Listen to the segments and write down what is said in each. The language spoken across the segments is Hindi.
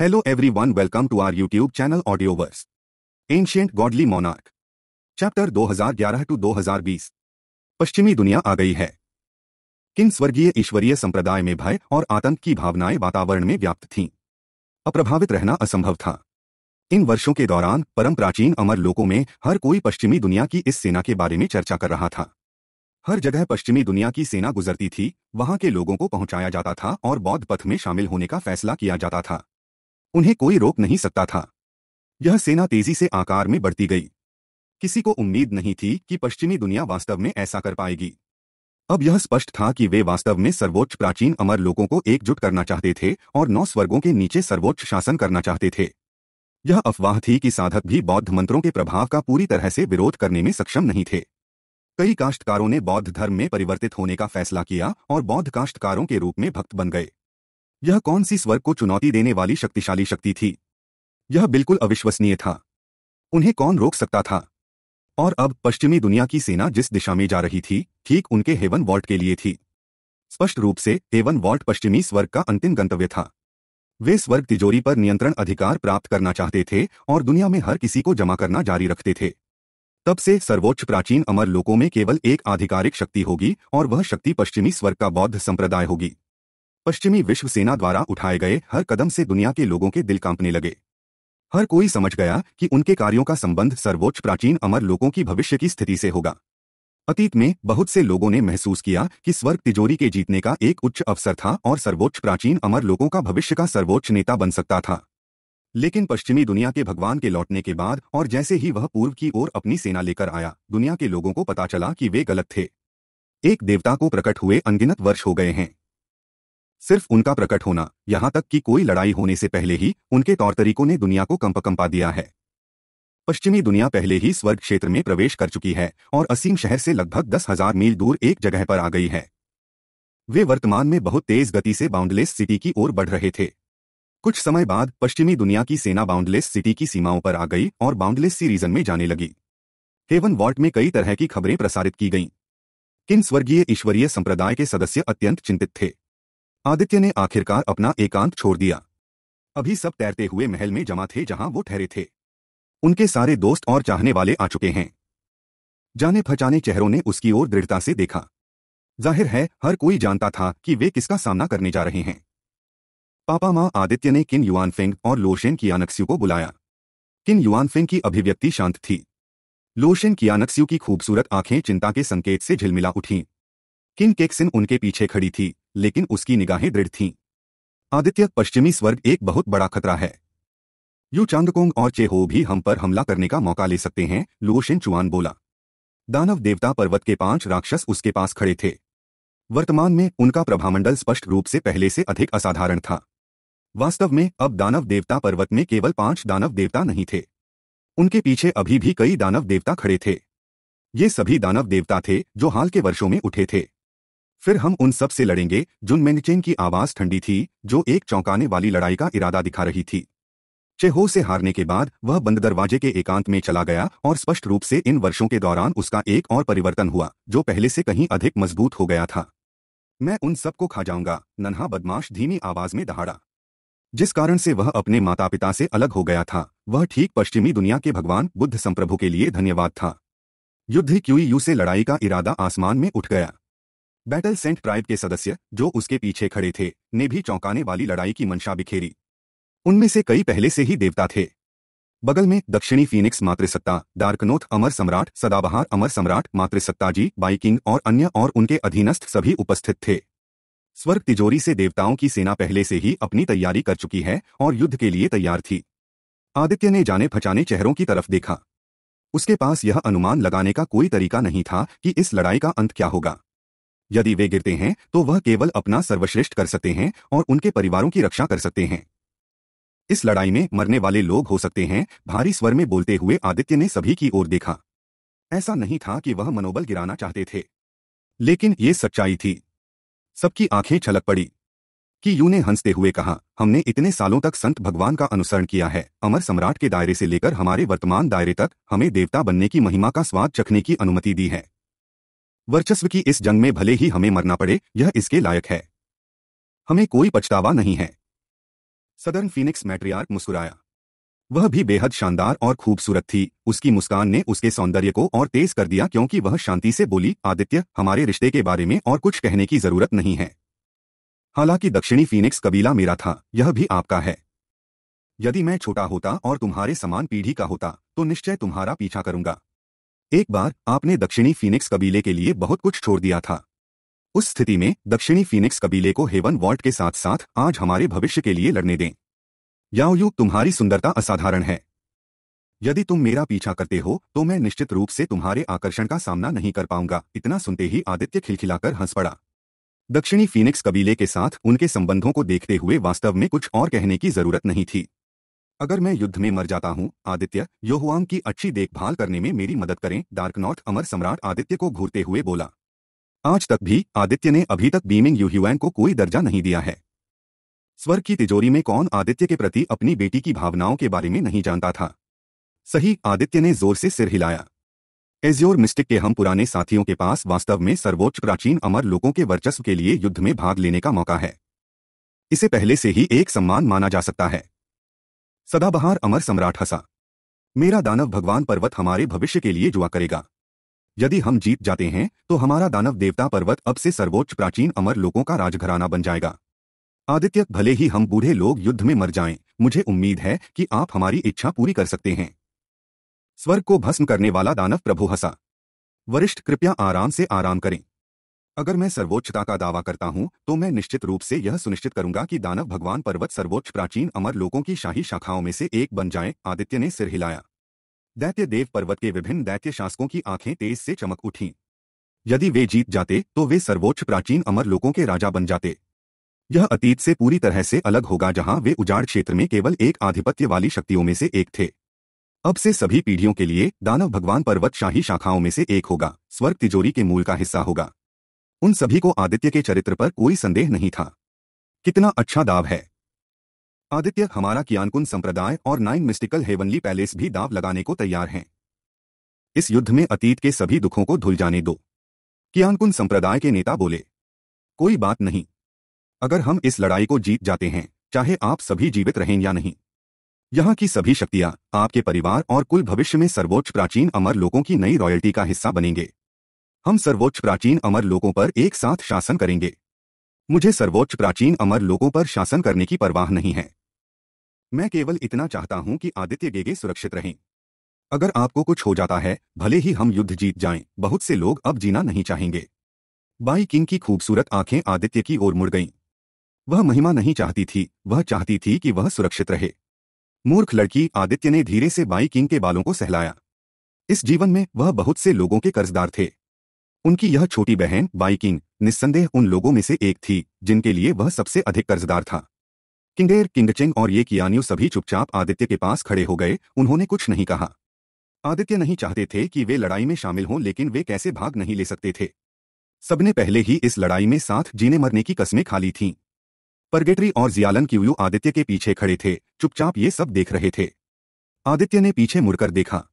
Hello everyone welcome to our YouTube channel Audioverse. Ancient Godly Monarch. Chapter 2011 to 2020. पश्चिमी दुनिया आ गई है किन स्वर्गीय ईश्वरीय संप्रदाय में भय और आतंक की भावनाएं वातावरण में व्याप्त थीं अप्रभावित रहना असंभव था इन वर्षों के दौरान परम प्राचीन अमर लोकों में हर कोई पश्चिमी दुनिया की इस सेना के बारे में चर्चा कर रहा था हर जगह पश्चिमी दुनिया की सेना गुजरती थी वहां के लोगों को पहुंचाया जाता था और बौद्ध पथ में शामिल होने का फैसला किया जाता था उन्हें कोई रोक नहीं सकता था यह सेना तेजी से आकार में बढ़ती गई किसी को उम्मीद नहीं थी कि पश्चिमी दुनिया वास्तव में ऐसा कर पाएगी अब यह स्पष्ट था कि वे वास्तव में सर्वोच्च प्राचीन अमर लोगों को एकजुट करना चाहते थे और नौ स्वर्गों के नीचे सर्वोच्च शासन करना चाहते थे यह अफवाह थी कि साधक भी बौद्ध मंत्रों के प्रभाव का पूरी तरह से विरोध करने में सक्षम नहीं थे कई काश्तकारों ने बौद्ध धर्म में परिवर्तित होने का फैसला किया और बौद्ध काश्तकारों के रूप में भक्त बन गए यह कौन सी स्वर्ग को चुनौती देने वाली शक्तिशाली शक्ति थी यह बिल्कुल अविश्वसनीय था उन्हें कौन रोक सकता था और अब पश्चिमी दुनिया की सेना जिस दिशा में जा रही थी ठीक उनके हेवन वॉल्ट के लिए थी स्पष्ट रूप से हेवन वॉल्ट पश्चिमी स्वर्ग का अंतिम गंतव्य था वे स्वर्ग तिजोरी पर नियंत्रण अधिकार प्राप्त करना चाहते थे और दुनिया में हर किसी को जमा करना जारी रखते थे तब से सर्वोच्च प्राचीन अमर लोकों में केवल एक आधिकारिक शक्ति होगी और वह शक्ति पश्चिमी स्वर्ग का बौद्ध संप्रदाय होगी पश्चिमी विश्व सेना द्वारा उठाए गए हर कदम से दुनिया के लोगों के दिल कांपने लगे हर कोई समझ गया कि उनके कार्यों का संबंध सर्वोच्च प्राचीन अमर लोगों की भविष्य की स्थिति से होगा अतीत में बहुत से लोगों ने महसूस किया कि स्वर्ग तिजोरी के जीतने का एक उच्च अवसर था और सर्वोच्च प्राचीन अमर लोगों का भविष्य का सर्वोच्च नेता बन सकता था लेकिन पश्चिमी दुनिया के भगवान के लौटने के बाद और जैसे ही वह पूर्व की ओर अपनी सेना लेकर आया दुनिया के लोगों को पता चला कि वे गलत थे एक देवता को प्रकट हुए अनगिनत वर्ष हो गए हैं सिर्फ उनका प्रकट होना यहां तक कि कोई लड़ाई होने से पहले ही उनके तौर तरीकों ने दुनिया को कंपकंपा दिया है पश्चिमी दुनिया पहले ही स्वर्ग क्षेत्र में प्रवेश कर चुकी है और असीम शहर से लगभग दस हजार मील दूर एक जगह पर आ गई है वे वर्तमान में बहुत तेज गति से बाउंडलेस सिटी की ओर बढ़ रहे थे कुछ समय बाद पश्चिमी दुनिया की सेना बाउंडलेस सिटी की सीमाओं पर आ गई और बाउंडलेस सी रीजन में जाने लगी हेवन वॉल्ट में कई तरह की खबरें प्रसारित की गईं किन स्वर्गीय ईश्वरीय संप्रदाय के सदस्य अत्यंत चिंतित थे आदित्य ने आखिरकार अपना एकांत छोड़ दिया अभी सब तैरते हुए महल में जमा थे जहां वो ठहरे थे उनके सारे दोस्त और चाहने वाले आ चुके हैं जाने फचाने चेहरों ने उसकी ओर दृढ़ता से देखा जाहिर है हर कोई जानता था कि वे किसका सामना करने जा रहे हैं पापा मां आदित्य ने किन युआन फिंग और लोशेन कियानक्स्यू को बुलाया किन युआन फिंग की अभिव्यक्ति शांत थी लोशेन कियानक्स्यू की खूबसूरत आंखें चिंता के संकेत से झिलमिला उठी किन केक्सिन उनके पीछे खड़ी थी लेकिन उसकी निगाहें दृढ़ थीं आदित्य पश्चिमी स्वर्ग एक बहुत बड़ा खतरा है यू चांदकोंग और चेहो भी हम पर हमला करने का मौका ले सकते हैं लुओशिन चुआन बोला दानव देवता पर्वत के पांच राक्षस उसके पास खड़े थे वर्तमान में उनका प्रभामंडल स्पष्ट रूप से पहले से अधिक असाधारण था वास्तव में अब दानव देवता पर्वत में केवल पांच दानव देवता नहीं थे उनके पीछे अभी भी कई दानव देवता खड़े थे ये सभी दानव देवता थे जो हाल के वर्षों में उठे थे फिर हम उन सब से लड़ेंगे जुन मेंगचेन की आवाज ठंडी थी जो एक चौंकाने वाली लड़ाई का इरादा दिखा रही थी चेहो से हारने के बाद वह बंद दरवाजे के एकांत में चला गया और स्पष्ट रूप से इन वर्षों के दौरान उसका एक और परिवर्तन हुआ जो पहले से कहीं अधिक मजबूत हो गया था मैं उन सबको खा जाऊंगा नन्हा बदमाश धीमी आवाज में दहाड़ा जिस कारण से वह अपने माता पिता से अलग हो गया था वह ठीक पश्चिमी दुनिया के भगवान बुद्ध संप्रभु के लिए धन्यवाद था युद्ध क्यूई यू से लड़ाई का इरादा आसमान में उठ गया बैटल सेंट ट्राइब के सदस्य जो उसके पीछे खड़े थे ने भी चौंकाने वाली लड़ाई की मंशा बिखेरी उनमें से कई पहले से ही देवता थे बगल में दक्षिणी फीनिक्स मातृसत्ता डार्कनोथ अमर सम्राट सदाबहार अमर सम्राट मातृसत्ता जी बाइकिंग और अन्य और उनके अधीनस्थ सभी उपस्थित थे स्वर्ग तिजोरी से देवताओं की सेना पहले से ही अपनी तैयारी कर चुकी है और युद्ध के लिए तैयार थी आदित्य ने जाने फचाने चेहरों की तरफ देखा उसके पास यह अनुमान लगाने का कोई तरीका नहीं था कि इस लड़ाई का अंत क्या होगा यदि वे गिरते हैं तो वह केवल अपना सर्वश्रेष्ठ कर सकते हैं और उनके परिवारों की रक्षा कर सकते हैं इस लड़ाई में मरने वाले लोग हो सकते हैं भारी स्वर में बोलते हुए आदित्य ने सभी की ओर देखा ऐसा नहीं था कि वह मनोबल गिराना चाहते थे लेकिन ये सच्चाई थी सबकी आंखें छलक पड़ी कि यू ने हंसते हुए कहा हमने इतने सालों तक संत भगवान का अनुसरण किया है अमर सम्राट के दायरे से लेकर हमारे वर्तमान दायरे तक हमें देवता बनने की महिमा का स्वाद चखने की अनुमति दी है वर्चस्व की इस जंग में भले ही हमें मरना पड़े यह इसके लायक है हमें कोई पछतावा नहीं है सदर्न फीनिक्स मैट्रियार्क मुस्कुराया वह भी बेहद शानदार और खूबसूरत थी उसकी मुस्कान ने उसके सौंदर्य को और तेज कर दिया क्योंकि वह शांति से बोली आदित्य हमारे रिश्ते के बारे में और कुछ कहने की जरूरत नहीं है हालांकि दक्षिणी फीनिक्स कबीला मेरा था यह भी आपका है यदि मैं छोटा होता और तुम्हारे समान पीढ़ी का होता तो निश्चय तुम्हारा पीछा करूंगा एक बार आपने दक्षिणी फीनिक्स कबीले के लिए बहुत कुछ छोड़ दिया था उस स्थिति में दक्षिणी फीनिक्स कबीले को हेवन वॉल्ट के साथ साथ आज हमारे भविष्य के लिए लड़ने दें याओयू तुम्हारी सुंदरता असाधारण है यदि तुम मेरा पीछा करते हो तो मैं निश्चित रूप से तुम्हारे आकर्षण का सामना नहीं कर पाऊंगा इतना सुनते ही आदित्य खिलखिलाकर हंस पड़ा दक्षिणी फीनिक्स कबीले के साथ उनके संबंधों को देखते हुए वास्तव में कुछ और कहने की जरूरत नहीं थी अगर मैं युद्ध में मर जाता हूँ आदित्य योहुआंग की अच्छी देखभाल करने में मेरी मदद करें डार्क नॉर्थ अमर सम्राट आदित्य को घूरते हुए बोला आज तक भी आदित्य ने अभी तक बीमिंग यूह्यूएन को कोई दर्जा नहीं दिया है स्वर्ग की तिजोरी में कौन आदित्य के प्रति अपनी बेटी की भावनाओं के बारे में नहीं जानता था सही आदित्य ने जोर से सिर हिलाया एज्योर मिस्टिक के हम पुराने साथियों के पास वास्तव में सर्वोच्च प्राचीन अमर लोगों के वर्चस्व के लिए युद्ध में भाग लेने का मौका है इसे पहले से ही एक सम्मान माना जा सकता है सदाबहार अमर सम्राट हंसा मेरा दानव भगवान पर्वत हमारे भविष्य के लिए जुआ करेगा यदि हम जीत जाते हैं तो हमारा दानव देवता पर्वत अब से सर्वोच्च प्राचीन अमर लोगों का राजघराना बन जाएगा आदित्य भले ही हम बूढ़े लोग युद्ध में मर जाएं, मुझे उम्मीद है कि आप हमारी इच्छा पूरी कर सकते हैं स्वर्ग को भस्म करने वाला दानव प्रभु हंसा वरिष्ठ कृपया आराम से आराम करें अगर मैं सर्वोच्चता का दावा करता हूं तो मैं निश्चित रूप से यह सुनिश्चित करूंगा कि दानव भगवान पर्वत सर्वोच्च प्राचीन अमर लोगों की शाही शाखाओं में से एक बन जाए आदित्य ने सिर हिलाया दैत्य देव पर्वत के विभिन्न दैत्य शासकों की आंखें तेज से चमक उठी यदि वे जीत जाते तो वे सर्वोच्च प्राचीन अमर लोगों के राजा बन जाते यह अतीत से पूरी तरह से अलग होगा जहां वे उजाड़ क्षेत्र में केवल एक आधिपत्य वाली शक्तियों में से एक थे अब से सभी पीढ़ियों के लिए दानव भगवान पर्वत शाही शाखाओं में से एक होगा स्वर्ग तिजोरी के मूल का हिस्सा होगा उन सभी को आदित्य के चरित्र पर कोई संदेह नहीं था कितना अच्छा दाव है आदित्य हमारा कियानकुन संप्रदाय और नाइन मिस्टिकल हेवनली पैलेस भी दाव लगाने को तैयार हैं इस युद्ध में अतीत के सभी दुखों को धुल जाने दो कियानकुन संप्रदाय के नेता बोले कोई बात नहीं अगर हम इस लड़ाई को जीत जाते हैं चाहे आप सभी जीवित रहें या नहीं यहां की सभी शक्तियां आपके परिवार और कुल भविष्य में सर्वोच्च प्राचीन अमर लोगों की नई रॉयल्टी का हिस्सा बनेंगे हम सर्वोच्च प्राचीन अमर लोगों पर एक साथ शासन करेंगे मुझे सर्वोच्च प्राचीन अमर लोगों पर शासन करने की परवाह नहीं है मैं केवल इतना चाहता हूं कि आदित्य गेगे सुरक्षित रहें अगर आपको कुछ हो जाता है भले ही हम युद्ध जीत जाएं, बहुत से लोग अब जीना नहीं चाहेंगे बाई किंग की खूबसूरत आंखें आदित्य की ओर मुड़ गईं। वह महिमा नहीं चाहती थी वह चाहती थी कि वह सुरक्षित रहे मूर्ख लड़की आदित्य ने धीरे से बाई किंग के बालों को सहलाया इस जीवन में वह बहुत से लोगों के कर्जदार थे उनकी यह छोटी बहन बाइकिंग निस्संदेह उन लोगों में से एक थी जिनके लिए वह सबसे अधिक कर्जदार था किंगेर किंगचेंग और ये कियानियो सभी चुपचाप आदित्य के पास खड़े हो गए उन्होंने कुछ नहीं कहा आदित्य नहीं चाहते थे कि वे लड़ाई में शामिल हों लेकिन वे कैसे भाग नहीं ले सकते थे सबने पहले ही इस लड़ाई में साथ जीने मरने की कस्में खाली थीं परगेटरी और जियालन क्यूयू आदित्य के पीछे खड़े थे चुपचाप ये सब देख रहे थे आदित्य ने पीछे मुड़कर देखा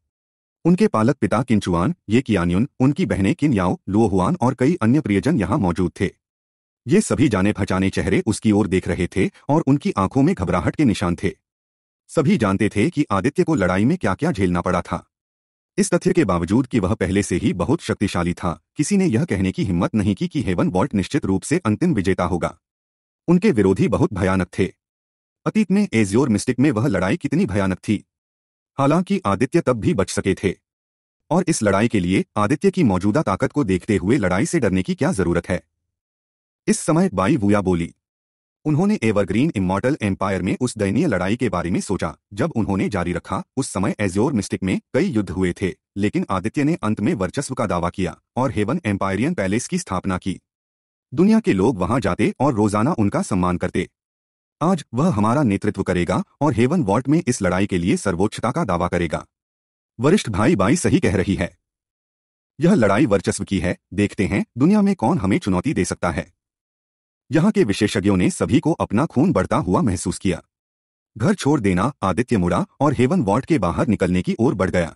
उनके पालक पिता किंचुआन ये कियान्युन उनकी बहनें किनयाओ लुओहुआन और कई अन्य प्रियजन यहां मौजूद थे ये सभी जाने पहचाने चेहरे उसकी ओर देख रहे थे और उनकी आंखों में घबराहट के निशान थे सभी जानते थे कि आदित्य को लड़ाई में क्या क्या झेलना पड़ा था इस तथ्य के बावजूद कि वह पहले से ही बहुत शक्तिशाली था किसी ने यह कहने की हिम्मत नहीं की कि हेवन बॉल्ट निश्चित रूप से अंतिम विजेता होगा उनके विरोधी बहुत भयानक थे अतीत में एजियोर मिस्टिक में वह लड़ाई कितनी भयानक थी हालांकि आदित्य तब भी बच सके थे और इस लड़ाई के लिए आदित्य की मौजूदा ताकत को देखते हुए लड़ाई से डरने की क्या जरूरत है इस समय बाई वुया बोली उन्होंने एवरग्रीन इमोटल एम्पायर में उस दयनीय लड़ाई के बारे में सोचा जब उन्होंने जारी रखा उस समय एज्योर मिस्टिक में कई युद्ध हुए थे लेकिन आदित्य ने अंत में वर्चस्व का दावा किया और हेवन एम्पायरियन पैलेस की स्थापना की दुनिया के लोग वहां जाते और रोजाना उनका सम्मान करते आज वह हमारा नेतृत्व करेगा और हेवन वॉल्ट में इस लड़ाई के लिए सर्वोच्चता का दावा करेगा वरिष्ठ भाई बाई सही कह रही है यह लड़ाई वर्चस्व की है देखते हैं दुनिया में कौन हमें चुनौती दे सकता है यहाँ के विशेषज्ञों ने सभी को अपना खून बढ़ता हुआ महसूस किया घर छोड़ देना आदित्य मुड़ा और हेवन वॉर्ड के बाहर निकलने की ओर बढ़ गया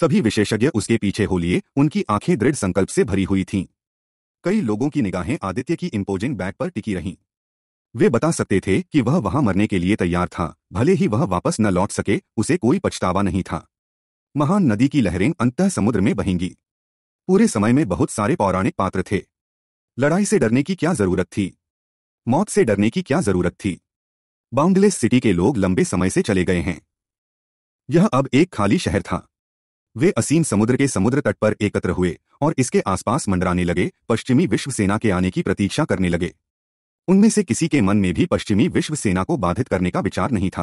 सभी विशेषज्ञ उसके पीछे हो लिए उनकी आंखें दृढ़ संकल्प से भरी हुई थीं। कई लोगों की निगाहें आदित्य की इम्पोजिंग बैग पर टिकी रहीं वे बता सकते थे कि वह वहां मरने के लिए तैयार था भले ही वह वापस न लौट सके उसे कोई पछतावा नहीं था महान नदी की लहरें अंत समुद्र में बहेंगी पूरे समय में बहुत सारे पौराणिक पात्र थे लड़ाई से डरने की क्या जरूरत थी मौत से डरने की क्या जरूरत थी बाउंडलेस सिटी के लोग लंबे समय से चले गए हैं यह अब एक खाली शहर था वे असीम समुद्र के समुद्र तट पर एकत्र हुए और इसके आसपास मंडराने लगे पश्चिमी विश्व सेना के आने की प्रतीक्षा करने लगे उनमें से किसी के मन में भी पश्चिमी विश्व सेना को बाधित करने का विचार नहीं था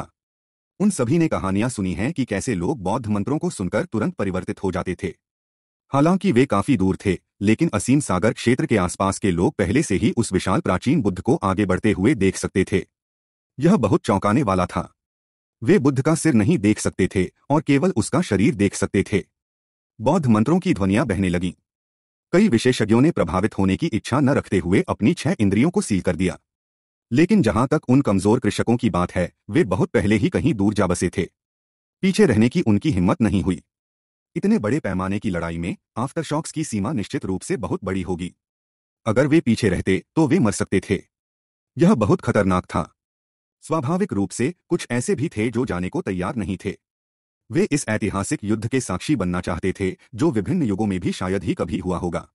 उन सभी ने कहानियां सुनी हैं कि कैसे लोग बौद्ध मंत्रों को सुनकर तुरंत परिवर्तित हो जाते थे हालांकि वे काफी दूर थे लेकिन असीम सागर क्षेत्र के आसपास के लोग पहले से ही उस विशाल प्राचीन बुद्ध को आगे बढ़ते हुए देख सकते थे यह बहुत चौंकाने वाला था वे बुद्ध का सिर नहीं देख सकते थे और केवल उसका शरीर देख सकते थे बौद्ध मंत्रों की ध्वनियां बहने लगीं कई विशेषज्ञों ने प्रभावित होने की इच्छा न रखते हुए अपनी छह इंद्रियों को सील कर दिया लेकिन जहां तक उन कमजोर कृषकों की बात है वे बहुत पहले ही कहीं दूर जा बसे थे पीछे रहने की उनकी हिम्मत नहीं हुई इतने बड़े पैमाने की लड़ाई में आफ्टर शॉक्स की सीमा निश्चित रूप से बहुत बड़ी होगी अगर वे पीछे रहते तो वे मर सकते थे यह बहुत खतरनाक था स्वाभाविक रूप से कुछ ऐसे भी थे जो जाने को तैयार नहीं थे वे इस ऐतिहासिक युद्ध के साक्षी बनना चाहते थे जो विभिन्न युगों में भी शायद ही कभी हुआ होगा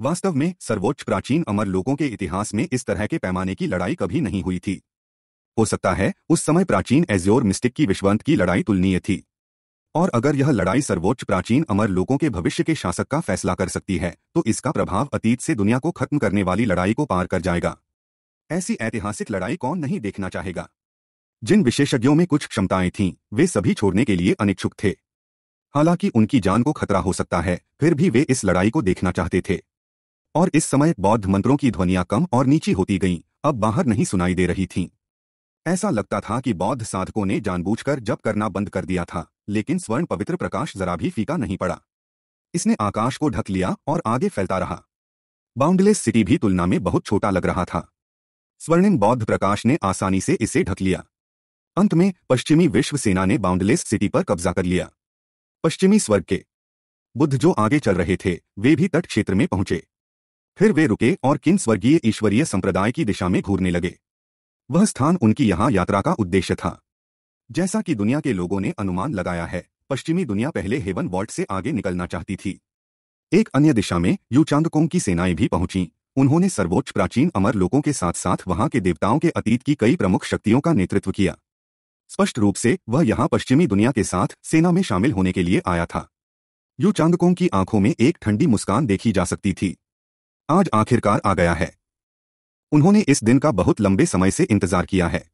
वास्तव में सर्वोच्च प्राचीन अमर लोगों के इतिहास में इस तरह के पैमाने की लड़ाई कभी नहीं हुई थी हो सकता है उस समय प्राचीन एज्योर मिस्टिक की विश्वंत की लड़ाई तुलनीय थी और अगर यह लड़ाई सर्वोच्च प्राचीन अमर लोगों के भविष्य के शासक का फैसला कर सकती है तो इसका प्रभाव अतीत से दुनिया को खत्म करने वाली लड़ाई को पार कर जाएगा ऐसी ऐतिहासिक लड़ाई कौन नहीं देखना चाहेगा जिन विशेषज्ञों में कुछ क्षमताएं थीं वे सभी छोड़ने के लिए अनिच्छुक थे हालांकि उनकी जान को खतरा हो सकता है फिर भी वे इस लड़ाई को देखना चाहते थे और इस समय बौद्ध मंत्रों की ध्वनियां कम और नीची होती गईं अब बाहर नहीं सुनाई दे रही थीं ऐसा लगता था कि बौद्ध साधकों ने जानबूझकर जप करना बंद कर दिया था लेकिन स्वर्ण पवित्र प्रकाश जरा भी फीका नहीं पड़ा इसने आकाश को ढक लिया और आगे फैलता रहा बाउंडलेस सिटी भी तुलना में बहुत छोटा लग रहा था स्वर्णिम बौद्ध प्रकाश ने आसानी से इसे ढक लिया अंत में पश्चिमी विश्व सेना ने बाउंडलेस सिटी पर कब्जा कर लिया पश्चिमी स्वर्ग के बुद्ध जो आगे चल रहे थे वे भी तट क्षेत्र में पहुंचे फिर वे रुके और किन स्वर्गीय ईश्वरीय संप्रदाय की दिशा में घूरने लगे वह स्थान उनकी यहां यात्रा का उद्देश्य था जैसा कि दुनिया के लोगों ने अनुमान लगाया है पश्चिमी दुनिया पहले हेवन वॉल्ट से आगे निकलना चाहती थी एक अन्य दिशा में यूचांदकोंग की सेनाएं भी पहुंची उन्होंने सर्वोच्च प्राचीन अमर लोगों के साथ साथ वहां के देवताओं के अतीत की कई प्रमुख शक्तियों का नेतृत्व किया स्पष्ट रूप से वह यहाँ पश्चिमी दुनिया के साथ सेना में शामिल होने के लिए आया था यू चांदकों की आंखों में एक ठंडी मुस्कान देखी जा सकती थी आज आखिरकार आ गया है उन्होंने इस दिन का बहुत लंबे समय से इंतजार किया है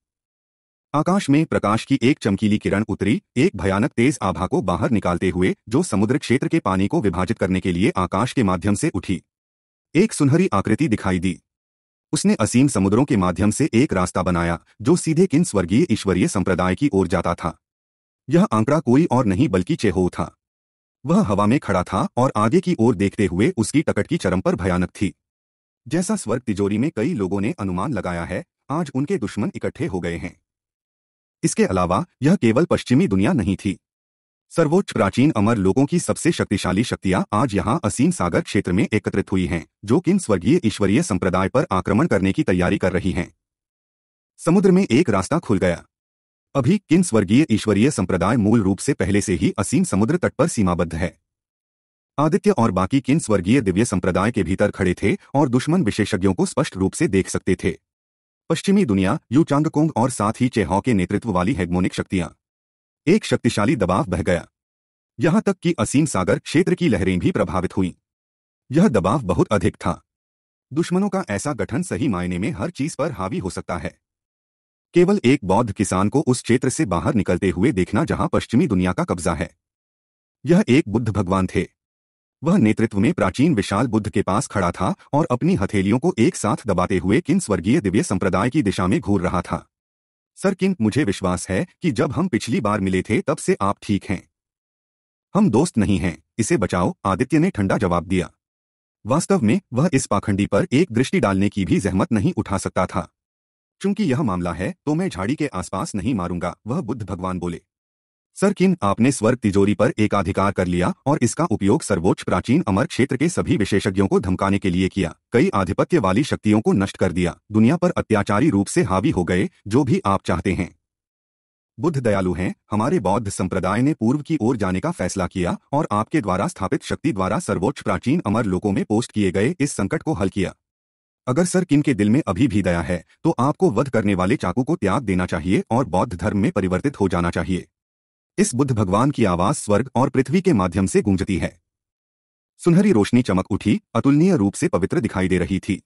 आकाश में प्रकाश की एक चमकीली किरण उतरी एक भयानक तेज आभा को बाहर निकालते हुए जो समुद्र क्षेत्र के पानी को विभाजित करने के लिए आकाश के माध्यम से उठी एक सुनहरी आकृति दिखाई दी उसने असीम समुद्रों के माध्यम से एक रास्ता बनाया जो सीधे किन स्वर्गीय ईश्वरीय संप्रदाय की ओर जाता था यह आंकड़ा कोई और नहीं बल्कि चेहो था वह हवा में खड़ा था और आगे की ओर देखते हुए उसकी टकट की चरम पर भयानक थी जैसा स्वर्ग तिजोरी में कई लोगों ने अनुमान लगाया है आज उनके दुश्मन इकट्ठे हो गए हैं इसके अलावा यह केवल पश्चिमी दुनिया नहीं थी सर्वोच्च प्राचीन अमर लोगों की सबसे शक्तिशाली शक्तियां आज यहां असीम सागर क्षेत्र में एकत्रित हुई हैं जो किन स्वर्गीय ईश्वरीय संप्रदाय पर आक्रमण करने की तैयारी कर रही हैं समुद्र में एक रास्ता खुल गया अभी किन स्वर्गीय ईश्वरीय संप्रदाय मूल रूप से पहले से ही असीम समुद्र तट पर सीमाबद्ध है आदित्य और बाकी किन स्वर्गीय दिव्य संप्रदाय के भीतर खड़े थे और दुश्मन विशेषज्ञों को स्पष्ट रूप से देख सकते थे पश्चिमी दुनिया यू चांगकोंग और साथ ही चेहॉ के नेतृत्व वाली हेगमोनिक शक्तियां एक शक्तिशाली दबाव बह गया यहां तक कि असीम सागर क्षेत्र की लहरें भी प्रभावित हुईं यह दबाव बहुत अधिक था दुश्मनों का ऐसा गठन सही मायने में हर चीज पर हावी हो सकता है केवल एक बौद्ध किसान को उस क्षेत्र से बाहर निकलते हुए देखना जहां पश्चिमी दुनिया का कब्जा है यह एक बुद्ध भगवान थे वह नेतृत्व में प्राचीन विशाल बुद्ध के पास खड़ा था और अपनी हथेलियों को एक साथ दबाते हुए किन स्वर्गीय दिव्य संप्रदाय की दिशा में घूर रहा था सर किंग मुझे विश्वास है कि जब हम पिछली बार मिले थे तब से आप ठीक हैं हम दोस्त नहीं हैं इसे बचाओ आदित्य ने ठंडा जवाब दिया वास्तव में वह इस पाखंडी पर एक दृष्टि डालने की भी जहमत नहीं उठा सकता था चूंकि यह मामला है तो मैं झाड़ी के आसपास नहीं मारूंगा वह बुद्ध भगवान बोले सर किन आपने स्वर्ग तिजोरी पर एकाधिकार कर लिया और इसका उपयोग सर्वोच्च प्राचीन अमर क्षेत्र के सभी विशेषज्ञों को धमकाने के लिए किया कई आधिपत्य वाली शक्तियों को नष्ट कर दिया दुनिया पर अत्याचारी रूप से हावी हो गए जो भी आप चाहते हैं बुद्ध दयालु हैं हमारे बौद्ध संप्रदाय ने पूर्व की ओर जाने का फैसला किया और आपके द्वारा स्थापित शक्ति द्वारा सर्वोच्च प्राचीन अमर लोकों में पोस्ट किए गए इस संकट को हल किया अगर सर किन के दिल में अभी भी दया है तो आपको वध करने वाले चाकू को त्याग देना चाहिए और बौद्ध धर्म में परिवर्तित हो जाना चाहिए इस बुद्ध भगवान की आवाज स्वर्ग और पृथ्वी के माध्यम से गूंजती है सुनहरी रोशनी चमक उठी अतुलनीय रूप से पवित्र दिखाई दे रही थी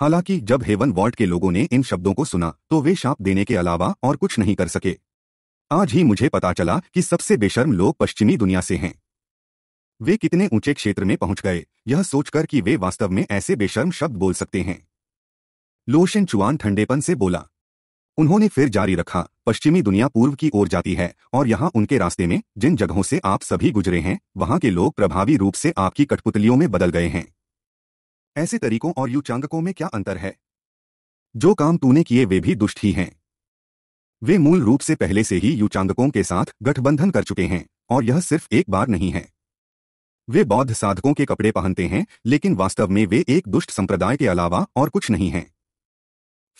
हालांकि जब हेवन वॉल्ट के लोगों ने इन शब्दों को सुना तो वे शाप देने के अलावा और कुछ नहीं कर सके आज ही मुझे पता चला कि सबसे बेशर्म लोग पश्चिमी दुनिया से हैं वे कितने ऊंचे क्षेत्र में पहुंच गए यह सोचकर कि वे वास्तव में ऐसे बेशर्म शब्द बोल सकते हैं लोशन चुआन ठंडेपन से बोला उन्होंने फिर जारी रखा पश्चिमी दुनिया पूर्व की ओर जाती है और यहाँ उनके रास्ते में जिन जगहों से आप सभी गुजरे हैं वहाँ के लोग प्रभावी रूप से आपकी कठपुतलियों में बदल गए हैं ऐसे तरीकों और युचांगकों में क्या अंतर है जो काम तूने किए वे भी दुष्ट ही हैं वे मूल रूप से पहले से ही युचांगकों के साथ गठबंधन कर चुके हैं और यह सिर्फ एक बार नहीं है वे बौद्ध साधकों के कपड़े पहनते हैं लेकिन वास्तव में वे एक दुष्ट संप्रदाय के अलावा और कुछ नहीं हैं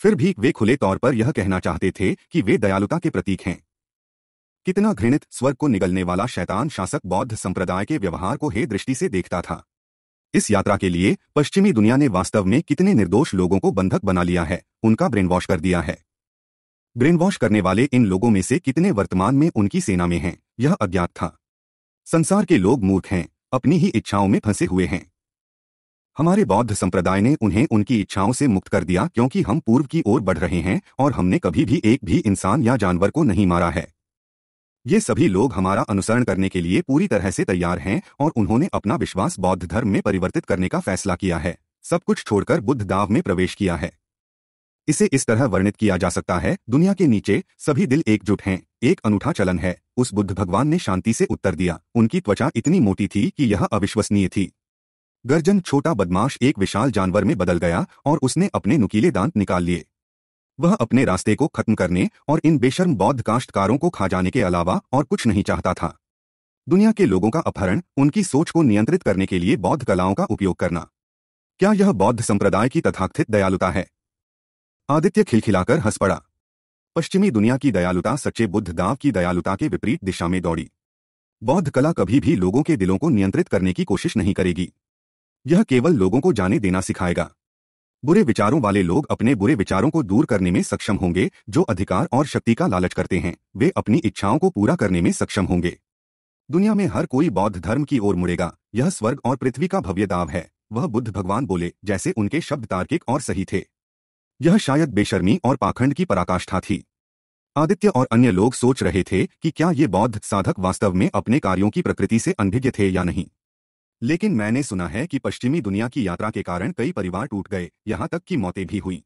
फिर भी वे खुले तौर पर यह कहना चाहते थे कि वे दयालुता के प्रतीक हैं कितना घृणित स्वर्ग को निगलने वाला शैतान शासक बौद्ध संप्रदाय के व्यवहार को हे दृष्टि से देखता था इस यात्रा के लिए पश्चिमी दुनिया ने वास्तव में कितने निर्दोष लोगों को बंधक बना लिया है उनका ब्रेन वॉश कर दिया है ब्रेन वॉश करने वाले इन लोगों में से कितने वर्तमान में उनकी सेना में हैं यह अज्ञात था संसार के लोग मूर्ख हैं अपनी ही इच्छाओं में फंसे हुए हैं हमारे बौद्ध संप्रदाय ने उन्हें उनकी इच्छाओं से मुक्त कर दिया क्योंकि हम पूर्व की ओर बढ़ रहे हैं और हमने कभी भी एक भी इंसान या जानवर को नहीं मारा है ये सभी लोग हमारा अनुसरण करने के लिए पूरी तरह से तैयार हैं और उन्होंने अपना विश्वास बौद्ध धर्म में परिवर्तित करने का फैसला किया है सब कुछ छोड़कर बुद्ध दाव में प्रवेश किया है इसे इस तरह वर्णित किया जा सकता है दुनिया के नीचे सभी दिल एकजुट हैं एक अनूठा चलन है उस बुद्ध भगवान ने शांति से उत्तर दिया उनकी त्वचा इतनी मोटी थी कि यह अविश्वसनीय थी गर्जन छोटा बदमाश एक विशाल जानवर में बदल गया और उसने अपने नुकीले दांत निकाल लिए वह अपने रास्ते को खत्म करने और इन बेशर्म बौद्ध काश्तकारों को खा जाने के अलावा और कुछ नहीं चाहता था दुनिया के लोगों का अपहरण उनकी सोच को नियंत्रित करने के लिए बौद्ध कलाओं का उपयोग करना क्या यह बौद्ध संप्रदाय की तथाकथित दयालुता है आदित्य खिलखिलाकर हंस पड़ा पश्चिमी दुनिया की दयालुता सच्चे बुद्ध दाव की दयालुता के विपरीत दिशा में दौड़ी बौद्ध कला कभी भी लोगों के दिलों को नियंत्रित करने की कोशिश नहीं करेगी यह केवल लोगों को जाने देना सिखाएगा बुरे विचारों वाले लोग अपने बुरे विचारों को दूर करने में सक्षम होंगे जो अधिकार और शक्ति का लालच करते हैं वे अपनी इच्छाओं को पूरा करने में सक्षम होंगे दुनिया में हर कोई बौद्ध धर्म की ओर मुड़ेगा यह स्वर्ग और पृथ्वी का भव्य दाव है वह बुद्ध भगवान बोले जैसे उनके शब्द तार्किक और सही थे यह शायद बेशर्मी और पाखंड की पराकाष्ठा थी आदित्य और अन्य लोग सोच रहे थे कि क्या ये बौद्ध साधक वास्तव में अपने कार्यों की प्रकृति से अनभिज्ञ थे या नहीं लेकिन मैंने सुना है कि पश्चिमी दुनिया की यात्रा के कारण कई परिवार टूट गए यहां तक कि मौतें भी हुई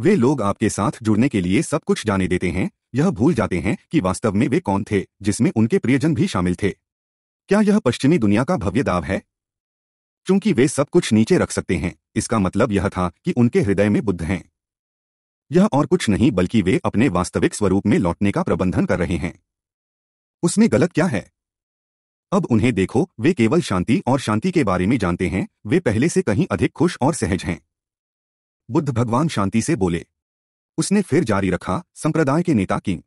वे लोग आपके साथ जुड़ने के लिए सब कुछ जाने देते हैं यह भूल जाते हैं कि वास्तव में वे कौन थे जिसमें उनके प्रियजन भी शामिल थे क्या यह पश्चिमी दुनिया का भव्य दाव है चूंकि वे सब कुछ नीचे रख सकते हैं इसका मतलब यह था कि उनके हृदय में बुद्ध हैं यह और कुछ नहीं बल्कि वे अपने वास्तविक स्वरूप में लौटने का प्रबंधन कर रहे हैं उसमें गलत क्या है अब उन्हें देखो वे केवल शांति और शांति के बारे में जानते हैं वे पहले से कहीं अधिक खुश और सहज हैं बुद्ध भगवान शांति से बोले उसने फिर जारी रखा संप्रदाय के नेता किंग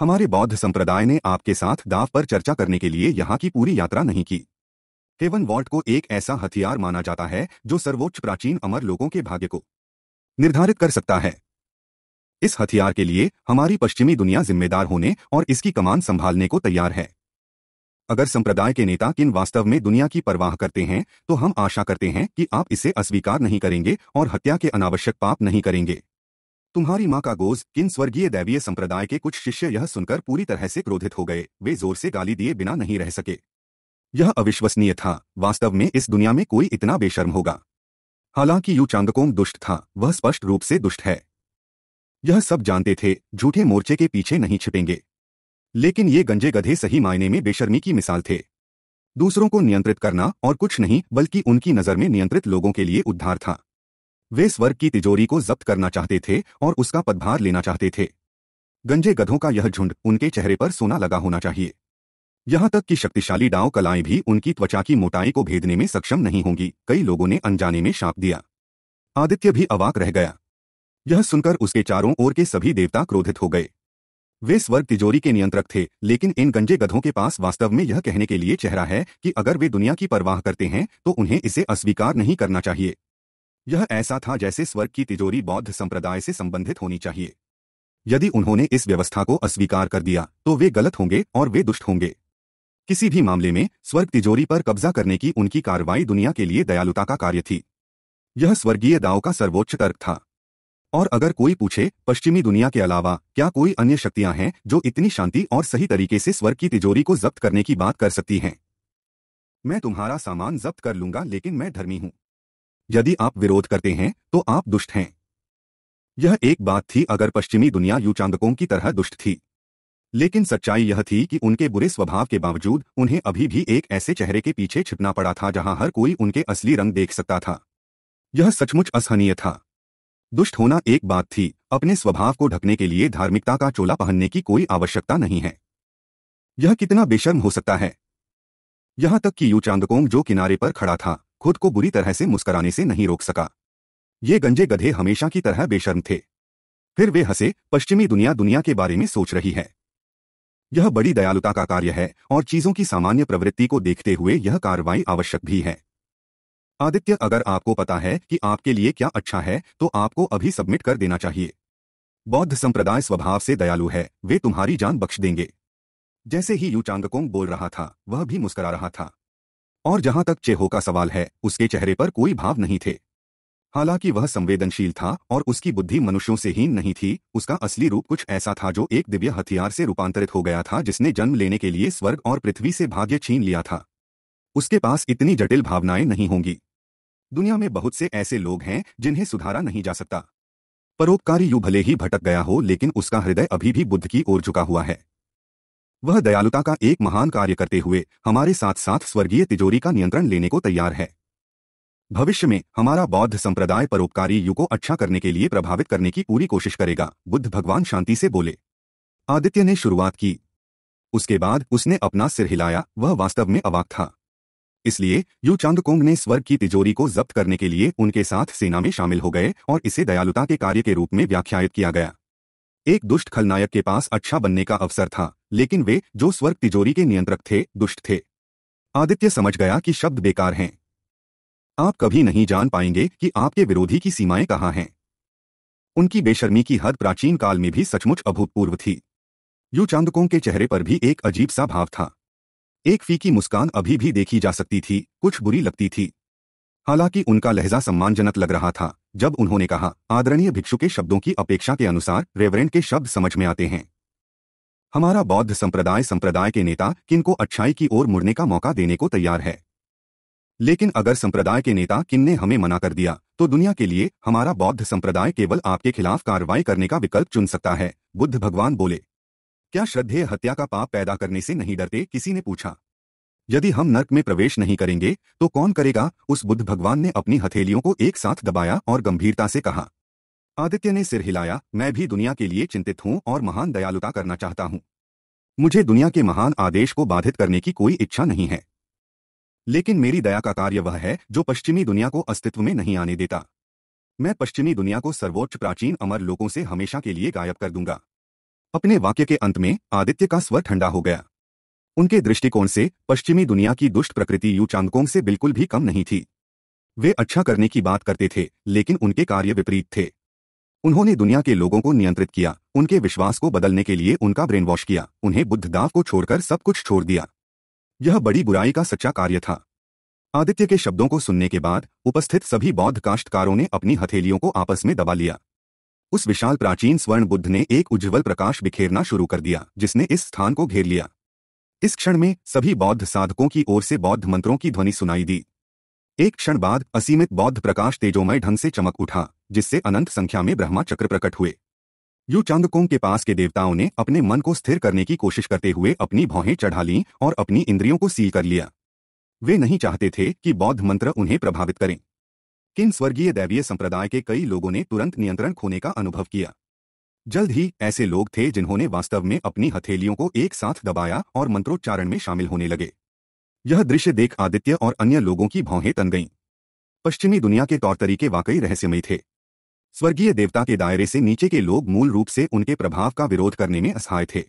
हमारे बौद्ध संप्रदाय ने आपके साथ दाव पर चर्चा करने के लिए यहां की पूरी यात्रा नहीं की हेवन वॉल्ट को एक ऐसा हथियार माना जाता है जो सर्वोच्च प्राचीन अमर लोगों के भाग्य को निर्धारित कर सकता है इस हथियार के लिए हमारी पश्चिमी दुनिया जिम्मेदार होने और इसकी कमान संभालने को तैयार है अगर संप्रदाय के नेता किन वास्तव में दुनिया की परवाह करते हैं तो हम आशा करते हैं कि आप इसे अस्वीकार नहीं करेंगे और हत्या के अनावश्यक पाप नहीं करेंगे तुम्हारी माँ का गोज किन स्वर्गीय दैवीय संप्रदाय के कुछ शिष्य यह सुनकर पूरी तरह से क्रोधित हो गए वे जोर से गाली दिए बिना नहीं रह सके यह अविश्वसनीय था वास्तव में इस दुनिया में कोई इतना बेशर्म होगा हालांकि यू चांदकोम दुष्ट था वह स्पष्ट रूप से दुष्ट है यह सब जानते थे झूठे मोर्चे के पीछे नहीं छिपेंगे लेकिन ये गंजे गधे सही मायने में बेशर्मी की मिसाल थे दूसरों को नियंत्रित करना और कुछ नहीं बल्कि उनकी नज़र में नियंत्रित लोगों के लिए उद्धार था वे स्वर्ग की तिजोरी को जब्त करना चाहते थे और उसका पदभार लेना चाहते थे गंजे गधों का यह झुंड उनके चेहरे पर सोना लगा होना चाहिए यहां तक कि शक्तिशाली डाव कलाएं भी उनकी त्वचा की मोटाई को भेदने में सक्षम नहीं होंगी कई लोगों ने अनजाने में शाप दिया आदित्य भी अवाक रह गया यह सुनकर उसके चारों ओर के सभी देवता क्रोधित हो गए वे स्वर्ग तिजोरी के नियंत्रक थे लेकिन इन गंजे गधों के पास वास्तव में यह कहने के लिए चेहरा है कि अगर वे दुनिया की परवाह करते हैं तो उन्हें इसे अस्वीकार नहीं करना चाहिए यह ऐसा था जैसे स्वर्ग की तिजोरी बौद्ध संप्रदाय से संबंधित होनी चाहिए यदि उन्होंने इस व्यवस्था को अस्वीकार कर दिया तो वे गलत होंगे और वे दुष्ट होंगे किसी भी मामले में स्वर्ग तिजोरी पर कब्जा करने की उनकी कार्रवाई दुनिया के लिए दयालुता का कार्य थी यह स्वर्गीय दाव का सर्वोच्च तर्क था और अगर कोई पूछे पश्चिमी दुनिया के अलावा क्या कोई अन्य शक्तियां हैं जो इतनी शांति और सही तरीके से स्वर की तिजोरी को जब्त करने की बात कर सकती हैं मैं तुम्हारा सामान जब्त कर लूंगा लेकिन मैं धर्मी हूं यदि आप विरोध करते हैं तो आप दुष्ट हैं यह एक बात थी अगर पश्चिमी दुनिया यूचांदकों की तरह दुष्ट थी लेकिन सच्चाई यह थी कि उनके बुरे स्वभाव के बावजूद उन्हें अभी भी एक ऐसे चेहरे के पीछे छिपना पड़ा था जहां हर कोई उनके असली रंग देख सकता था यह सचमुच असहनीय था दुष्ट होना एक बात थी अपने स्वभाव को ढकने के लिए धार्मिकता का चोला पहनने की कोई आवश्यकता नहीं है यह कितना बेशर्म हो सकता है यहां तक कि यू चांदकोंग जो किनारे पर खड़ा था खुद को बुरी तरह से मुस्कराने से नहीं रोक सका ये गंजे गधे हमेशा की तरह बेशर्म थे फिर वे हंसे पश्चिमी दुनिया दुनिया के बारे में सोच रही है यह बड़ी दयालुता का कार्य है और चीजों की सामान्य प्रवृत्ति को देखते हुए यह कार्रवाई आवश्यक भी है आदित्य अगर आपको पता है कि आपके लिए क्या अच्छा है तो आपको अभी सबमिट कर देना चाहिए बौद्ध संप्रदाय स्वभाव से दयालु है वे तुम्हारी जान बख्श देंगे जैसे ही यू चांगकोंग बोल रहा था वह भी मुस्करा रहा था और जहां तक चेहो का सवाल है उसके चेहरे पर कोई भाव नहीं थे हालांकि वह संवेदनशील था और उसकी बुद्धि मनुष्यों से हीन नहीं थी उसका असली रूप कुछ ऐसा था जो एक दिव्य हथियार से रूपांतरित हो गया था जिसने जन्म लेने के लिए स्वर्ग और पृथ्वी से भाग्य छीन लिया था उसके पास इतनी जटिल भावनाएं नहीं होंगी दुनिया में बहुत से ऐसे लोग हैं जिन्हें सुधारा नहीं जा सकता परोपकारी यू भले ही भटक गया हो लेकिन उसका हृदय अभी भी बुद्ध की ओर झुका हुआ है वह दयालुता का एक महान कार्य करते हुए हमारे साथ साथ स्वर्गीय तिजोरी का नियंत्रण लेने को तैयार है भविष्य में हमारा बौद्ध संप्रदाय परोपकारी यू को अच्छा करने के लिए प्रभावित करने की पूरी कोशिश करेगा बुद्ध भगवान शांति से बोले आदित्य ने शुरुआत की उसके बाद उसने अपना सिर हिलाया वह वास्तव में अवाक था इसलिए यू चांदकोंग ने स्वर्ग की तिजोरी को जब्त करने के लिए उनके साथ सेना में शामिल हो गए और इसे दयालुता के कार्य के रूप में व्याख्यायित किया गया एक दुष्ट खलनायक के पास अच्छा बनने का अवसर था लेकिन वे जो स्वर्ग तिजोरी के नियंत्रक थे दुष्ट थे आदित्य समझ गया कि शब्द बेकार हैं आप कभी नहीं जान पाएंगे कि आपके विरोधी की सीमाएं कहाँ हैं उनकी बेशर्मी की हद प्राचीन काल में भी सचमुच अभूतपूर्व थी यू चांदकों के चेहरे पर भी एक अजीब सा भाव था एक फीकी मुस्कान अभी भी देखी जा सकती थी कुछ बुरी लगती थी हालांकि उनका लहजा सम्मानजनक लग रहा था जब उन्होंने कहा आदरणीय भिक्षु के शब्दों की अपेक्षा के अनुसार रेवरेंट के शब्द समझ में आते हैं हमारा बौद्ध संप्रदाय संप्रदाय के नेता किनको अच्छाई की ओर मुड़ने का मौका देने को तैयार है लेकिन अगर संप्रदाय के नेता किन ने हमें मना कर दिया तो दुनिया के लिए हमारा बौद्ध संप्रदाय केवल आपके खिलाफ कार्रवाई करने का विकल्प चुन सकता है बुद्ध भगवान बोले क्या श्रद्धेय हत्या का पाप पैदा करने से नहीं डरते किसी ने पूछा यदि हम नर्क में प्रवेश नहीं करेंगे तो कौन करेगा उस बुद्ध भगवान ने अपनी हथेलियों को एक साथ दबाया और गंभीरता से कहा आदित्य ने सिर हिलाया मैं भी दुनिया के लिए चिंतित हूं और महान दयालुता करना चाहता हूं मुझे दुनिया के महान आदेश को बाधित करने की कोई इच्छा नहीं है लेकिन मेरी दया का कार्य वह है जो पश्चिमी दुनिया को अस्तित्व में नहीं आने देता मैं पश्चिमी दुनिया को सर्वोच्च प्राचीन अमर लोगों से हमेशा के लिए गायब कर दूंगा अपने वाक्य के अंत में आदित्य का स्वर ठंडा हो गया उनके दृष्टिकोण से पश्चिमी दुनिया की दुष्ट प्रकृति यू चांगकोंग से बिल्कुल भी कम नहीं थी वे अच्छा करने की बात करते थे लेकिन उनके कार्य विपरीत थे उन्होंने दुनिया के लोगों को नियंत्रित किया उनके विश्वास को बदलने के लिए उनका ब्रेन वॉश किया उन्हें बुद्ध दाव को छोड़कर सब कुछ छोड़ दिया यह बड़ी बुराई का सच्चा कार्य था आदित्य के शब्दों को सुनने के बाद उपस्थित सभी बौद्ध काश्तकारों ने अपनी हथेलियों को आपस में दबा लिया उस विशाल प्राचीन स्वर्ण बुद्ध ने एक उज्ज्वल प्रकाश बिखेरना शुरू कर दिया जिसने इस स्थान को घेर लिया इस क्षण में सभी बौद्ध साधकों की ओर से बौद्ध मंत्रों की ध्वनि सुनाई दी एक क्षण बाद असीमित बौद्ध प्रकाश तेजोमय ढंग से चमक उठा जिससे अनंत संख्या में ब्रह्मा चक्र प्रकट हुए यू के पास के देवताओं ने अपने मन को स्थिर करने की कोशिश करते हुए अपनी भौहें चढ़ा लीं और अपनी इंद्रियों को सील कर लिया वे नहीं चाहते थे कि बौद्ध मंत्र उन्हें प्रभावित करें किन स्वर्गीय दैवीय संप्रदाय के कई लोगों ने तुरंत नियंत्रण खोने का अनुभव किया जल्द ही ऐसे लोग थे जिन्होंने वास्तव में अपनी हथेलियों को एक साथ दबाया और मंत्रोच्चारण में शामिल होने लगे यह दृश्य देख आदित्य और अन्य लोगों की भौहें तन गईं पश्चिमी दुनिया के तौर तरीके वाकई रहस्यमय थे स्वर्गीय देवता के दायरे से नीचे के लोग मूल रूप से उनके प्रभाव का विरोध करने में असहाय थे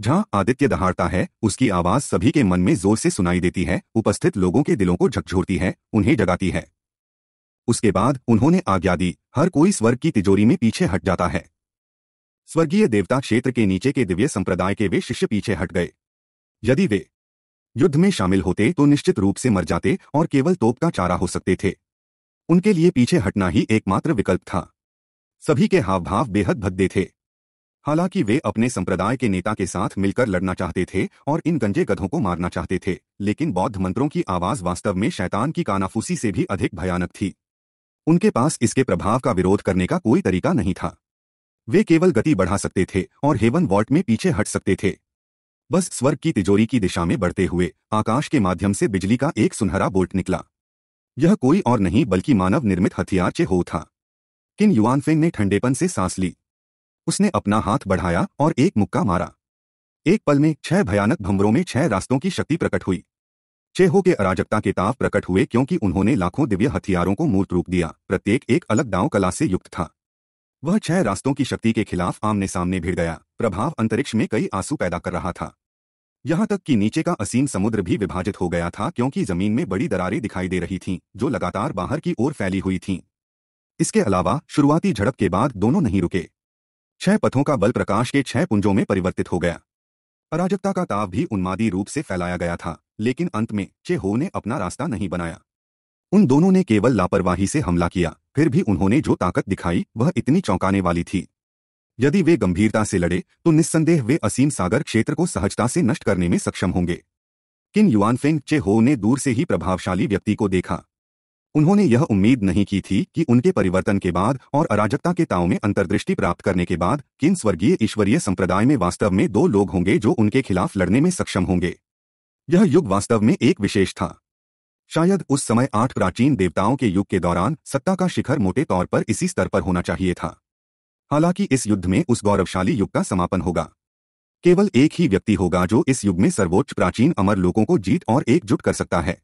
जहां आदित्य दहाड़ता है उसकी आवाज सभी के मन में जोर से सुनाई देती है उपस्थित लोगों के दिलों को झकझोरती है उन्हें जगाती है उसके बाद उन्होंने आज्ञा दी हर कोई स्वर्ग की तिजोरी में पीछे हट जाता है स्वर्गीय देवता क्षेत्र के नीचे के दिव्य संप्रदाय के वे शिष्य पीछे हट गए यदि वे युद्ध में शामिल होते तो निश्चित रूप से मर जाते और केवल तोप का चारा हो सकते थे उनके लिए पीछे हटना ही एकमात्र विकल्प था सभी के हाव भाव बेहद भद्दे थे हालांकि वे अपने संप्रदाय के नेता के साथ मिलकर लड़ना चाहते थे और इन गंजे गधों को मारना चाहते थे लेकिन बौद्ध मंत्रों की आवाज वास्तव में शैतान की कानाफूसी से भी अधिक भयानक थी उनके पास इसके प्रभाव का विरोध करने का कोई तरीका नहीं था वे केवल गति बढ़ा सकते थे और हेवन वॉल्ट में पीछे हट सकते थे बस स्वर्ग की तिजोरी की दिशा में बढ़ते हुए आकाश के माध्यम से बिजली का एक सुनहरा बोल्ट निकला यह कोई और नहीं बल्कि मानव निर्मित हथियार चे हो था किन युवानफेन ने ठंडेपन से सांस ली उसने अपना हाथ बढ़ाया और एक मुक्का मारा एक पल में छह भयानक भंवरों में छह रास्तों की शक्ति प्रकट हुई चेहो के अराजकता के ताप प्रकट हुए क्योंकि उन्होंने लाखों दिव्य हथियारों को मूर्त रूप दिया प्रत्येक एक अलग दांव कला से युक्त था वह छह रास्तों की शक्ति के खिलाफ आमने सामने भिड़ गया प्रभाव अंतरिक्ष में कई आंसू पैदा कर रहा था यहां तक कि नीचे का असीम समुद्र भी विभाजित हो गया था क्योंकि जमीन में बड़ी दरारें दिखाई दे रही थीं जो लगातार बाहर की ओर फैली हुई थीं इसके अलावा शुरुआती झड़प के बाद दोनों नहीं रुके छह पथों का बल प्रकाश के छह पुंजों में परिवर्तित हो गया अराजकता का ताव भी उन्मादी रूप से फैलाया गया था लेकिन अंत में चेहो ने अपना रास्ता नहीं बनाया उन दोनों ने केवल लापरवाही से हमला किया फिर भी उन्होंने जो ताकत दिखाई वह इतनी चौंकाने वाली थी यदि वे गंभीरता से लड़े तो निस्संदेह वे असीम सागर क्षेत्र को सहजता से नष्ट करने में सक्षम होंगे किन युआनफेंग चेहो ने दूर से ही प्रभावशाली व्यक्ति को देखा उन्होंने यह उम्मीद नहीं की थी कि उनके परिवर्तन के बाद और अराजकता के ताव में अंतर्दृष्टि प्राप्त करने के बाद किन स्वर्गीय ईश्वरीय संप्रदाय में वास्तव में दो लोग होंगे जो उनके खिलाफ लड़ने में सक्षम होंगे यह युग वास्तव में एक विशेष था शायद उस समय आठ प्राचीन देवताओं के युग के दौरान सत्ता का शिखर मोटे तौर पर इसी स्तर पर होना चाहिए था हालांकि इस युद्ध में उस गौरवशाली युग का समापन होगा केवल एक ही व्यक्ति होगा जो इस युग में सर्वोच्च प्राचीन अमर लोगों को जीत और एकजुट कर सकता है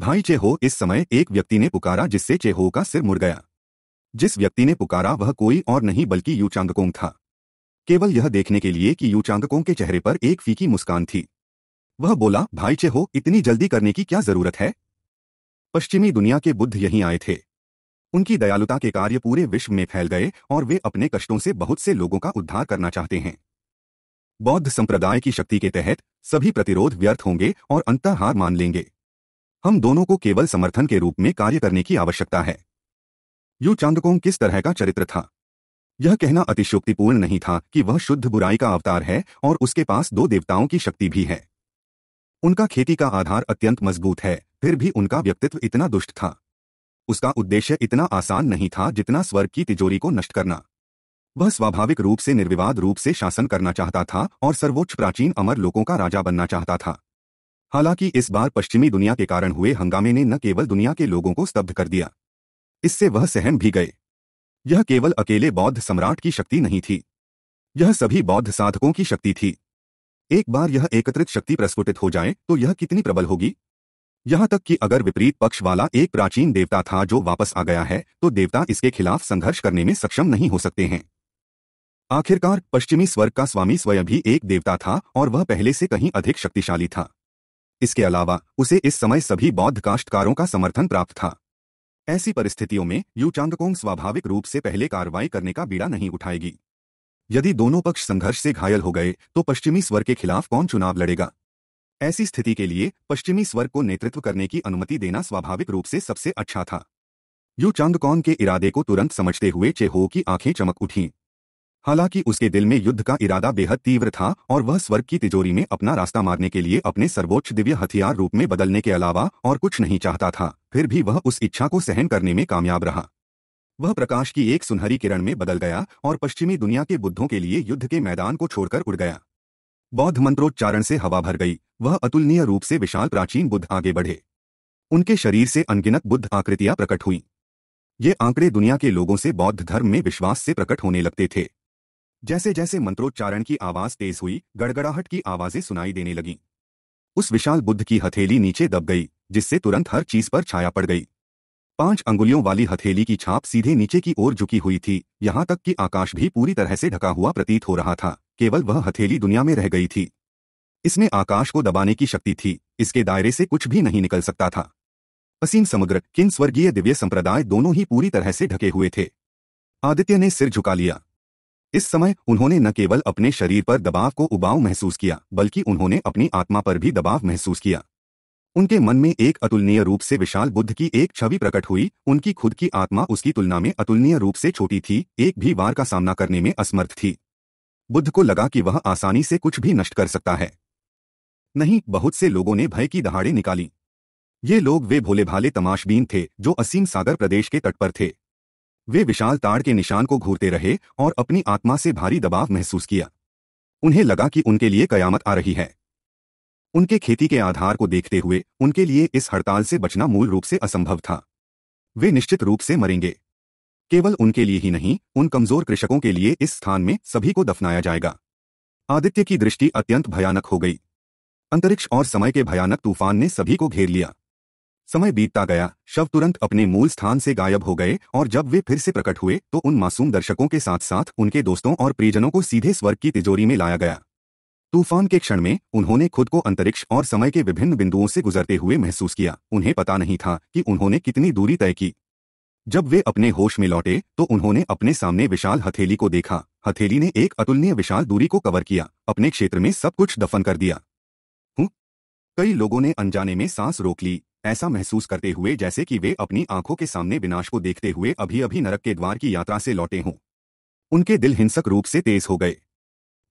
भाई चेहो इस समय एक व्यक्ति ने पुकारा जिससे चेहो का सिर मुड़ गया जिस व्यक्ति ने पुकारा वह कोई और नहीं बल्कि यूचांगकोंग था केवल यह देखने के लिए कि यूचांगकोंग के चेहरे पर एक फीकी मुस्कान थी वह बोला भाई चे हो इतनी जल्दी करने की क्या जरूरत है पश्चिमी दुनिया के बुद्ध यहीं आए थे उनकी दयालुता के कार्य पूरे विश्व में फैल गए और वे अपने कष्टों से बहुत से लोगों का उद्धार करना चाहते हैं बौद्ध संप्रदाय की शक्ति के तहत सभी प्रतिरोध व्यर्थ होंगे और अंतहार मान लेंगे हम दोनों को केवल समर्थन के रूप में कार्य करने की आवश्यकता है यू चांदकों किस तरह का चरित्र था यह कहना अतिशोक्तिपूर्ण नहीं था कि वह शुद्ध बुराई का अवतार है और उसके पास दो देवताओं की शक्ति भी है उनका खेती का आधार अत्यंत मजबूत है फिर भी उनका व्यक्तित्व इतना दुष्ट था उसका उद्देश्य इतना आसान नहीं था जितना स्वर्ग की तिजोरी को नष्ट करना वह स्वाभाविक रूप से निर्विवाद रूप से शासन करना चाहता था और सर्वोच्च प्राचीन अमर लोगों का राजा बनना चाहता था हालांकि इस बार पश्चिमी दुनिया के कारण हुए हंगामे ने न केवल दुनिया के लोगों को स्तब्ध कर दिया इससे वह सहम भी गए यह केवल अकेले बौद्ध सम्राट की शक्ति नहीं थी यह सभी बौद्ध साधकों की शक्ति थी एक बार यह एकत्रित शक्ति प्रस्फुटित हो जाए तो यह कितनी प्रबल होगी यहां तक कि अगर विपरीत पक्ष वाला एक प्राचीन देवता था जो वापस आ गया है तो देवता इसके खिलाफ संघर्ष करने में सक्षम नहीं हो सकते हैं आखिरकार पश्चिमी स्वर्ग का स्वामी स्वयं भी एक देवता था और वह पहले से कहीं अधिक शक्तिशाली था इसके अलावा उसे इस समय सभी बौद्ध काश्तकारों का समर्थन प्राप्त था ऐसी परिस्थितियों में यू चांगकोंग स्वाभाविक रूप से पहले कार्रवाई करने का बीड़ा नहीं उठाएगी यदि दोनों पक्ष संघर्ष से घायल हो गए तो पश्चिमी स्वर के खिलाफ कौन चुनाव लड़ेगा ऐसी स्थिति के लिए पश्चिमी स्वर को नेतृत्व करने की अनुमति देना स्वाभाविक रूप से सबसे अच्छा था यू चांगकौन के इरादे को तुरंत समझते हुए चेहो की आंखें चमक उठीं हालांकि उसके दिल में युद्ध का इरादा बेहद तीव्र था और वह स्वर्ग की तिजोरी में अपना रास्ता मारने के लिए अपने सर्वोच्च दिव्य हथियार रूप में बदलने के अलावा और कुछ नहीं चाहता था फिर भी वह उस इच्छा को सहन करने में कामयाब रहा वह प्रकाश की एक सुनहरी किरण में बदल गया और पश्चिमी दुनिया के बुद्धों के लिए युद्ध के मैदान को छोड़कर उड़ गया बौद्ध मंत्रोच्चारण से हवा भर गई वह अतुलनीय रूप से विशाल प्राचीन बुद्ध आगे बढ़े उनके शरीर से अनगिनत बुद्ध आकृतियां प्रकट हुई ये आंकड़े दुनिया के लोगों से बौद्ध धर्म में विश्वास से प्रकट होने लगते थे जैसे जैसे मंत्रोच्चारण की आवाज तेज हुई गड़गड़ाहट की आवाजें सुनाई देने लगीं उस विशाल बुद्ध की हथेली नीचे दब गई जिससे तुरंत हर चीज पर छाया पड़ गई पांच अंगुलियों वाली हथेली की छाप सीधे नीचे की ओर झुकी हुई थी यहाँ तक कि आकाश भी पूरी तरह से ढका हुआ प्रतीत हो रहा था केवल वह हथेली दुनिया में रह गई थी इसमें आकाश को दबाने की शक्ति थी इसके दायरे से कुछ भी नहीं निकल सकता था असीम समुद्र किन स्वर्गीय दिव्य संप्रदाय दोनों ही पूरी तरह से ढके हुए थे आदित्य ने सिर झुका लिया इस समय उन्होंने न केवल अपने शरीर पर दबाव को उबाव महसूस किया बल्कि उन्होंने अपनी आत्मा पर भी दबाव महसूस किया उनके मन में एक अतुलनीय रूप से विशाल बुद्ध की एक छवि प्रकट हुई उनकी खुद की आत्मा उसकी तुलना में अतुलनीय रूप से छोटी थी एक भी वार का सामना करने में असमर्थ थी बुद्ध को लगा कि वह आसानी से कुछ भी नष्ट कर सकता है नहीं बहुत से लोगों ने भय की दहाड़े निकाली ये लोग वे भोले भाले तमाशबीन थे जो असीम सागर प्रदेश के तट पर थे वे विशाल ताड़ के निशान को घूरते रहे और अपनी आत्मा से भारी दबाव महसूस किया उन्हें लगा कि उनके लिए कयामत आ रही है उनके खेती के आधार को देखते हुए उनके लिए इस हड़ताल से बचना मूल रूप से असंभव था वे निश्चित रूप से मरेंगे केवल उनके लिए ही नहीं उन कमजोर कृषकों के लिए इस स्थान में सभी को दफनाया जाएगा आदित्य की दृष्टि अत्यंत भयानक हो गई अंतरिक्ष और समय के भयानक तूफान ने सभी को घेर लिया समय बीतता गया शव तुरंत अपने मूल स्थान से गायब हो गए और जब वे फिर से प्रकट हुए तो उन मासूम दर्शकों के साथ साथ उनके दोस्तों और परिजनों को सीधे स्वर्ग की तिजोरी में लाया गया तूफान के क्षण में उन्होंने खुद को अंतरिक्ष और समय के विभिन्न बिंदुओं से गुजरते हुए महसूस किया उन्हें पता नहीं था कि उन्होंने कितनी दूरी तय की जब वे अपने होश में लौटे तो उन्होंने अपने सामने विशाल हथेली को देखा हथेली ने एक अतुलनीय विशाल दूरी को कवर किया अपने क्षेत्र में सब कुछ दफन कर दिया हुँ? कई लोगों ने अनजाने में सांस रोक ली ऐसा महसूस करते हुए जैसे कि वे अपनी आंखों के सामने विनाश को देखते हुए अभी अभी नरक के द्वार की यात्रा से लौटे हों उनके दिल हिंसक रूप से तेज हो गए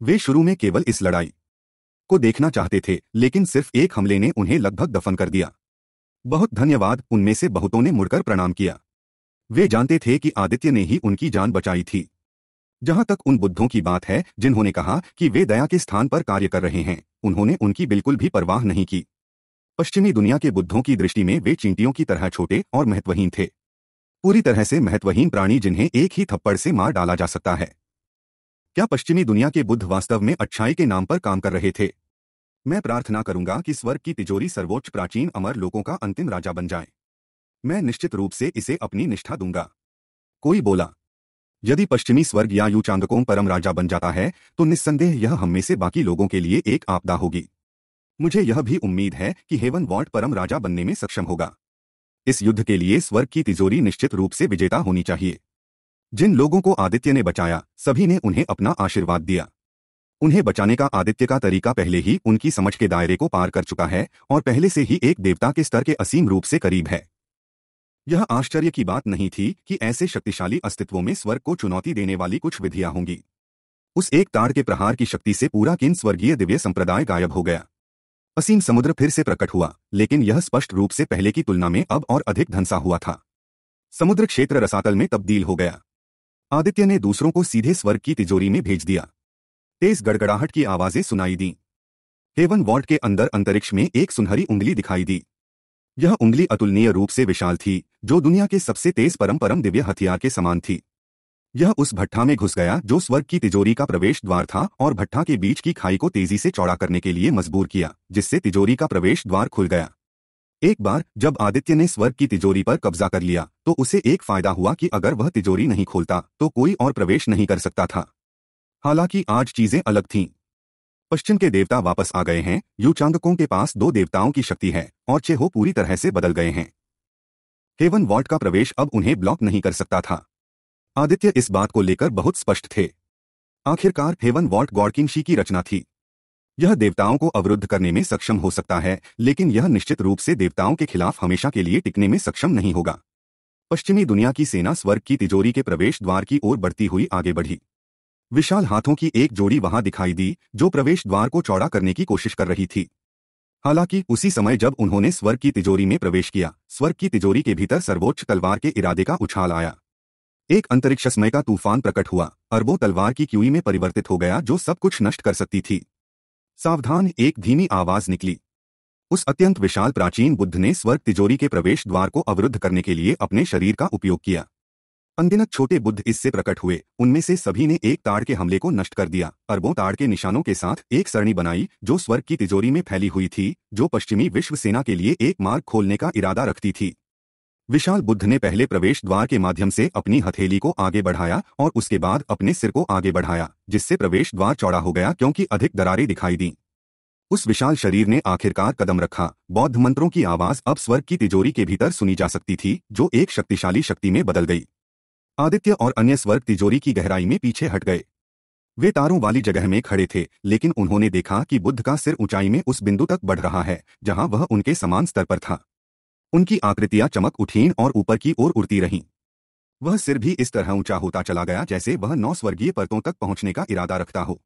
वे शुरू में केवल इस लड़ाई को देखना चाहते थे लेकिन सिर्फ एक हमले ने उन्हें लगभग दफन कर दिया बहुत धन्यवाद उनमें से बहुतों ने मुड़कर प्रणाम किया वे जानते थे कि आदित्य ने ही उनकी जान बचाई थी जहां तक उन बुद्धों की बात है जिन्होंने कहा कि वे दया के स्थान पर कार्य कर रहे हैं उन्होंने उनकी बिल्कुल भी परवाह नहीं की पश्चिमी दुनिया के बुद्धों की दृष्टि में वे चींटियों की तरह छोटे और महत्वहीन थे पूरी तरह से महत्वहीन प्राणी जिन्हें एक ही थप्पड़ से मार डाला जा सकता है क्या पश्चिमी दुनिया के बुद्ध वास्तव में अच्छाई के नाम पर काम कर रहे थे मैं प्रार्थना करूंगा कि स्वर्ग की तिजोरी सर्वोच्च प्राचीन अमर लोगों का अंतिम राजा बन जाए मैं निश्चित रूप से इसे अपनी निष्ठा दूंगा कोई बोला यदि पश्चिमी स्वर्ग या यू चांदकों परम राजा बन जाता है तो निस्संदेह यह हम में से बाकी लोगों के लिए एक आपदा होगी मुझे यह भी उम्मीद है कि हेवन वॉर्ड परम राजा बनने में सक्षम होगा इस युद्ध के लिए स्वर्ग की तिजोरी निश्चित रूप से विजेता होनी चाहिए जिन लोगों को आदित्य ने बचाया सभी ने उन्हें अपना आशीर्वाद दिया उन्हें बचाने का आदित्य का तरीका पहले ही उनकी समझ के दायरे को पार कर चुका है और पहले से ही एक देवता के स्तर के असीम रूप से करीब है यह आश्चर्य की बात नहीं थी कि ऐसे शक्तिशाली अस्तित्वों में स्वर्ग को चुनौती देने वाली कुछ विधियां होंगी उस एक ताड़ के प्रहार की शक्ति से पूरा किन स्वर्गीय दिव्य संप्रदाय गायब हो गया असीम समुद्र फिर से प्रकट हुआ लेकिन यह स्पष्ट रूप से पहले की तुलना में अब और अधिक धनसा हुआ था समुद्र क्षेत्र रसातल में तब्दील हो गया आदित्य ने दूसरों को सीधे स्वर्ग की तिजोरी में भेज दिया तेज गड़गड़ाहट की आवाजें सुनाई दी हेवन वॉर्ड के अंदर अंतरिक्ष में एक सुनहरी उंगली दिखाई दी यह उंगली अतुलनीय रूप से विशाल थी जो दुनिया के सबसे तेज परम परम दिव्य हथियार के समान थी यह उस भट्ठा में घुस गया जो स्वर्ग की तिजोरी का प्रवेश द्वार था और भट्ठा के बीच की खाई को तेजी से चौड़ा करने के लिए मजबूर किया जिससे तिजोरी का प्रवेश द्वार खुल गया एक बार जब आदित्य ने स्वर्ग की तिजोरी पर कब्जा कर लिया तो उसे एक फायदा हुआ कि अगर वह तिजोरी नहीं खोलता तो कोई और प्रवेश नहीं कर सकता था हालांकि आज चीजें अलग थीं पश्चिम के देवता वापस आ गए हैं युचांगकों के पास दो देवताओं की शक्ति है और चेहो पूरी तरह से बदल गए हैं हेवन वॉल्ट का प्रवेश अब उन्हें ब्लॉक नहीं कर सकता था आदित्य इस बात को लेकर बहुत स्पष्ट थे आखिरकार हेवन वॉल्ट गॉडकिंगशी की रचना थी यह देवताओं को अवरुद्ध करने में सक्षम हो सकता है लेकिन यह निश्चित रूप से देवताओं के खिलाफ हमेशा के लिए टिकने में सक्षम नहीं होगा पश्चिमी दुनिया की सेना स्वर्ग की तिजोरी के प्रवेश द्वार की ओर बढ़ती हुई आगे बढ़ी विशाल हाथों की एक जोड़ी वहां दिखाई दी जो प्रवेश द्वार को चौड़ा करने की कोशिश कर रही थी हालांकि उसी समय जब उन्होंने स्वर्ग की तिजोरी में प्रवेश किया स्वर्ग की तिजोरी के भीतर सर्वोच्च तलवार के इरादे का उछाल आया एक अंतरिक्षसमय का तूफान प्रकट हुआ अरबों तलवार की क्यूई में परिवर्तित हो गया जो सब कुछ नष्ट कर सकती थी सावधान एक धीमी आवाज निकली उस अत्यंत विशाल प्राचीन बुद्ध ने स्वर्ग तिजोरी के प्रवेश द्वार को अवरुद्ध करने के लिए अपने शरीर का उपयोग किया अनगिनत छोटे बुद्ध इससे प्रकट हुए उनमें से सभी ने एक ताड़ के हमले को नष्ट कर दिया अरबों ताड़ के निशानों के साथ एक सरणी बनाई जो स्वर्ग की तिजोरी में फैली हुई थी जो पश्चिमी विश्व सेना के लिए एक मार्ग खोलने का इरादा रखती थी विशाल बुद्ध ने पहले प्रवेश द्वार के माध्यम से अपनी हथेली को आगे बढ़ाया और उसके बाद अपने सिर को आगे बढ़ाया जिससे प्रवेश द्वार चौड़ा हो गया क्योंकि अधिक दरारें दिखाई दी उस विशाल शरीर ने आखिरकार कदम रखा बौद्ध मंत्रों की आवाज अब स्वर्ग की तिजोरी के भीतर सुनी जा सकती थी जो एक शक्तिशाली शक्ति में बदल गई आदित्य और अन्य स्वर्ग तिजोरी की गहराई में पीछे हट गए वे तारों वाली जगह में खड़े थे लेकिन उन्होंने देखा कि बुद्ध का सिर ऊंचाई में उस बिंदु तक बढ़ रहा है जहां वह उनके समान स्तर पर था उनकी आकृतियां चमक उठीन और ऊपर की ओर उड़ती रहीं वह सिर भी इस तरह ऊंचा होता चला गया जैसे वह नौ स्वर्गीय परतों तक पहुंचने का इरादा रखता हो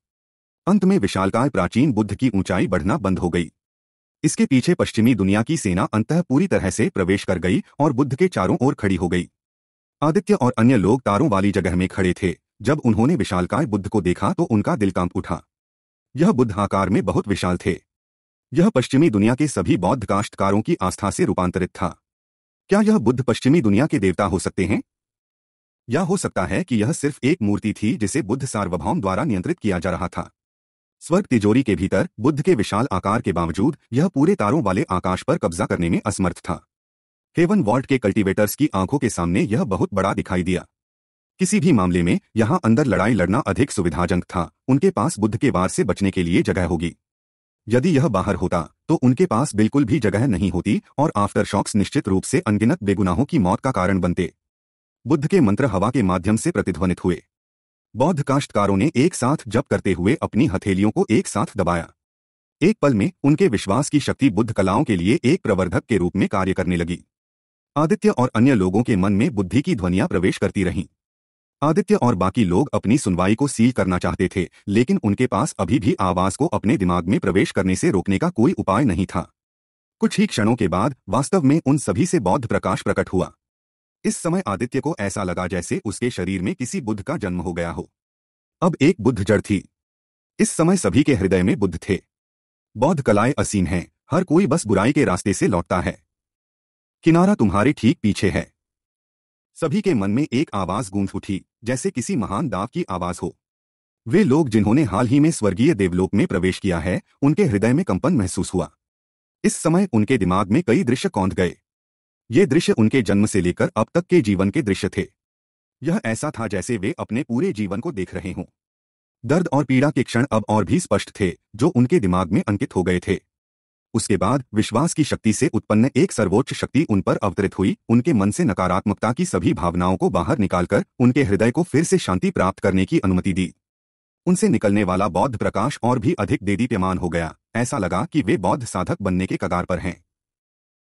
अंत में विशालकाय प्राचीन बुद्ध की ऊंचाई बढ़ना बंद हो गई इसके पीछे पश्चिमी दुनिया की सेना अंतः पूरी तरह से प्रवेश कर गई और बुद्ध के चारों ओर खड़ी हो गई आदित्य और अन्य लोग तारों वाली जगह में खड़े थे जब उन्होंने विशालकाय बुद्ध को देखा तो उनका दिल कांप उठा यह बुद्ध आकार में बहुत विशाल थे यह पश्चिमी दुनिया के सभी बौद्ध काश्तकारों की आस्था से रूपांतरित था क्या यह बुद्ध पश्चिमी दुनिया के देवता हो सकते हैं या हो सकता है कि यह सिर्फ एक मूर्ति थी जिसे बुद्ध सार्वभौम द्वारा नियंत्रित किया जा रहा था स्वर्ग तिजोरी के भीतर बुद्ध के विशाल आकार के बावजूद यह पूरे तारों वाले आकाश पर कब्जा करने में असमर्थ था हेवन वॉल्ट के कल्टीवेटर्स की आंखों के सामने यह बहुत बड़ा दिखाई दिया किसी भी मामले में यहां अंदर लड़ाई लड़ना अधिक सुविधाजनक था उनके पास बुद्ध के वार से बचने के लिए जगह होगी यदि यह बाहर होता तो उनके पास बिल्कुल भी जगह नहीं होती और आफ्टर शॉक्स निश्चित रूप से अनगिनत बेगुनाहों की मौत का कारण बनते बुद्ध के मंत्र हवा के माध्यम से प्रतिध्वनित हुए बौद्ध काश्तकारों ने एक साथ जप करते हुए अपनी हथेलियों को एक साथ दबाया एक पल में उनके विश्वास की शक्ति बुद्ध कलाओं के लिए एक प्रवर्धक के रूप में कार्य करने लगी आदित्य और अन्य लोगों के मन में बुद्धि की ध्वनियां प्रवेश करती रहीं आदित्य और बाकी लोग अपनी सुनवाई को सील करना चाहते थे लेकिन उनके पास अभी भी आवाज को अपने दिमाग में प्रवेश करने से रोकने का कोई उपाय नहीं था कुछ ही क्षणों के बाद वास्तव में उन सभी से बौद्ध प्रकाश प्रकट हुआ इस समय आदित्य को ऐसा लगा जैसे उसके शरीर में किसी बुद्ध का जन्म हो गया हो अब एक बुद्ध जड़ थी इस समय सभी के हृदय में बुद्ध थे बौद्ध कलाएं असीम हैं हर कोई बस बुराई के रास्ते से लौटता है किनारा तुम्हारे ठीक पीछे है सभी के मन में एक आवाज गूंज उठी जैसे किसी महान दाव की आवाज हो वे लोग जिन्होंने हाल ही में स्वर्गीय देवलोक में प्रवेश किया है उनके हृदय में कंपन महसूस हुआ इस समय उनके दिमाग में कई दृश्य कौंध गए ये दृश्य उनके जन्म से लेकर अब तक के जीवन के दृश्य थे यह ऐसा था जैसे वे अपने पूरे जीवन को देख रहे हों दर्द और पीड़ा के क्षण अब और भी स्पष्ट थे जो उनके दिमाग में अंकित हो गए थे उसके बाद विश्वास की शक्ति से उत्पन्न एक सर्वोच्च शक्ति उन पर अवतरित हुई उनके मन से नकारात्मकता की सभी भावनाओं को बाहर निकालकर उनके हृदय को फिर से शांति प्राप्त करने की अनुमति दी उनसे निकलने वाला बौद्ध प्रकाश और भी अधिक देदीप्यमान हो गया ऐसा लगा कि वे बौद्ध साधक बनने के कगार पर हैं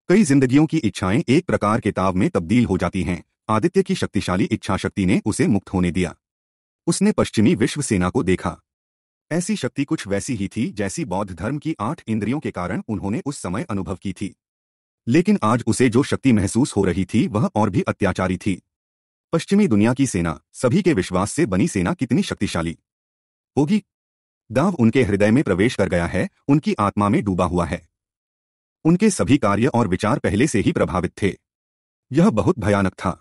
कई जिंदगियों की इच्छाएं एक प्रकार के ताव में तब्दील हो जाती हैं आदित्य की शक्तिशाली इच्छा शक्ति ने उसे मुक्त होने दिया उसने पश्चिमी विश्व सेना को देखा ऐसी शक्ति कुछ वैसी ही थी जैसी बौद्ध धर्म की आठ इंद्रियों के कारण उन्होंने उस समय अनुभव की थी लेकिन आज उसे जो शक्ति महसूस हो रही थी वह और भी अत्याचारी थी पश्चिमी दुनिया की सेना सभी के विश्वास से बनी सेना कितनी शक्तिशाली होगी दाव उनके हृदय में प्रवेश कर गया है उनकी आत्मा में डूबा हुआ है उनके सभी कार्य और विचार पहले से ही प्रभावित थे यह बहुत भयानक था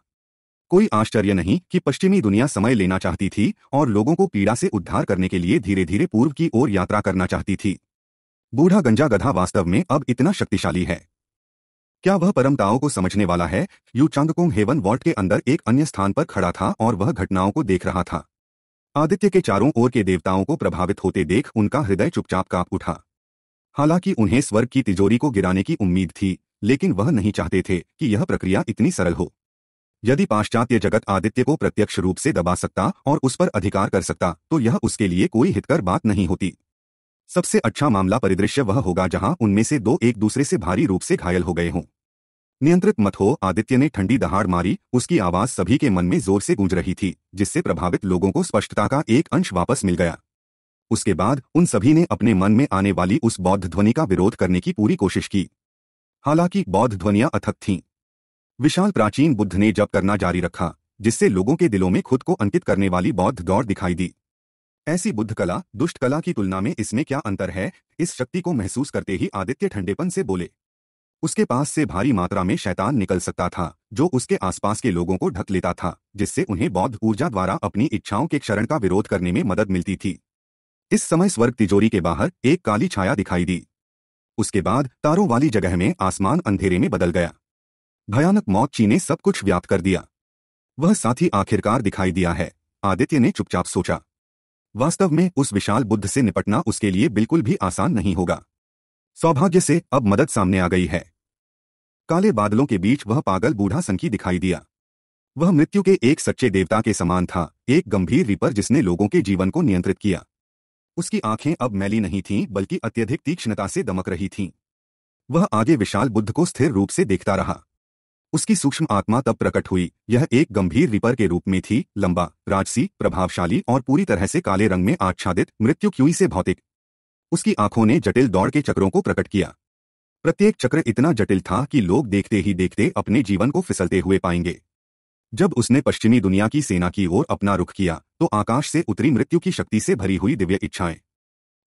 कोई आश्चर्य नहीं कि पश्चिमी दुनिया समय लेना चाहती थी और लोगों को पीड़ा से उद्धार करने के लिए धीरे धीरे पूर्व की ओर यात्रा करना चाहती थी बूढ़ा गंजा गधा वास्तव में अब इतना शक्तिशाली है क्या वह परमताओं को समझने वाला है यू चांगकोंग हेवन वॉल्ट के अंदर एक अन्य स्थान पर खड़ा था और वह घटनाओं को देख रहा था आदित्य के चारों ओर के देवताओं को प्रभावित होते देख उनका हृदय चुपचाप कांप उठा हालांकि उन्हें स्वर्ग की तिजोरी को गिराने की उम्मीद थी लेकिन वह नहीं चाहते थे कि यह प्रक्रिया इतनी सरल हो यदि पाश्चात्य जगत आदित्य को प्रत्यक्ष रूप से दबा सकता और उस पर अधिकार कर सकता तो यह उसके लिए कोई हितकर बात नहीं होती सबसे अच्छा मामला परिदृश्य वह होगा जहां उनमें से दो एक दूसरे से भारी रूप से घायल हो गए हों नियंत्रित मत हो आदित्य ने ठंडी दहाड़ मारी उसकी आवाज सभी के मन में जोर से गूंज रही थी जिससे प्रभावित लोगों को स्पष्टता का एक अंश वापस मिल गया उसके बाद उन सभी ने अपने मन में आने वाली उस बौद्ध ध्वनि का विरोध करने की पूरी कोशिश की हालांकि बौद्ध ध्वनियां अथक थीं विशाल प्राचीन बुद्ध ने जप करना जारी रखा जिससे लोगों के दिलों में खुद को अंकित करने वाली बौद्ध गौर दिखाई दी ऐसी बुद्ध कला दुष्ट कला की तुलना में इसमें क्या अंतर है इस शक्ति को महसूस करते ही आदित्य ठंडेपन से बोले उसके पास से भारी मात्रा में शैतान निकल सकता था जो उसके आसपास के लोगों को ढक लेता था जिससे उन्हें बौद्ध ऊर्जा द्वारा अपनी इच्छाओं के क्षरण का विरोध करने में मदद मिलती थी इस समय स्वर्ग तिजोरी के बाहर एक काली छाया दिखाई दी उसके बाद तारों वाली जगह में आसमान अंधेरे में बदल गया भयानक मौत ची ने सब कुछ व्याप्त कर दिया वह साथी आखिरकार दिखाई दिया है आदित्य ने चुपचाप सोचा वास्तव में उस विशाल बुद्ध से निपटना उसके लिए बिल्कुल भी आसान नहीं होगा सौभाग्य से अब मदद सामने आ गई है काले बादलों के बीच वह पागल बूढ़ा संखी दिखाई दिया वह मृत्यु के एक सच्चे देवता के समान था एक गंभीर रिपर जिसने लोगों के जीवन को नियंत्रित किया उसकी आंखें अब मैली नहीं थीं बल्कि अत्यधिक तीक्ष्णता से दमक रही थीं वह आगे विशाल बुद्ध को स्थिर रूप से देखता रहा उसकी सूक्ष्म आत्मा तब प्रकट हुई यह एक गंभीर रिपर के रूप में थी लंबा राजसी प्रभावशाली और पूरी तरह से काले रंग में आच्छादित मृत्यु क्यूई से भौतिक उसकी आंखों ने जटिल दौड़ के चक्रों को प्रकट किया प्रत्येक चक्र इतना जटिल था कि लोग देखते ही देखते अपने जीवन को फिसलते हुए पाएंगे जब उसने पश्चिमी दुनिया की सेना की ओर अपना रुख किया तो आकाश से उतरी मृत्यु की शक्ति से भरी हुई दिव्य इच्छाएं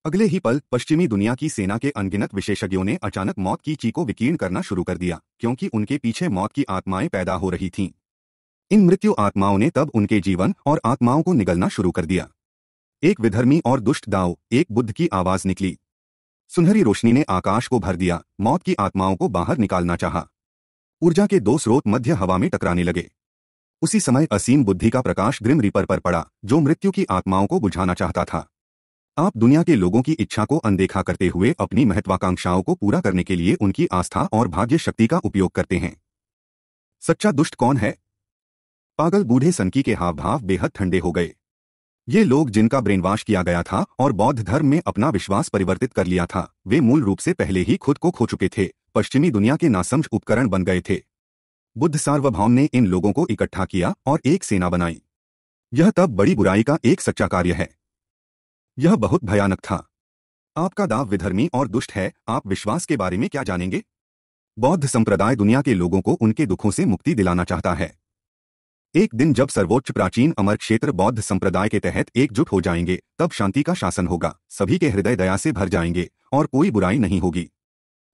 अगले ही पल पश्चिमी दुनिया की सेना के अनगिनत विशेषज्ञों ने अचानक मौत की चीको विकीर्ण करना शुरू कर दिया क्योंकि उनके पीछे मौत की आत्माएं पैदा हो रही थीं इन मृत्यु आत्माओं ने तब उनके जीवन और आत्माओं को निगलना शुरू कर दिया एक विधर्मी और दुष्ट दाव एक बुद्ध की आवाज निकली सुनहरी रोशनी ने आकाश को भर दिया मौत की आत्माओं को बाहर निकालना चाह ऊर्जा के दो स्रोत मध्य हवा में टकराने लगे उसी समय असीम बुद्धि का प्रकाश ग्रिम रिपर पर पड़ा जो मृत्यु की आत्माओं को बुझाना चाहता था आप दुनिया के लोगों की इच्छा को अनदेखा करते हुए अपनी महत्वाकांक्षाओं को पूरा करने के लिए उनकी आस्था और भाग्य शक्ति का उपयोग करते हैं सच्चा दुष्ट कौन है पागल बूढ़े सनकी के हाव भाव बेहद ठंडे हो गए ये लोग जिनका ब्रेनवाश किया गया था और बौद्ध धर्म में अपना विश्वास परिवर्तित कर लिया था वे मूल रूप से पहले ही खुद को खो चुके थे पश्चिमी दुनिया के नासमझ उपकरण बन गए थे बुद्ध सार्वभौम ने इन लोगों को इकट्ठा किया और एक सेना बनाई यह तब बड़ी बुराई का एक सच्चा कार्य है यह बहुत भयानक था आपका दाव विधर्मी और दुष्ट है आप विश्वास के बारे में क्या जानेंगे बौद्ध संप्रदाय दुनिया के लोगों को उनके दुखों से मुक्ति दिलाना चाहता है एक दिन जब सर्वोच्च प्राचीन अमर क्षेत्र बौद्ध संप्रदाय के तहत एकजुट हो जाएंगे तब शांति का शासन होगा सभी के हृदय दया से भर जाएंगे और कोई बुराई नहीं होगी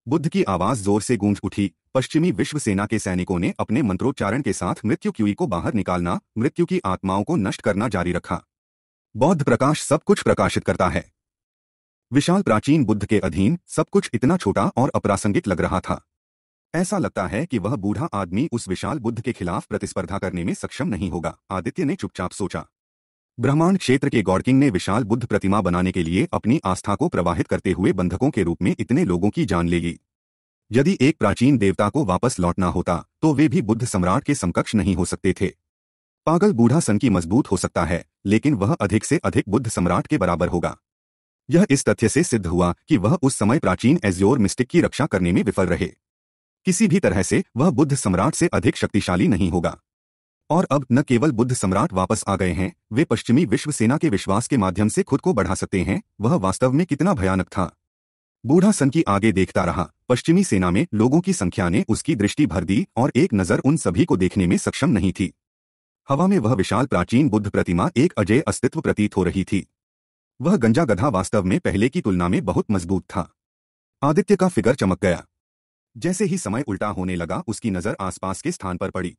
बुद्ध की आवाज जोर से गूंज उठी पश्चिमी विश्व सेना के सैनिकों ने अपने मंत्रोच्चारण के साथ मृत्यु क्यूई को बाहर निकालना मृत्यु की आत्माओं को नष्ट करना जारी रखा बौद्ध प्रकाश सब कुछ प्रकाशित करता है विशाल प्राचीन बुद्ध के अधीन सब कुछ इतना छोटा और अप्रासंगिक लग रहा था ऐसा लगता है कि वह बूढ़ा आदमी उस विशाल बुद्ध के खिलाफ प्रतिस्पर्धा करने में सक्षम नहीं होगा आदित्य ने चुपचाप सोचा ब्रह्मांड क्षेत्र के गौड़किंग ने विशाल बुद्ध प्रतिमा बनाने के लिए अपनी आस्था को प्रवाहित करते हुए बंधकों के रूप में इतने लोगों की जान ले ली यदि एक प्राचीन देवता को वापस लौटना होता तो वे भी बुद्ध सम्राट के समकक्ष नहीं हो सकते थे पागल बूढ़ा सन की मजबूत हो सकता है लेकिन वह अधिक से अधिक बुद्ध सम्राट के बराबर होगा यह इस तथ्य से सिद्ध हुआ कि वह उस समय प्राचीन एज्योर मिस्टिक की रक्षा करने में विफल रहे किसी भी तरह से वह बुद्ध सम्राट से अधिक शक्तिशाली नहीं होगा और अब न केवल बुद्ध सम्राट वापस आ गए हैं वे पश्चिमी विश्व सेना के विश्वास के माध्यम से खुद को बढ़ा सकते हैं वह वास्तव में कितना भयानक था बूढ़ा सन की आगे देखता रहा पश्चिमी सेना में लोगों की संख्या ने उसकी दृष्टि भर दी और एक नज़र उन सभी को देखने में सक्षम नहीं थी हवा में वह विशाल प्राचीन बुद्ध प्रतिमा एक अजय अस्तित्व प्रतीत हो रही थी वह गंजा गधा वास्तव में पहले की तुलना में बहुत मजबूत था आदित्य का फिगर चमक गया जैसे ही समय उल्टा होने लगा उसकी नजर आसपास के स्थान पर पड़ी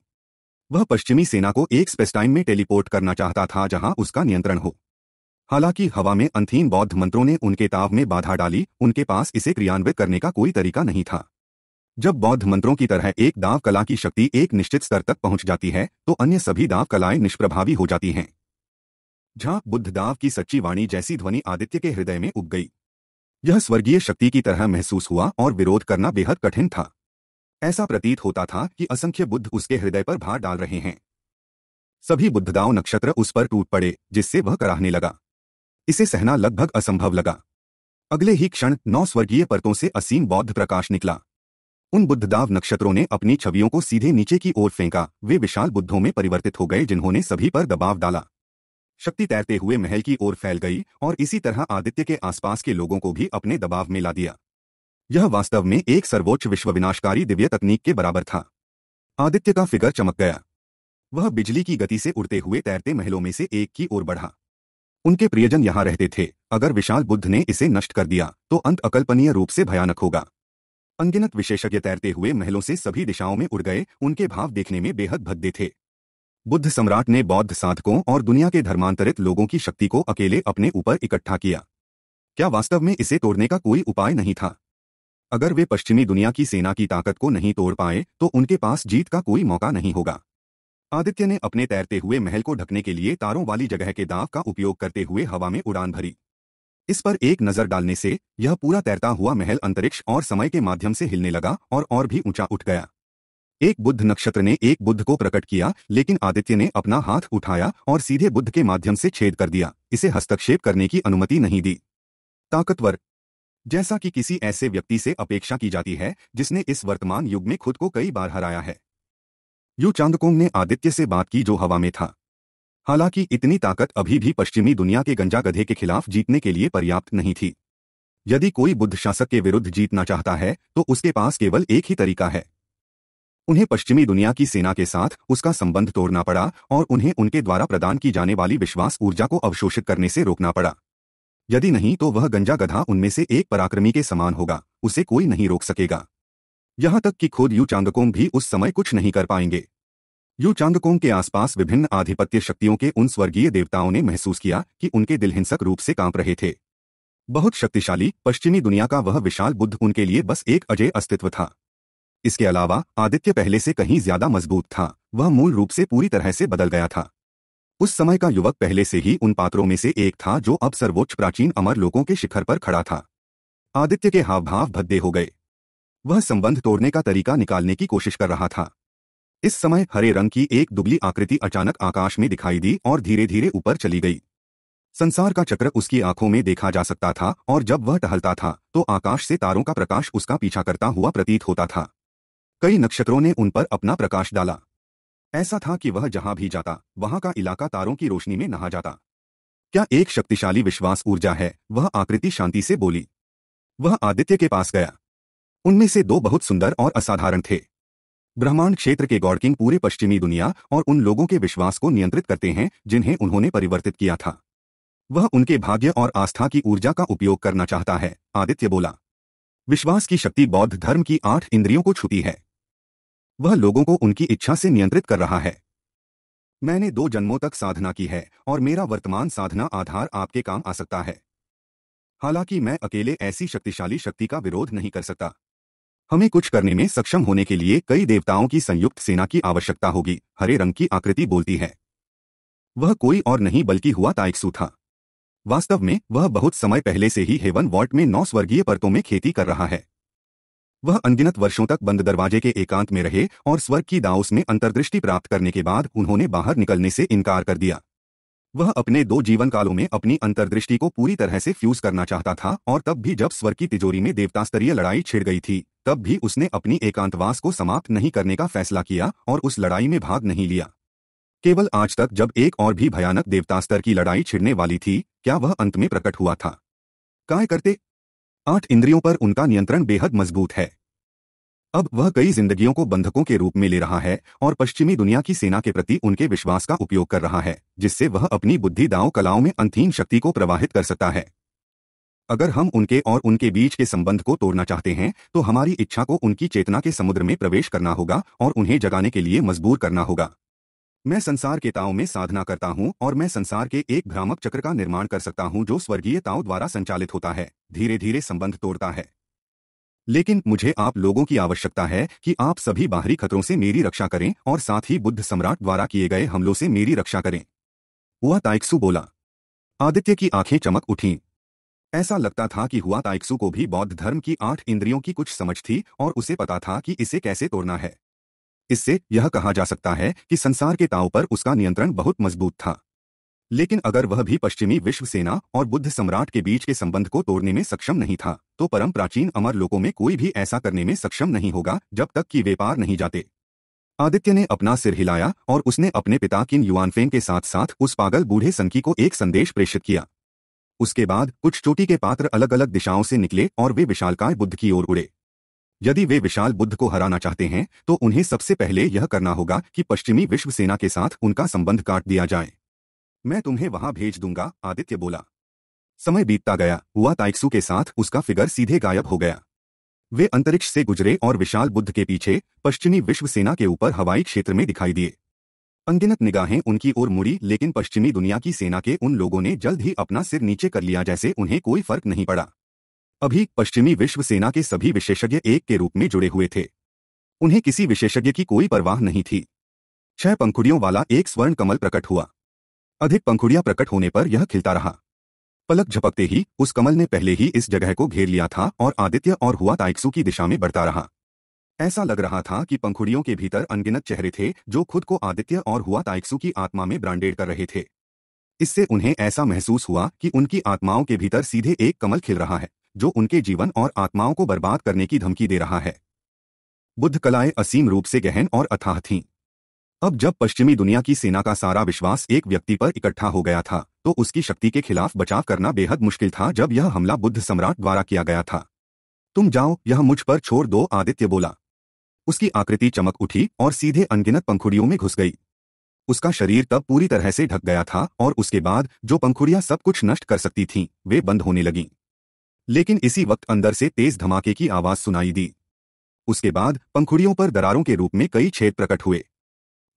वह पश्चिमी सेना को एक स्पेस्टाइम में टेलीपोर्ट करना चाहता था जहां उसका नियंत्रण हो हालांकि हवा में अंथीन बौद्ध मंत्रों ने उनके ताव में बाधा डाली उनके पास इसे क्रियान्वित करने का कोई तरीका नहीं था जब बौद्ध मंत्रों की तरह एक दाव कला की शक्ति एक निश्चित स्तर तक पहुंच जाती है तो अन्य सभी दाव कलाएं निष्प्रभावी हो जाती हैं झांक बुद्ध दाव की सच्ची वाणी जैसी ध्वनि आदित्य के हृदय में उग गई यह स्वर्गीय शक्ति की तरह महसूस हुआ और विरोध करना बेहद कठिन था ऐसा प्रतीत होता था कि असंख्य बुद्ध उसके हृदय पर भार डाल रहे हैं सभी बुद्धदाव नक्षत्र उस पर टूट पड़े जिससे वह कराहने लगा इसे सहना लगभग असंभव लगा अगले ही क्षण नौ स्वर्गीय परतों से असीम बौद्ध प्रकाश निकला उन बुद्धदाव नक्षत्रों ने अपनी छवियों को सीधे नीचे की ओर फेंका वे विशाल बुद्धों में परिवर्तित हो गए जिन्होंने सभी पर दबाव डाला शक्ति तैरते हुए महल की ओर फैल गई और इसी तरह आदित्य के आसपास के लोगों को भी अपने दबाव में ला दिया यह वास्तव में एक सर्वोच्च विश्वविनाशकारी दिव्य तकनीक के बराबर था आदित्य का फिगर चमक गया वह बिजली की गति से उड़ते हुए तैरते महलों में से एक की ओर बढ़ा उनके प्रियजन यहां रहते थे अगर विशाल बुद्ध ने इसे नष्ट कर दिया तो अंत अकल्पनीय रूप से भयानक होगा अंगिनत विशेषज्ञ तैरते हुए महलों से सभी दिशाओं में उड़ गए उनके भाव देखने में बेहद भद्दे थे बुद्ध सम्राट ने बौद्ध साधकों और दुनिया के धर्मांतरित लोगों की शक्ति को अकेले अपने ऊपर इकट्ठा किया क्या वास्तव में इसे तोड़ने का कोई उपाय नहीं था अगर वे पश्चिमी दुनिया की सेना की ताकत को नहीं तोड़ पाए तो उनके पास जीत का कोई मौका नहीं होगा आदित्य ने अपने तैरते हुए महल को ढकने के लिए तारों वाली जगह के दाव का उपयोग करते हुए हवा में उड़ान भरी इस पर एक नजर डालने से यह पूरा तैरता हुआ महल अंतरिक्ष और समय के माध्यम से हिलने लगा और और भी ऊंचा उठ गया एक बुद्ध नक्षत्र ने एक बुद्ध को प्रकट किया लेकिन आदित्य ने अपना हाथ उठाया और सीधे बुद्ध के माध्यम से छेद कर दिया इसे हस्तक्षेप करने की अनुमति नहीं दी ताकतवर जैसा कि किसी ऐसे व्यक्ति से अपेक्षा की जाती है जिसने इस वर्तमान युग में खुद को कई बार हराया है यू चांदकोंग ने आदित्य से बात की जो हवा में था हालांकि इतनी ताकत अभी भी पश्चिमी दुनिया के गंजा गधे के खिलाफ जीतने के लिए पर्याप्त नहीं थी यदि कोई बुद्ध शासक के विरुद्ध जीतना चाहता है तो उसके पास केवल एक ही तरीका है उन्हें पश्चिमी दुनिया की सेना के साथ उसका संबंध तोड़ना पड़ा और उन्हें उनके द्वारा प्रदान की जाने वाली विश्वास ऊर्जा को अवशोषित करने से रोकना पड़ा यदि नहीं तो वह गंजा गधा उनमें से एक पराक्रमी के समान होगा उसे कोई नहीं रोक सकेगा यहां तक कि खुद यू चांगकोम भी उस समय कुछ नहीं कर पाएंगे यू चांदकों के आसपास विभिन्न आधिपत्य शक्तियों के उन स्वर्गीय देवताओं ने महसूस किया कि उनके दिल हिंसक रूप से कांप रहे थे बहुत शक्तिशाली पश्चिमी दुनिया का वह विशाल बुद्ध उनके लिए बस एक अजय अस्तित्व था इसके अलावा आदित्य पहले से कहीं ज्यादा मजबूत था वह मूल रूप से पूरी तरह से बदल गया था उस समय का युवक पहले से ही उन पात्रों में से एक था जो अब सर्वोच्च प्राचीन अमर लोगों के शिखर पर खड़ा था आदित्य के हावभाव भद्दे हो गए वह संबंध तोड़ने का तरीका निकालने की कोशिश कर रहा था इस समय हरे रंग की एक दुबली आकृति अचानक आकाश में दिखाई दी और धीरे धीरे ऊपर चली गई संसार का चक्र उसकी आंखों में देखा जा सकता था और जब वह टहलता था तो आकाश से तारों का प्रकाश उसका पीछा करता हुआ प्रतीत होता था कई नक्षत्रों ने उन पर अपना प्रकाश डाला ऐसा था कि वह जहां भी जाता वहां का इलाका तारों की रोशनी में नहा जाता क्या एक शक्तिशाली विश्वास ऊर्जा है वह आकृति शांति से बोली वह आदित्य के पास गया उनमें से दो बहुत सुंदर और असाधारण थे ब्रह्मांड क्षेत्र के गॉडकिंग पूरे पश्चिमी दुनिया और उन लोगों के विश्वास को नियंत्रित करते हैं जिन्हें उन्होंने परिवर्तित किया था वह उनके भाग्य और आस्था की ऊर्जा का उपयोग करना चाहता है आदित्य बोला विश्वास की शक्ति बौद्ध धर्म की आठ इंद्रियों को छूती है वह लोगों को उनकी इच्छा से नियंत्रित कर रहा है मैंने दो जन्मों तक साधना की है और मेरा वर्तमान साधना आधार आपके काम आ सकता है हालांकि मैं अकेले ऐसी शक्तिशाली शक्ति का विरोध नहीं कर सकता हमें कुछ करने में सक्षम होने के लिए कई देवताओं की संयुक्त सेना की आवश्यकता होगी हरे रंग की आकृति बोलती है वह कोई और नहीं बल्कि हुआ ताइक्सू था वास्तव में वह बहुत समय पहले से ही हेवन वॉल्ट में नौ स्वर्गीय परतों में खेती कर रहा है वह अनगिनत वर्षों तक बंद दरवाजे के एकांत में रहे और स्वर्ग की दाउस में अंतर्दृष्टि प्राप्त करने के बाद उन्होंने बाहर निकलने से इनकार कर दिया वह अपने दो जीवन कालों में अपनी अंतर्दृष्टि को पूरी तरह से फ्यूज करना चाहता था और तब भी जब स्वर की तिजोरी में देवता स्तरीय लड़ाई छिड़ गई थी तब भी उसने अपनी एकांतवास को समाप्त नहीं करने का फैसला किया और उस लड़ाई में भाग नहीं लिया केवल आज तक जब एक और भी भयानक देवतास्तर की लड़ाई छिड़ने वाली थी क्या वह अंत में प्रकट हुआ था काय करते आठ इंद्रियों पर उनका नियंत्रण बेहद मजबूत है अब वह कई जिंदगियों को बंधकों के रूप में ले रहा है और पश्चिमी दुनिया की सेना के प्रति उनके विश्वास का उपयोग कर रहा है जिससे वह अपनी बुद्धि कलाओं में अंतिम शक्ति को प्रवाहित कर सकता है अगर हम उनके और उनके बीच के संबंध को तोड़ना चाहते हैं तो हमारी इच्छा को उनकी चेतना के समुद्र में प्रवेश करना होगा और उन्हें जगाने के लिए मजबूर करना होगा मैं संसार के ताओं में साधना करता हूं और मैं संसार के एक भ्रामक चक्र का निर्माण कर सकता हूं जो स्वर्गीय ताओं द्वारा संचालित होता है धीरे धीरे संबंध तोड़ता है लेकिन मुझे आप लोगों की आवश्यकता है कि आप सभी बाहरी खतरों से मेरी रक्षा करें और साथ ही बुद्ध सम्राट द्वारा किए गए हमलों से मेरी रक्षा करें वह ताइक्सु बोला आदित्य की आंखें चमक उठीं ऐसा लगता था कि हुआ ताइक्सु को भी बौद्ध धर्म की आठ इंद्रियों की कुछ समझ थी और उसे पता था कि इसे कैसे तोड़ना है इससे यह कहा जा सकता है कि संसार के ताव पर उसका नियंत्रण बहुत मजबूत था लेकिन अगर वह भी पश्चिमी विश्व सेना और बुद्ध सम्राट के बीच के संबंध को तोड़ने में सक्षम नहीं था तो परम प्राचीन अमर लोगों में कोई भी ऐसा करने में सक्षम नहीं होगा जब तक कि व्यापार नहीं जाते आदित्य ने अपना सिर हिलाया और उसने अपने पिता किन युआनफेन के साथ साथ उस पागल बूढ़े सनकी को एक संदेश प्रेषित किया उसके बाद कुछ चोटी के पात्र अलग अलग दिशाओं से निकले और वे विशालकाय बुद्ध की ओर उड़े यदि वे विशाल बुद्ध को हराना चाहते हैं तो उन्हें सबसे पहले यह करना होगा कि पश्चिमी विश्व सेना के साथ उनका संबंध काट दिया जाए मैं तुम्हें वहां भेज दूंगा आदित्य बोला समय बीतता गया हुआ ताइक्सू के साथ उसका फिगर सीधे गायब हो गया वे अंतरिक्ष से गुजरे और विशाल बुद्ध के पीछे पश्चिमी विश्व सेना के ऊपर हवाई क्षेत्र में दिखाई दिए अनगिनत निगाहें उनकी ओर मुड़ी लेकिन पश्चिमी दुनिया की सेना के उन लोगों ने जल्द ही अपना सिर नीचे कर लिया जैसे उन्हें कोई फर्क नहीं पड़ा अभी पश्चिमी विश्व सेना के सभी विशेषज्ञ एक के रूप में जुड़े हुए थे उन्हें किसी विशेषज्ञ की कोई परवाह नहीं थी छह पंखुड़ियों वाला एक स्वर्ण कमल प्रकट हुआ अधिक पंखुड़ियां प्रकट होने पर यह खिलता रहा पलक झपकते ही उस कमल ने पहले ही इस जगह को घेर लिया था और आदित्य और हुआ ताइक्सू की दिशा में बढ़ता रहा ऐसा लग रहा था कि पंखुड़ियों के भीतर अनगिनत चेहरे थे जो खुद को आदित्य और हुआ ताइक्सू की आत्मा में ब्रांडेड कर रहे थे इससे उन्हें ऐसा महसूस हुआ कि उनकी आत्माओं के भीतर सीधे एक कमल खिल रहा है जो उनके जीवन और आत्माओं को बर्बाद करने की धमकी दे रहा है बुद्ध कलाएं असीम रूप से गहन और अथाह थीं अब जब पश्चिमी दुनिया की सेना का सारा विश्वास एक व्यक्ति पर इकट्ठा हो गया था तो उसकी शक्ति के खिलाफ बचाव करना बेहद मुश्किल था जब यह हमला बुद्ध सम्राट द्वारा किया गया था तुम जाओ यह मुझ पर छोड़ दो आदित्य बोला उसकी आकृति चमक उठी और सीधे अनगिनत पंखुड़ियों में घुस गई उसका शरीर तब पूरी तरह से ढक गया था और उसके बाद जो पंखुड़ियां सब कुछ नष्ट कर सकती थीं वे बंद होने लगीं लेकिन इसी वक्त अंदर से तेज धमाके की आवाज सुनाई दी उसके बाद पंखुड़ियों पर दरारों के रूप में कई छेद प्रकट हुए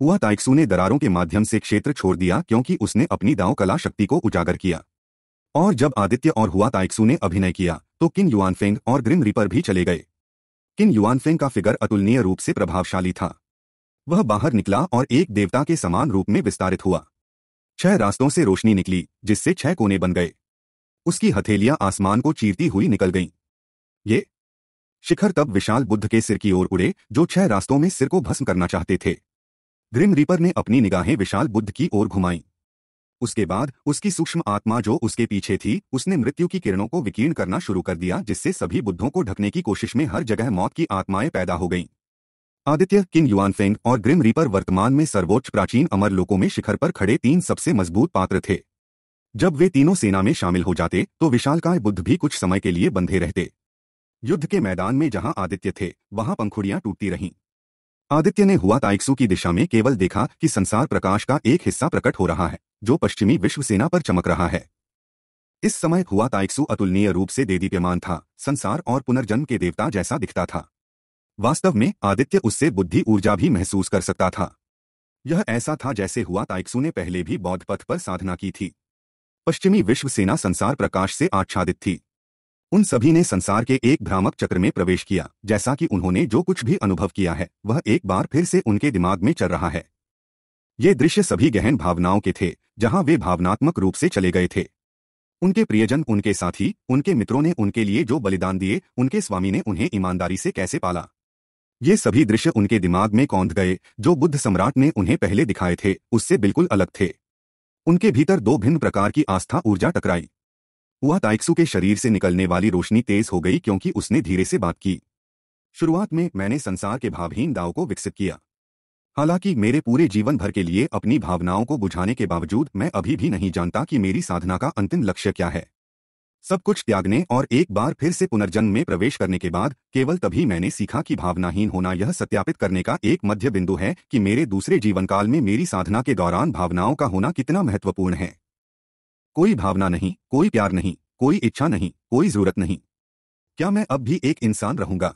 हुआ ताइक्सू ने दरारों के माध्यम से क्षेत्र छोड़ दिया क्योंकि उसने अपनी दाव कला शक्ति को उजागर किया और जब आदित्य और हुआ ताइक्सू ने अभिनय किया तो किन युआनफेंग और ग्रिम रिपर भी चले गए किन युआनफेंग का फिगर अतुलनीय रूप से प्रभावशाली था वह बाहर निकला और एक देवता के समान रूप में विस्तारित हुआ छह रास्तों से रोशनी निकली जिससे छह कोने बन गए उसकी हथेलियां आसमान को चीरती हुई निकल गईं। ये शिखर तब विशाल बुद्ध के सिर की ओर उड़े जो छह रास्तों में सिर को भस्म करना चाहते थे ग्रिम रीपर ने अपनी निगाहें विशाल बुद्ध की ओर घुमाईं उसके बाद उसकी सूक्ष्म आत्मा जो उसके पीछे थी उसने मृत्यु की किरणों को विकीर्ण करना शुरू कर दिया जिससे सभी बुद्धों को ढकने की कोशिश में हर जगह मौत की आत्माएं पैदा हो गईं आदित्य किंग युआनफेंग और ग्रिम रीपर वर्तमान में सर्वोच्च प्राचीन अमर लोकों में शिखर पर खड़े तीन सबसे मजबूत पात्र थे जब वे तीनों सेना में शामिल हो जाते तो विशालकाय बुद्ध भी कुछ समय के लिए बंधे रहते युद्ध के मैदान में जहां आदित्य थे वहां पंखुड़ियां टूटती रहीं आदित्य ने हुआ ताइक्सू की दिशा में केवल देखा कि संसार प्रकाश का एक हिस्सा प्रकट हो रहा है जो पश्चिमी विश्व सेना पर चमक रहा है इस समय हुआ ताइक्सू अतुलनीय रूप से देदीप्यमान था संसार और पुनर्जन्म के देवता जैसा दिखता था वास्तव में आदित्य उससे बुद्धि ऊर्जा भी महसूस कर सकता था यह ऐसा था जैसे हुआ ताइक्सू ने पहले भी बौद्ध पथ पर साधना की थी पश्चिमी विश्व सेना संसार प्रकाश से आच्छादित थी उन सभी ने संसार के एक भ्रामक चक्र में प्रवेश किया जैसा कि उन्होंने जो कुछ भी अनुभव किया है वह एक बार फिर से उनके दिमाग में चल रहा है ये दृश्य सभी गहन भावनाओं के थे जहां वे भावनात्मक रूप से चले गए थे उनके प्रियजन उनके साथी उनके मित्रों ने उनके लिए जो बलिदान दिए उनके स्वामी ने उन्हें ईमानदारी से कैसे पाला ये सभी दृश्य उनके दिमाग में कौंध गए जो बुद्ध सम्राट ने उन्हें पहले दिखाए थे उससे बिल्कुल अलग थे उनके भीतर दो भिन्न प्रकार की आस्था ऊर्जा टकराई हुआ ताइक्सु के शरीर से निकलने वाली रोशनी तेज हो गई क्योंकि उसने धीरे से बात की शुरुआत में मैंने संसार के भावहीन दाव को विकसित किया हालांकि मेरे पूरे जीवन भर के लिए अपनी भावनाओं को बुझाने के बावजूद मैं अभी भी नहीं जानता कि मेरी साधना का अंतिम लक्ष्य क्या है सब कुछ त्यागने और एक बार फिर से पुनर्जन्म में प्रवेश करने के बाद केवल तभी मैंने सीखा कि भावनाहीन होना यह सत्यापित करने का एक मध्य बिंदु है कि मेरे दूसरे जीवन काल में मेरी साधना के दौरान भावनाओं का होना कितना महत्वपूर्ण है कोई भावना नहीं कोई प्यार नहीं कोई इच्छा नहीं कोई जरूरत नहीं क्या मैं अब भी एक इंसान रहूंगा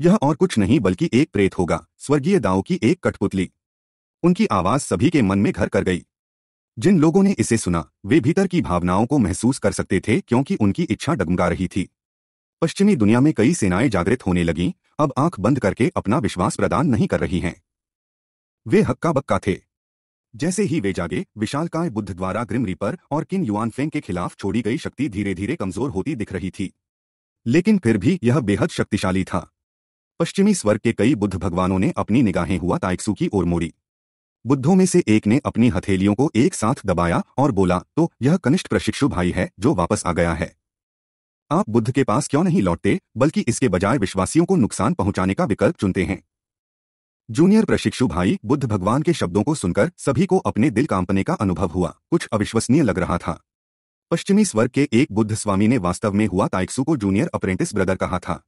यह और कुछ नहीं बल्कि एक प्रेत होगा स्वर्गीय दाव की एक कठपुतली उनकी आवाज सभी के मन में घर कर गई जिन लोगों ने इसे सुना वे भीतर की भावनाओं को महसूस कर सकते थे क्योंकि उनकी इच्छा डगमगा रही थी पश्चिमी दुनिया में कई सेनाएं जागृत होने लगीं अब आंख बंद करके अपना विश्वास प्रदान नहीं कर रही हैं वे हक्का बक्का थे जैसे ही वे जागे विशालकाय बुद्ध द्वारा ग्रिम रीपर और किन युआन फेंग के खिलाफ छोड़ी गई शक्ति धीरे धीरे कमजोर होती दिख रही थी लेकिन फिर भी यह बेहद शक्तिशाली था पश्चिमी स्वर्ग के कई बुद्ध भगवानों ने अपनी निगाहें हुआ ताइक्सू की ओर मोड़ी बुद्धों में से एक ने अपनी हथेलियों को एक साथ दबाया और बोला तो यह कनिष्ठ प्रशिक्षु भाई है जो वापस आ गया है आप बुद्ध के पास क्यों नहीं लौटते बल्कि इसके बजाय विश्वासियों को नुकसान पहुंचाने का विकल्प चुनते हैं जूनियर प्रशिक्षु भाई बुद्ध भगवान के शब्दों को सुनकर सभी को अपने दिल कांपने का अनुभव हुआ कुछ अविश्वसनीय लग रहा था पश्चिमी स्वर्ग के एक बुद्ध स्वामी ने वास्तव में हुआ ताइक्सू को जूनियर अप्रेंटिस ब्रदर कहा था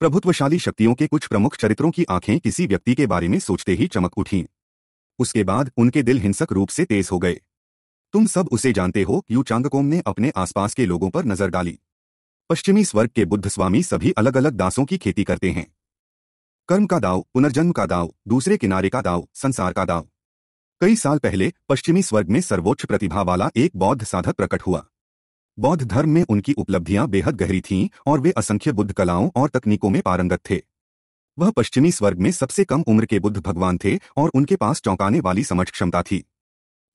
प्रभुत्वशाली शक्तियों के कुछ प्रमुख चरित्रों की आंखें किसी व्यक्ति के बारे में सोचते ही चमक उठीं उसके बाद उनके दिल हिंसक रूप से तेज हो गए तुम सब उसे जानते हो यू चांगकोम ने अपने आसपास के लोगों पर नजर डाली पश्चिमी स्वर्ग के बुद्ध स्वामी सभी अलग अलग दासों की खेती करते हैं कर्म का दाव पुनर्जन्म का दाव दूसरे किनारे का दाव संसार का दाव कई साल पहले पश्चिमी स्वर्ग में सर्वोच्च प्रतिभा वाला एक बौद्ध साधक प्रकट हुआ बौद्ध धर्म में उनकी उपलब्धियां बेहद गहरी थीं और वे असंख्य बुद्ध कलाओं और तकनीकों में पारंगत थे वह पश्चिमी स्वर्ग में सबसे कम उम्र के बुद्ध भगवान थे और उनके पास चौंकाने वाली समझ क्षमता थी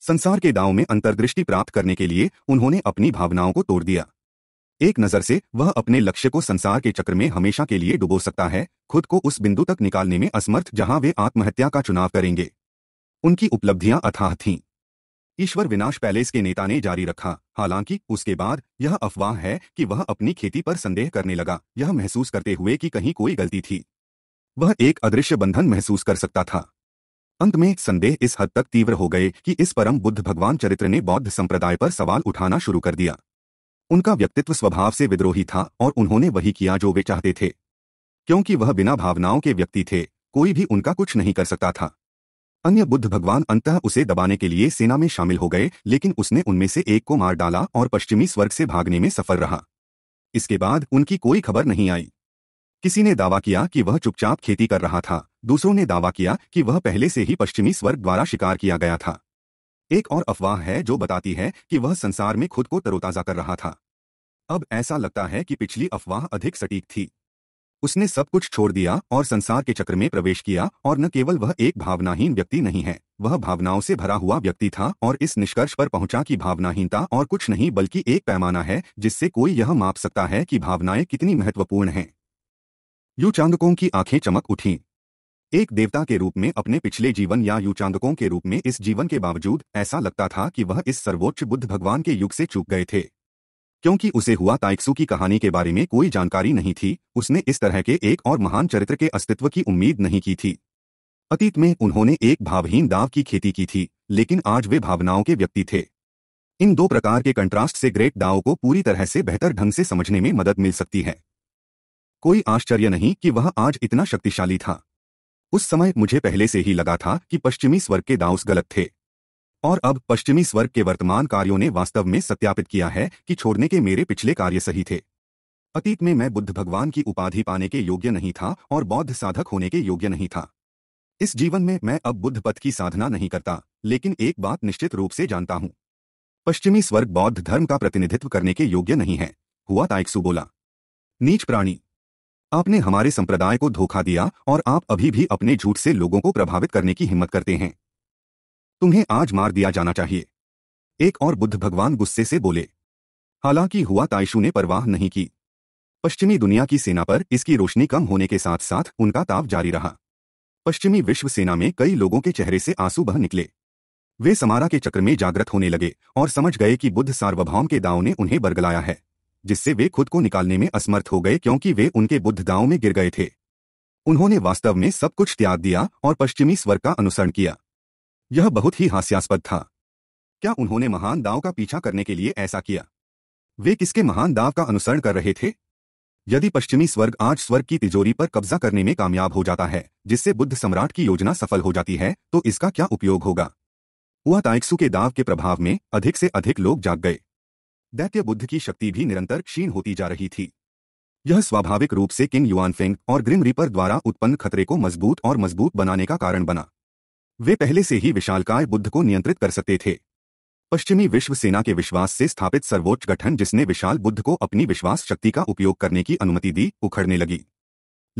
संसार के दाव में अंतर्दृष्टि प्राप्त करने के लिए उन्होंने अपनी भावनाओं को तोड़ दिया एक नज़र से वह अपने लक्ष्य को संसार के चक्र में हमेशा के लिए डुबो सकता है खुद को उस बिंदु तक निकालने में असमर्थ जहां वे आत्महत्या का चुनाव करेंगे उनकी उपलब्धियां अथाह थीं ईश्वर विनाश पैलेस के नेता ने जारी रखा हालांकि उसके बाद यह अफवाह है कि वह अपनी खेती पर संदेह करने लगा यह महसूस करते हुए कि कहीं कोई गलती थी वह एक अदृश्य बंधन महसूस कर सकता था अंत में संदेह इस हद तक तीव्र हो गए कि इस परम बुद्ध भगवान चरित्र ने बौद्ध संप्रदाय पर सवाल उठाना शुरू कर दिया उनका व्यक्तित्व स्वभाव से विद्रोही था और उन्होंने वही किया जो वे चाहते थे क्योंकि वह बिना भावनाओं के व्यक्ति थे कोई भी उनका कुछ नहीं कर सकता था अन्य बुद्ध भगवान अंतः उसे दबाने के लिए सेना में शामिल हो गए लेकिन उसने उनमें से एक को मार डाला और पश्चिमी स्वर्ग से भागने में सफल रहा इसके बाद उनकी कोई खबर नहीं आई किसी ने दावा किया कि वह चुपचाप खेती कर रहा था दूसरों ने दावा किया कि वह पहले से ही पश्चिमी स्वर्ग द्वारा शिकार किया गया था एक और अफवाह है जो बताती है कि वह संसार में खुद को तरोताजा कर रहा था अब ऐसा लगता है कि पिछली अफवाह अधिक सटीक थी उसने सब कुछ छोड़ दिया और संसार के चक्र में प्रवेश किया और न केवल वह एक भावनाहीन व्यक्ति नहीं है वह भावनाओं से भरा हुआ व्यक्ति था और इस निष्कर्ष पर पहुंचा कि भावनाहीनता और कुछ नहीं बल्कि एक पैमाना है जिससे कोई यह माप सकता है कि भावनाएं कितनी महत्वपूर्ण हैं यू चांदकों की आंखें चमक उठीं एक देवता के रूप में अपने पिछले जीवन या युचांदकों के रूप में इस जीवन के बावजूद ऐसा लगता था कि वह इस सर्वोच्च बुद्ध भगवान के युग से चूक गए थे क्योंकि उसे हुआ ताइक्सू की कहानी के बारे में कोई जानकारी नहीं थी उसने इस तरह के एक और महान चरित्र के अस्तित्व की उम्मीद नहीं की थी अतीत में उन्होंने एक भावहीन दाव की खेती की थी लेकिन आज वे भावनाओं के व्यक्ति थे इन दो प्रकार के कंट्रास्ट से ग्रेट दाव को पूरी तरह से बेहतर ढंग से समझने में मदद मिल सकती है कोई आश्चर्य नहीं कि वह आज इतना शक्तिशाली था उस समय मुझे पहले से ही लगा था कि पश्चिमी स्वर्ग के दांवस गलत थे और अब पश्चिमी स्वर्ग के वर्तमान कार्यों ने वास्तव में सत्यापित किया है कि छोड़ने के मेरे पिछले कार्य सही थे अतीत में मैं बुद्ध भगवान की उपाधि पाने के योग्य नहीं था और बौद्ध साधक होने के योग्य नहीं था इस जीवन में मैं अब बुद्ध पथ की साधना नहीं करता लेकिन एक बात निश्चित रूप से जानता हूं पश्चिमी स्वर्ग बौद्ध धर्म का प्रतिनिधित्व करने के योग्य नहीं है हुआ ताइक्सु बोला नीच प्राणी आपने हमारे संप्रदाय को धोखा दिया और आप अभी भी अपने झूठ से लोगों को प्रभावित करने की हिम्मत करते हैं तुम्हें आज मार दिया जाना चाहिए एक और बुद्ध भगवान गुस्से से बोले हालांकि हुआ ताइशु ने परवाह नहीं की पश्चिमी दुनिया की सेना पर इसकी रोशनी कम होने के साथ साथ उनका ताप जारी रहा पश्चिमी विश्व सेना में कई लोगों के चेहरे से आंसू बह निकले वे समारा के चक्र में जागृत होने लगे और समझ गए कि बुद्ध सार्वभौम के दाव ने उन्हें बरगलाया है जिससे वे खुद को निकालने में असमर्थ हो गए क्योंकि वे उनके बुद्ध गांव में गिर गए थे उन्होंने वास्तव में सब कुछ त्याग दिया और पश्चिमी स्वर का अनुसरण किया यह बहुत ही हास्यास्पद था क्या उन्होंने महान दाव का पीछा करने के लिए ऐसा किया वे किसके महान दाव का अनुसरण कर रहे थे यदि पश्चिमी स्वर्ग आज स्वर्ग की तिजोरी पर कब्जा करने में कामयाब हो जाता है जिससे बुद्ध सम्राट की योजना सफल हो जाती है तो इसका क्या उपयोग होगा हुआ ताइक्सु के दाव के प्रभाव में अधिक से अधिक लोग जाग गए दैत्य बुद्ध की शक्ति भी निरंतर क्षीण होती जा रही थी यह स्वाभाविक रूप से किंग युआनफेंग और ग्रिम रीपर द्वारा उत्पन्न खतरे को मजबूत और मजबूत बनाने का कारण बना वे पहले से ही विशालकाय बुद्ध को नियंत्रित कर सकते थे पश्चिमी विश्व सेना के विश्वास से स्थापित सर्वोच्च गठन जिसने विशाल बुद्ध को अपनी विश्वास शक्ति का उपयोग करने की अनुमति दी उखड़ने लगी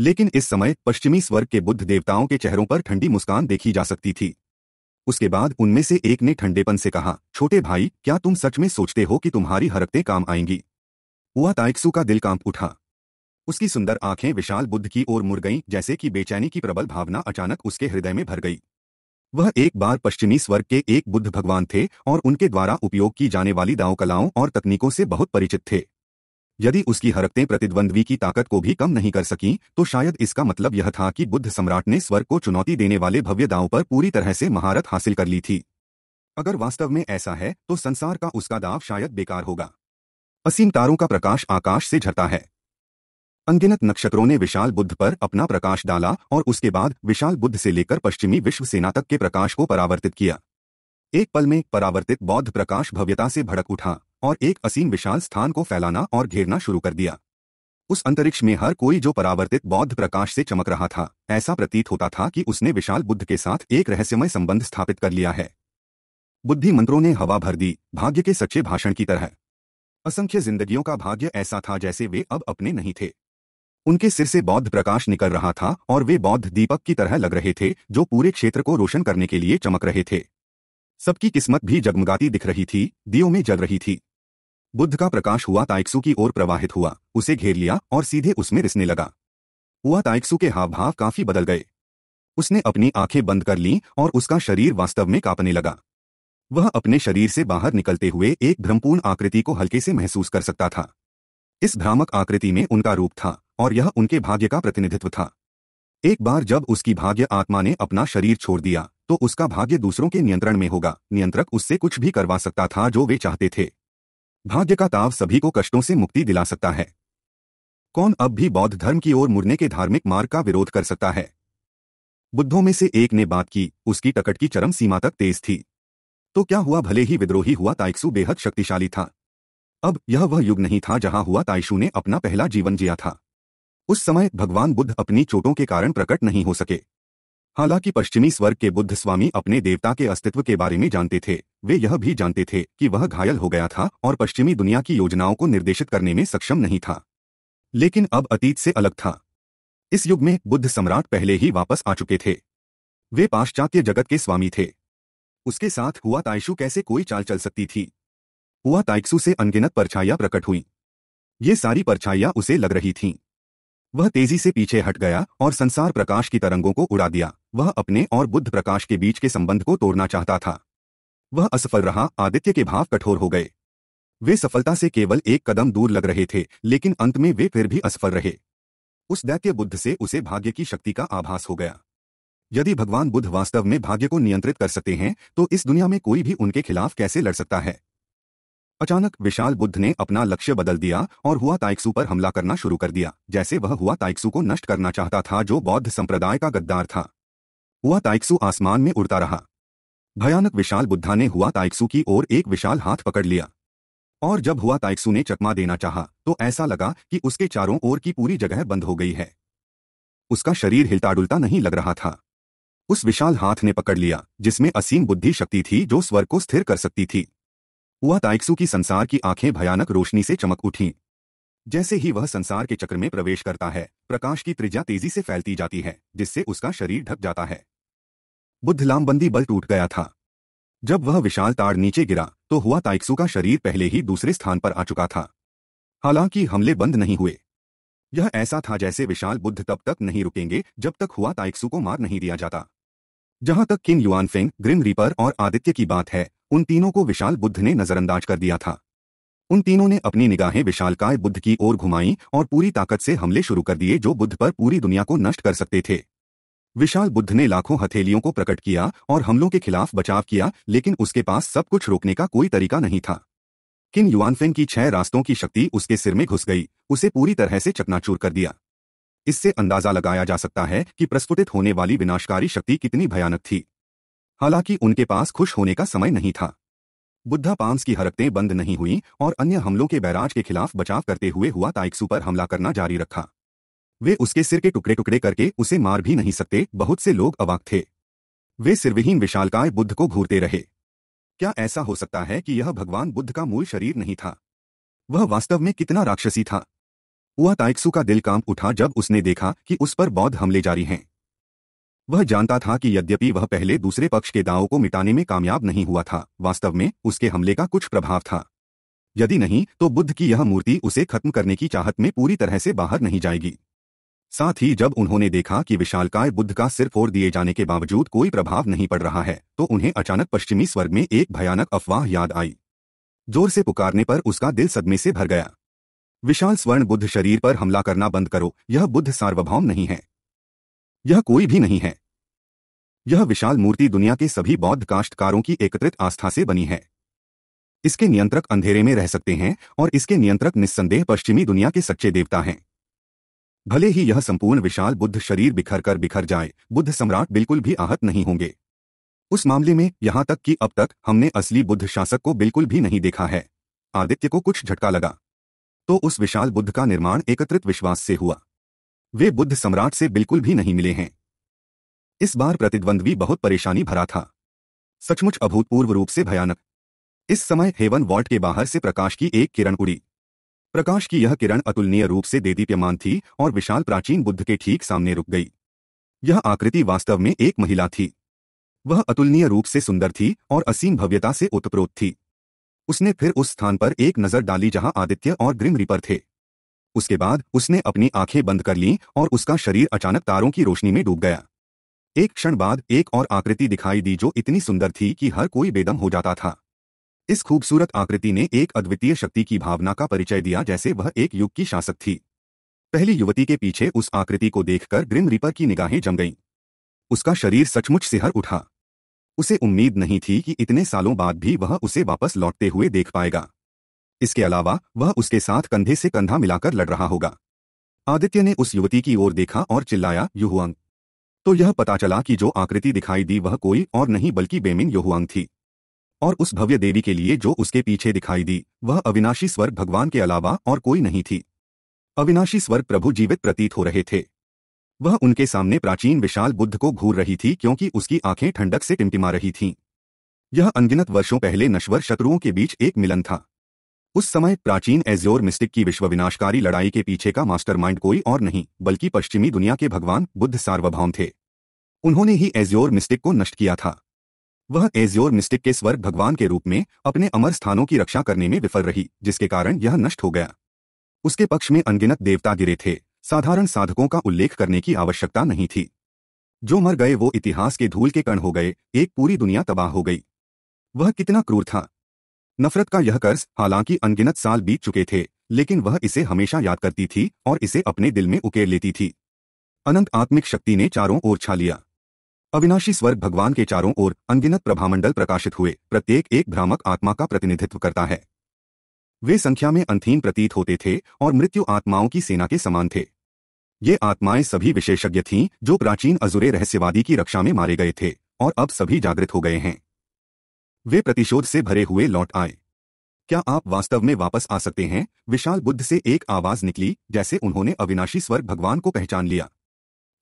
लेकिन इस समय पश्चिमी स्वर्ग के बुद्ध देवताओं के चेहरों पर ठंडी मुस्कान देखी जा सकती थी उसके बाद उनमें से एक ने ठंडेपन से कहा छोटे भाई क्या तुम सच में सोचते हो कि तुम्हारी हरकतें काम आएंगी हुआ ताइक्सू का दिल कांप उठा उसकी सुंदर आंखें विशाल बुद्ध की ओर मुड़ गईं जैसे कि बेचैनी की प्रबल भावना अचानक उसके हृदय में भर गई वह एक बार पश्चिमी स्वर्ग के एक बुद्ध भगवान थे और उनके द्वारा उपयोग की जाने वाली दाव कलाओं और तकनीकों से बहुत परिचित थे यदि उसकी हरकतें प्रतिद्वंद्वी की ताकत को भी कम नहीं कर सकी तो शायद इसका मतलब यह था कि बुद्ध सम्राट ने स्वर्ग को चुनौती देने वाले भव्य दाव पर पूरी तरह से महारत हासिल कर ली थी अगर वास्तव में ऐसा है तो संसार का उसका दाव शायद बेकार होगा असीम तारों का प्रकाश आकाश से झरता है अनगिनत नक्षत्रों ने विशाल बुद्ध पर अपना प्रकाश डाला और उसके बाद विशाल बुद्ध से लेकर पश्चिमी विश्व सेना तक के प्रकाश को परावर्तित किया एक पल में परावर्तित बौद्ध प्रकाश भव्यता से भड़क उठा और एक असीम विशाल स्थान को फैलाना और घेरना शुरू कर दिया उस अंतरिक्ष में हर कोई जो परावर्तित बौद्ध प्रकाश से चमक रहा था ऐसा प्रतीत होता था कि उसने विशाल बुद्ध के साथ एक रहस्यमय संबंध स्थापित कर लिया है बुद्धि मंत्रों ने हवा भर दी भाग्य के सच्चे भाषण की तरह असंख्य जिंदगियों का भाग्य ऐसा था जैसे वे अब अपने नहीं थे उनके सिर से बौद्ध प्रकाश निकल रहा था और वे बौद्ध दीपक की तरह लग रहे थे जो पूरे क्षेत्र को रोशन करने के लिए चमक रहे थे सबकी किस्मत भी जगमगाती दिख रही थी दियो में जल रही थी बुद्ध का प्रकाश हुआ ताइक्सु की ओर प्रवाहित हुआ उसे घेर लिया और सीधे उसमें रिसने लगा हुआ ताइक्सू के हाव भाव काफी बदल गए उसने अपनी आंखें बंद कर ली और उसका शरीर वास्तव में कांपने लगा वह अपने शरीर से बाहर निकलते हुए एक भ्रमपूर्ण आकृति को हल्के से महसूस कर सकता था इस भ्रामक आकृति में उनका रूप था और यह उनके भाग्य का प्रतिनिधित्व था एक बार जब उसकी भाग्य आत्मा ने अपना शरीर छोड़ दिया तो उसका भाग्य दूसरों के नियंत्रण में होगा नियंत्रक उससे कुछ भी करवा सकता था जो वे चाहते थे भाग्य का ताव सभी को कष्टों से मुक्ति दिला सकता है कौन अब भी बौद्ध धर्म की ओर मुड़ने के धार्मिक मार्ग का विरोध कर सकता है बुद्धों में से एक ने बात की उसकी टकट की चरम सीमा तक तेज थी तो क्या हुआ भले ही विद्रोही हुआ ताइक्सू बेहद शक्तिशाली था अब यह वह युग नहीं था जहां हुआ ताइशु ने अपना पहला जीवन जिया था उस समय भगवान बुद्ध अपनी चोटों के कारण प्रकट नहीं हो सके हालांकि पश्चिमी स्वर्ग के बुद्ध स्वामी अपने देवता के अस्तित्व के बारे में जानते थे वे यह भी जानते थे कि वह घायल हो गया था और पश्चिमी दुनिया की योजनाओं को निर्देशित करने में सक्षम नहीं था लेकिन अब अतीत से अलग था इस युग में बुद्ध सम्राट पहले ही वापस आ चुके थे वे पाश्चात्य जगत के स्वामी थे उसके साथ हुआ ताइशु कैसे कोई चाल चल सकती थी हुआ ताइक्सु से अनगिनत परछाइयां प्रकट हुई ये सारी परछाइयां उसे लग रही थीं। वह तेजी से पीछे हट गया और संसार प्रकाश की तरंगों को उड़ा दिया वह अपने और बुद्ध प्रकाश के बीच के संबंध को तोड़ना चाहता था वह असफल रहा आदित्य के भाव कठोर हो गए वे सफलता से केवल एक कदम दूर लग रहे थे लेकिन अंत में वे फिर भी असफल रहे उस दैत्य बुद्ध से उसे भाग्य की शक्ति का आभास हो गया यदि भगवान बुद्ध वास्तव में भाग्य को नियंत्रित कर सकते हैं तो इस दुनिया में कोई भी उनके खिलाफ कैसे लड़ सकता है अचानक विशाल बुद्ध ने अपना लक्ष्य बदल दिया और हुआ ताइक्सू पर हमला करना शुरू कर दिया जैसे वह हुआ ताइक्सू को नष्ट करना चाहता था जो बौद्ध संप्रदाय का गद्दार था हुआ ताइक्सु आसमान में उड़ता रहा भयानक विशाल बुद्धा ने हुआ ताइक्सु की ओर एक विशाल हाथ पकड़ लिया और जब हुआ ताइक्सु ने चकमा देना चाहा तो ऐसा लगा कि उसके चारों ओर की पूरी जगह बंद हो गई है उसका शरीर हिलता डुलता नहीं लग रहा था उस विशाल हाथ ने पकड़ लिया जिसमें असीम बुद्धि शक्ति थी जो स्वर को स्थिर कर सकती थी हुआ ताइक्सु की संसार की आंखें भयानक रोशनी से चमक उठीं जैसे ही वह संसार के चक्र में प्रवेश करता है प्रकाश की त्रिज्या तेजी से फैलती जाती है जिससे उसका शरीर ढक जाता है बुद्ध लामबंदी बल टूट गया था जब वह विशाल ताड़ नीचे गिरा तो हुआ ताइक्सू का शरीर पहले ही दूसरे स्थान पर आ चुका था हालांकि हमले बंद नहीं हुए यह ऐसा था जैसे विशाल बुद्ध तब तक नहीं रुकेंगे जब तक हुआ ताइक्सु को मार नहीं दिया जाता जहां तक किन युआनफेंग ग्रिम रीपर और आदित्य की बात है उन तीनों को विशाल बुद्ध ने नजरअंदाज कर दिया था उन तीनों ने अपनी निगाहें विशालकाय बुद्ध की ओर घुमाईं और पूरी ताकत से हमले शुरू कर दिए जो बुद्ध पर पूरी दुनिया को नष्ट कर सकते थे विशाल बुद्ध ने लाखों हथेलियों को प्रकट किया और हमलों के खिलाफ बचाव किया लेकिन उसके पास सब कुछ रोकने का कोई तरीका नहीं था किन युवानफेन की छह रास्तों की शक्ति उसके सिर में घुस गई उसे पूरी तरह से चकनाचूर कर दिया इससे अंदाजा लगाया जा सकता है कि प्रस्फुटित होने वाली विनाशकारी शक्ति कितनी भयानक थी हालांकि उनके पास खुश होने का समय नहीं था बुद्धा पांस की हरकतें बंद नहीं हुई और अन्य हमलों के बैराज के खिलाफ बचाव करते हुए हुआ ताइक्सू पर हमला करना जारी रखा वे उसके सिर के टुकड़े टुकड़े करके उसे मार भी नहीं सकते बहुत से लोग अवाक थे वे सिरविहीन विशालकाय बुद्ध को घूरते रहे क्या ऐसा हो सकता है कि यह भगवान बुद्ध का मूल शरीर नहीं था वह वास्तव में कितना राक्षसी था हुआ ताइक्सू का दिल काम उठा जब उसने देखा कि उस पर बौद्ध हमले जारी हैं वह जानता था कि यद्यपि वह पहले दूसरे पक्ष के दावों को मिटाने में कामयाब नहीं हुआ था वास्तव में उसके हमले का कुछ प्रभाव था यदि नहीं तो बुद्ध की यह मूर्ति उसे खत्म करने की चाहत में पूरी तरह से बाहर नहीं जाएगी साथ ही जब उन्होंने देखा कि विशालकाय बुद्ध का सिर फोड़ दिए जाने के बावजूद कोई प्रभाव नहीं पड़ रहा है तो उन्हें अचानक पश्चिमी स्वर्ग में एक भयानक अफवाह याद आई जोर से पुकारने पर उसका दिल सदमे से भर गया विशाल स्वर्ण बुद्ध शरीर पर हमला करना बंद करो यह बुद्ध सार्वभौम नहीं है यह कोई भी नहीं है यह विशाल मूर्ति दुनिया के सभी बौद्ध काश्तकारों की एकत्रित आस्था से बनी है इसके नियंत्रक अंधेरे में रह सकते हैं और इसके नियंत्रक निस्संदेह पश्चिमी दुनिया के सच्चे देवता हैं भले ही यह संपूर्ण विशाल बुद्ध शरीर बिखर कर बिखर जाए बुद्ध सम्राट बिल्कुल भी आहत नहीं होंगे उस मामले में यहां तक कि अब तक हमने असली बुद्ध शासक को बिल्कुल भी नहीं देखा है आदित्य को कुछ झटका लगा तो उस विशाल बुद्ध का निर्माण एकत्रित विश्वास से हुआ वे बुद्ध सम्राट से बिल्कुल भी नहीं मिले हैं इस बार प्रतिद्वंद्वी बहुत परेशानी भरा था सचमुच अभूतपूर्व रूप से भयानक इस समय हेवन वॉल्ट के बाहर से प्रकाश की एक किरण उड़ी प्रकाश की यह किरण अतुलनीय रूप से देदीप्यमान थी और विशाल प्राचीन बुद्ध के ठीक सामने रुक गई यह आकृति वास्तव में एक महिला थी वह अतुलनीय रूप से सुंदर थी और असीम भव्यता से उत्प्रोत थी उसने फिर उस स्थान पर एक नजर डाली जहां आदित्य और ग्रिम रिपर थे उसके बाद उसने अपनी आंखें बंद कर लीं और उसका शरीर अचानक तारों की रोशनी में डूब गया एक क्षण बाद एक और आकृति दिखाई दी जो इतनी सुंदर थी कि हर कोई बेदम हो जाता था इस खूबसूरत आकृति ने एक अद्वितीय शक्ति की भावना का परिचय दिया जैसे वह एक युग की शासक थी पहली युवती के पीछे उस आकृति को देखकर ग्रिम रिपर की निगाहें जम गईं उसका शरीर सचमुच सिहर उठा उसे उम्मीद नहीं थी कि इतने सालों बाद भी वह उसे वापस लौटते हुए देख पाएगा इसके अलावा वह उसके साथ कंधे से कंधा मिलाकर लड़ रहा होगा आदित्य ने उस युवती की ओर देखा और चिल्लाया युहुआंग तो यह पता चला कि जो आकृति दिखाई दी वह कोई और नहीं बल्कि बेमिन युहुआंग थी और उस भव्य देवी के लिए जो उसके पीछे दिखाई दी वह अविनाशी स्वर्ग भगवान के अलावा और कोई नहीं थी अविनाशी स्वर्ग प्रभु जीवित प्रतीत हो रहे थे वह उनके सामने प्राचीन विशाल बुद्ध को घूर रही थी क्योंकि उसकी आंखें ठंडक से टिमटिमा रही थीं यह अनगिनत वर्षों पहले नश्वर शत्रुओं के बीच एक मिलन था उस समय प्राचीन एज्योर मिस्टिक की विश्व विनाशकारी लड़ाई के पीछे का मास्टरमाइंड कोई और नहीं बल्कि पश्चिमी दुनिया के भगवान बुद्ध सार्वभौम थे उन्होंने ही एज्योर मिस्टिक को नष्ट किया था वह एज्योर मिस्टिक के स्वर्ग भगवान के रूप में अपने अमर स्थानों की रक्षा करने में विफल रही जिसके कारण यह नष्ट हो गया उसके पक्ष में अनगिनत देवता गिरे थे साधारण साधकों का उल्लेख करने की आवश्यकता नहीं थी जो मर गए वो इतिहास के धूल के कण हो गए एक पूरी दुनिया तबाह हो गई वह कितना क्रूर था नफरत का यह कर्ज हालांकि अनगिनत साल बीत चुके थे लेकिन वह इसे हमेशा याद करती थी और इसे अपने दिल में उकेर लेती थी अनंत आत्मिक शक्ति ने चारों ओर छा लिया अविनाशी स्वर्ग भगवान के चारों ओर अनगिनत प्रभामंडल प्रकाशित हुए प्रत्येक एक भ्रामक आत्मा का प्रतिनिधित्व करता है वे संख्या में अंथीन प्रतीत होते थे और मृत्यु आत्माओं की सेना के समान थे ये आत्माएं सभी विशेषज्ञ थीं जो प्राचीन अजुरे रहस्यवादी की रक्षा में मारे गए थे और अब सभी जागृत हो गए हैं वे प्रतिशोध से भरे हुए लौट आए क्या आप वास्तव में वापस आ सकते हैं विशाल बुद्ध से एक आवाज निकली जैसे उन्होंने अविनाशी स्वर्ग भगवान को पहचान लिया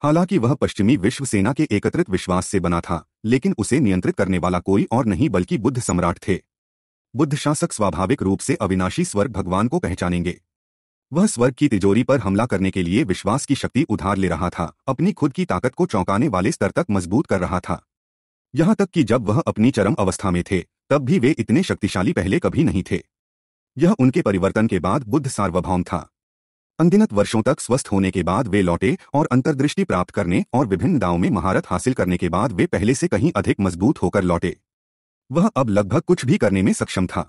हालांकि वह पश्चिमी विश्व सेना के एकत्रित विश्वास से बना था लेकिन उसे नियंत्रित करने वाला कोई और नहीं बल्कि बुद्ध सम्राट थे बुद्ध शासक स्वाभाविक रूप से अविनाशी स्वर्ग भगवान को पहचानेंगे वह स्वर्ग की तिजोरी पर हमला करने के लिए विश्वास की शक्ति उधार ले रहा था अपनी खुद की ताकत को चौंकाने वाले स्तर तक मजबूत कर रहा था यहां तक कि जब वह अपनी चरम अवस्था में थे तब भी वे इतने शक्तिशाली पहले कभी नहीं थे यह उनके परिवर्तन के बाद बुद्ध सार्वभौम था अनगिनत वर्षों तक स्वस्थ होने के बाद वे लौटे और अंतर्दृष्टि प्राप्त करने और विभिन्न दावों में महारत हासिल करने के बाद वे पहले से कहीं अधिक मजबूत होकर लौटे वह अब लगभग कुछ भी करने में सक्षम था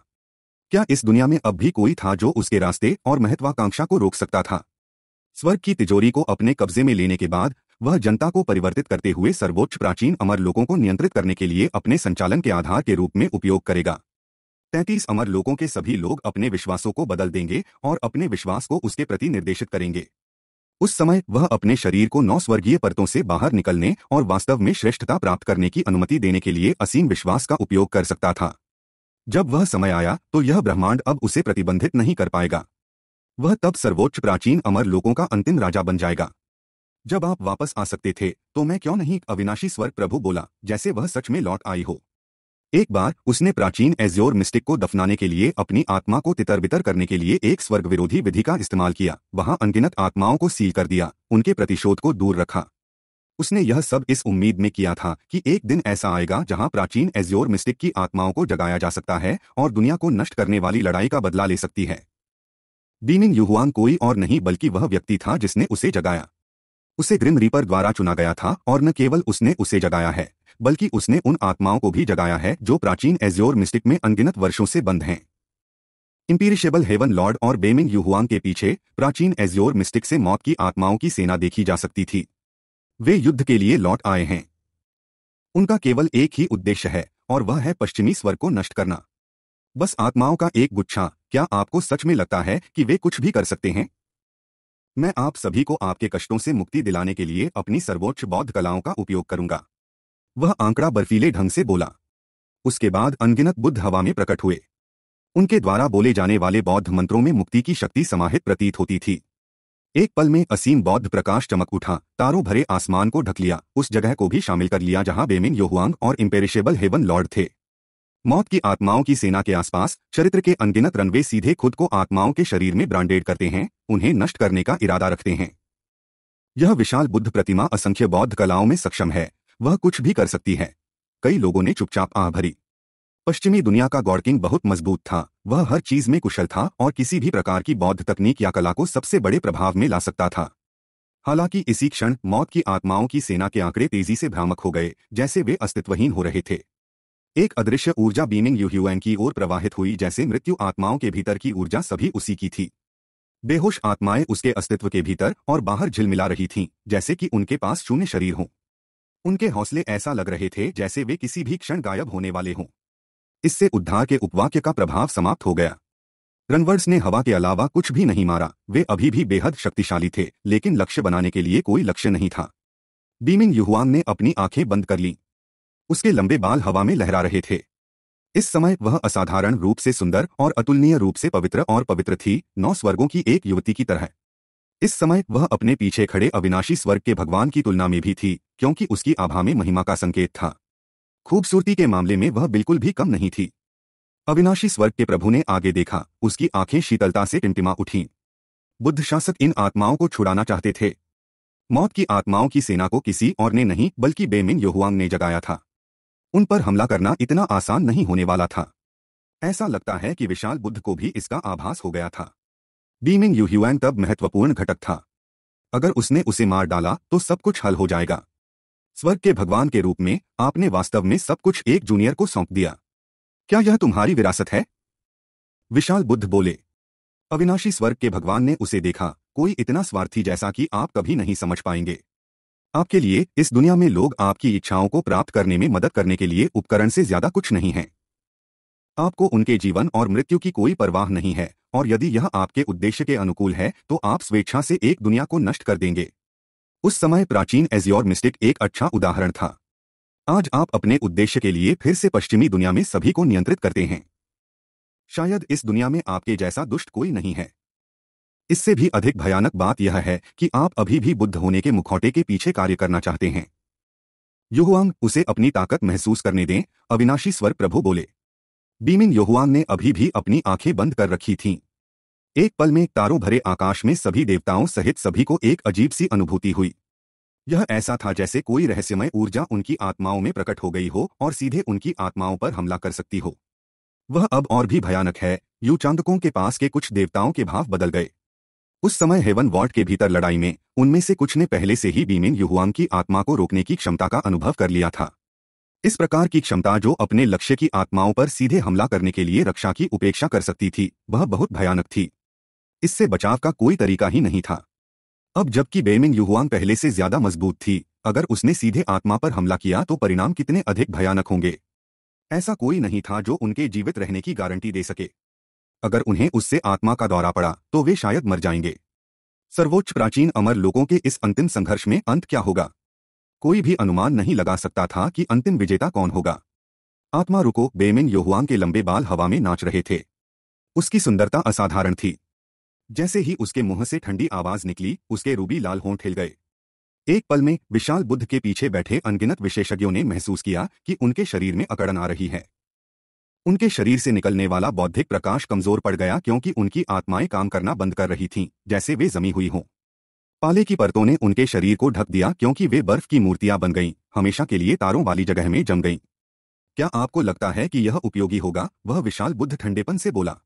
क्या इस दुनिया में अब भी कोई था जो उसके रास्ते और महत्वाकांक्षा को रोक सकता था स्वर्ग की तिजोरी को अपने कब्जे में लेने के बाद वह जनता को परिवर्तित करते हुए सर्वोच्च प्राचीन अमर लोगों को नियंत्रित करने के लिए अपने संचालन के आधार के रूप में उपयोग करेगा तैंतीस अमर लोगों के सभी लोग अपने विश्वासों को बदल देंगे और अपने विश्वास को उसके प्रति निर्देशित करेंगे उस समय वह अपने शरीर को नौ स्वर्गीय परतों से बाहर निकलने और वास्तव में श्रेष्ठता प्राप्त करने की अनुमति देने के लिए असीम विश्वास का उपयोग कर सकता था जब वह समय आया तो यह ब्रह्मांड अब उसे प्रतिबंधित नहीं कर पाएगा वह तब सर्वोच्च प्राचीन अमर लोगों का अंतिम राजा बन जाएगा जब आप वापस आ सकते थे तो मैं क्यों नहीं अविनाशी स्वर प्रभु बोला जैसे वह सच में लौट आई हो एक बार उसने प्राचीन एज्योर मिस्टिक को दफनाने के लिए अपनी आत्मा को तितर करने के लिए एक स्वर्ग विरोधी विधि का इस्तेमाल किया वहां अनगिनत आत्माओं को सील कर दिया उनके प्रतिशोध को दूर रखा उसने यह सब इस उम्मीद में किया था कि एक दिन ऐसा आएगा जहां प्राचीन एज्योर मिस्टिक की आत्माओं को जगाया जा सकता है और दुनिया को नष्ट करने वाली लड़ाई का बदला ले सकती है बीनिंग युहुआन कोई और नहीं बल्कि वह व्यक्ति था जिसने उसे जगाया उसे ग्रिम रीपर द्वारा चुना गया था और न केवल उसने उसे जगाया है बल्कि उसने उन आत्माओं को भी जगाया है जो प्राचीन एज्योर मिस्टिक में अनगिनत वर्षों से बंद हैं इम्पीरिशेबल हेवन लॉर्ड और बेमिंग यूहुआंग के पीछे प्राचीन एज्योर मिस्टिक से मौत की आत्माओं की सेना देखी जा सकती थी वे युद्ध के लिए लौट आए हैं उनका केवल एक ही उद्देश्य है और वह है पश्चिमी स्वर को नष्ट करना बस आत्माओं का एक गुच्छा क्या आपको सच में लगता है कि वे कुछ भी कर सकते हैं मैं आप सभी को आपके कष्टों से मुक्ति दिलाने के लिए अपनी सर्वोच्च बौद्ध कलाओं का उपयोग करूंगा वह आंकड़ा बर्फीले ढंग से बोला उसके बाद अनगिनत बुद्ध हवा में प्रकट हुए उनके द्वारा बोले जाने वाले बौद्ध मंत्रों में मुक्ति की शक्ति समाहित प्रतीत होती थी एक पल में असीम बौद्ध प्रकाश चमक उठा तारों भरे आसमान को ढक लिया उस जगह को भी शामिल कर लिया जहां बेमिन योहुआंग और इम्पेरिशेबल हेवन लॉर्ड थे मौत की आत्माओं की सेना के आसपास चरित्र के अनगिनत रनवे सीधे खुद को आत्माओं के शरीर में ब्रांडेड करते हैं उन्हें नष्ट करने का इरादा रखते हैं यह विशाल बुद्ध प्रतिमा असंख्य बौद्ध कलाओं में सक्षम है वह कुछ भी कर सकती है कई लोगों ने चुपचाप आह भरी पश्चिमी दुनिया का गॉडकिंग बहुत मजबूत था वह हर चीज में कुशल था और किसी भी प्रकार की बौद्ध तकनीक या कला को सबसे बड़े प्रभाव में ला सकता था हालांकि इसी क्षण मौत की आत्माओं की सेना के आंकड़े तेजी से भ्रामक हो गए जैसे वे अस्तित्वहीन हो रहे थे एक अदृश्य ऊर्जा बीमिंग यूह्यूएन की ओर प्रवाहित हुई जैसे मृत्यु आत्माओं के भीतर की ऊर्जा सभी उसी की थी बेहोश आत्माएं उसके अस्तित्व के भीतर और बाहर झिलमिला रही थीं, जैसे कि उनके पास शून्य शरीर हों उनके हौसले ऐसा लग रहे थे जैसे वे किसी भी क्षण गायब होने वाले हों इससे उद्धार के उपवाक्य का प्रभाव समाप्त हो गया रनवर्ड्स ने हवा के अलावा कुछ भी नहीं मारा वे अभी भी बेहद शक्तिशाली थे लेकिन लक्ष्य बनाने के लिए कोई लक्ष्य नहीं था बीमिंग युहवान ने अपनी आंखें बंद कर लीं उसके लंबे बाल हवा में लहरा रहे थे इस समय वह असाधारण रूप से सुंदर और अतुलनीय रूप से पवित्र और पवित्र थी नौ स्वर्गों की एक युवती की तरह इस समय वह अपने पीछे खड़े अविनाशी स्वर्ग के भगवान की तुलना में भी थी क्योंकि उसकी आभा में महिमा का संकेत था खूबसूरती के मामले में वह बिल्कुल भी कम नहीं थी अविनाशी स्वर्ग के प्रभु ने आगे देखा उसकी आंखें शीतलता से टिमटिमा उठीं बुद्ध शासक इन आत्माओं को छुड़ाना चाहते थे मौत की आत्माओं की सेना को किसी और ने नहीं बल्कि बेमिन योहुआंग ने जगाया था उन पर हमला करना इतना आसान नहीं होने वाला था ऐसा लगता है कि विशाल बुद्ध को भी इसका आभास हो गया था बीमिंग यूह्यून तब महत्वपूर्ण घटक था अगर उसने उसे मार डाला तो सब कुछ हल हो जाएगा स्वर्ग के भगवान के रूप में आपने वास्तव में सब कुछ एक जूनियर को सौंप दिया क्या यह तुम्हारी विरासत है विशाल बुद्ध बोले अविनाशी स्वर्ग के भगवान ने उसे देखा कोई इतना स्वार्थी जैसा कि आप कभी नहीं समझ पाएंगे आपके लिए इस दुनिया में लोग आपकी इच्छाओं को प्राप्त करने में मदद करने के लिए उपकरण से ज्यादा कुछ नहीं है आपको उनके जीवन और मृत्यु की कोई परवाह नहीं है और यदि यह आपके उद्देश्य के अनुकूल है तो आप स्वेच्छा से एक दुनिया को नष्ट कर देंगे उस समय प्राचीन एजियोर मिस्टिक एक अच्छा उदाहरण था आज आप अपने उद्देश्य के लिए फिर से पश्चिमी दुनिया में सभी को नियंत्रित करते हैं शायद इस दुनिया में आपके जैसा दुष्ट कोई नहीं है इससे भी अधिक भयानक बात यह है कि आप अभी भी बुद्ध होने के मुखौटे के पीछे कार्य करना चाहते हैं युहुआंग उसे अपनी ताकत महसूस करने दें अविनाशी स्वर प्रभु बोले बीमिन युहुआंग ने अभी भी अपनी आंखें बंद कर रखी थीं एक पल में तारों भरे आकाश में सभी देवताओं सहित सभी को एक अजीब सी अनुभूति हुई यह ऐसा था जैसे कोई रहस्यमय ऊर्जा उनकी आत्माओं में प्रकट हो गई हो और सीधे उनकी आत्माओं पर हमला कर सकती हो वह अब और भी भयानक है युचांदकों के पास के कुछ देवताओं के भाव बदल गए उस समय हेवन वार्ड के भीतर लड़ाई में उनमें से कुछ ने पहले से ही बीमिन युहुआंग की आत्मा को रोकने की क्षमता का अनुभव कर लिया था इस प्रकार की क्षमता जो अपने लक्ष्य की आत्माओं पर सीधे हमला करने के लिए रक्षा की उपेक्षा कर सकती थी वह बहुत भयानक थी इससे बचाव का कोई तरीका ही नहीं था अब जबकि बेमिन युहुआंग पहले से ज्यादा मजबूत थी अगर उसने सीधे आत्मा पर हमला किया तो परिणाम कितने अधिक भयानक होंगे ऐसा कोई नहीं था जो उनके जीवित रहने की गारंटी दे सके अगर उन्हें उससे आत्मा का दौरा पड़ा तो वे शायद मर जाएंगे सर्वोच्च प्राचीन अमर लोगों के इस अंतिम संघर्ष में अंत क्या होगा कोई भी अनुमान नहीं लगा सकता था कि अंतिम विजेता कौन होगा आत्मा रुको बेमिन योहुआंग के लंबे बाल हवा में नाच रहे थे उसकी सुंदरता असाधारण थी जैसे ही उसके मुंह से ठंडी आवाज निकली उसके रूबी लाल होंठ ठिल गए एक पल में विशाल बुद्ध के पीछे बैठे अनगिनत विशेषज्ञों ने महसूस किया कि उनके शरीर में अकड़न आ रही है उनके शरीर से निकलने वाला बौद्धिक प्रकाश कमजोर पड़ गया क्योंकि उनकी आत्माएं काम करना बंद कर रही थीं, जैसे वे जमी हुई हों पाले की परतों ने उनके शरीर को ढक दिया क्योंकि वे बर्फ की मूर्तियां बन गईं, हमेशा के लिए तारों वाली जगह में जम गईं। क्या आपको लगता है कि यह उपयोगी होगा वह विशाल बुद्ध ठंडेपन से बोला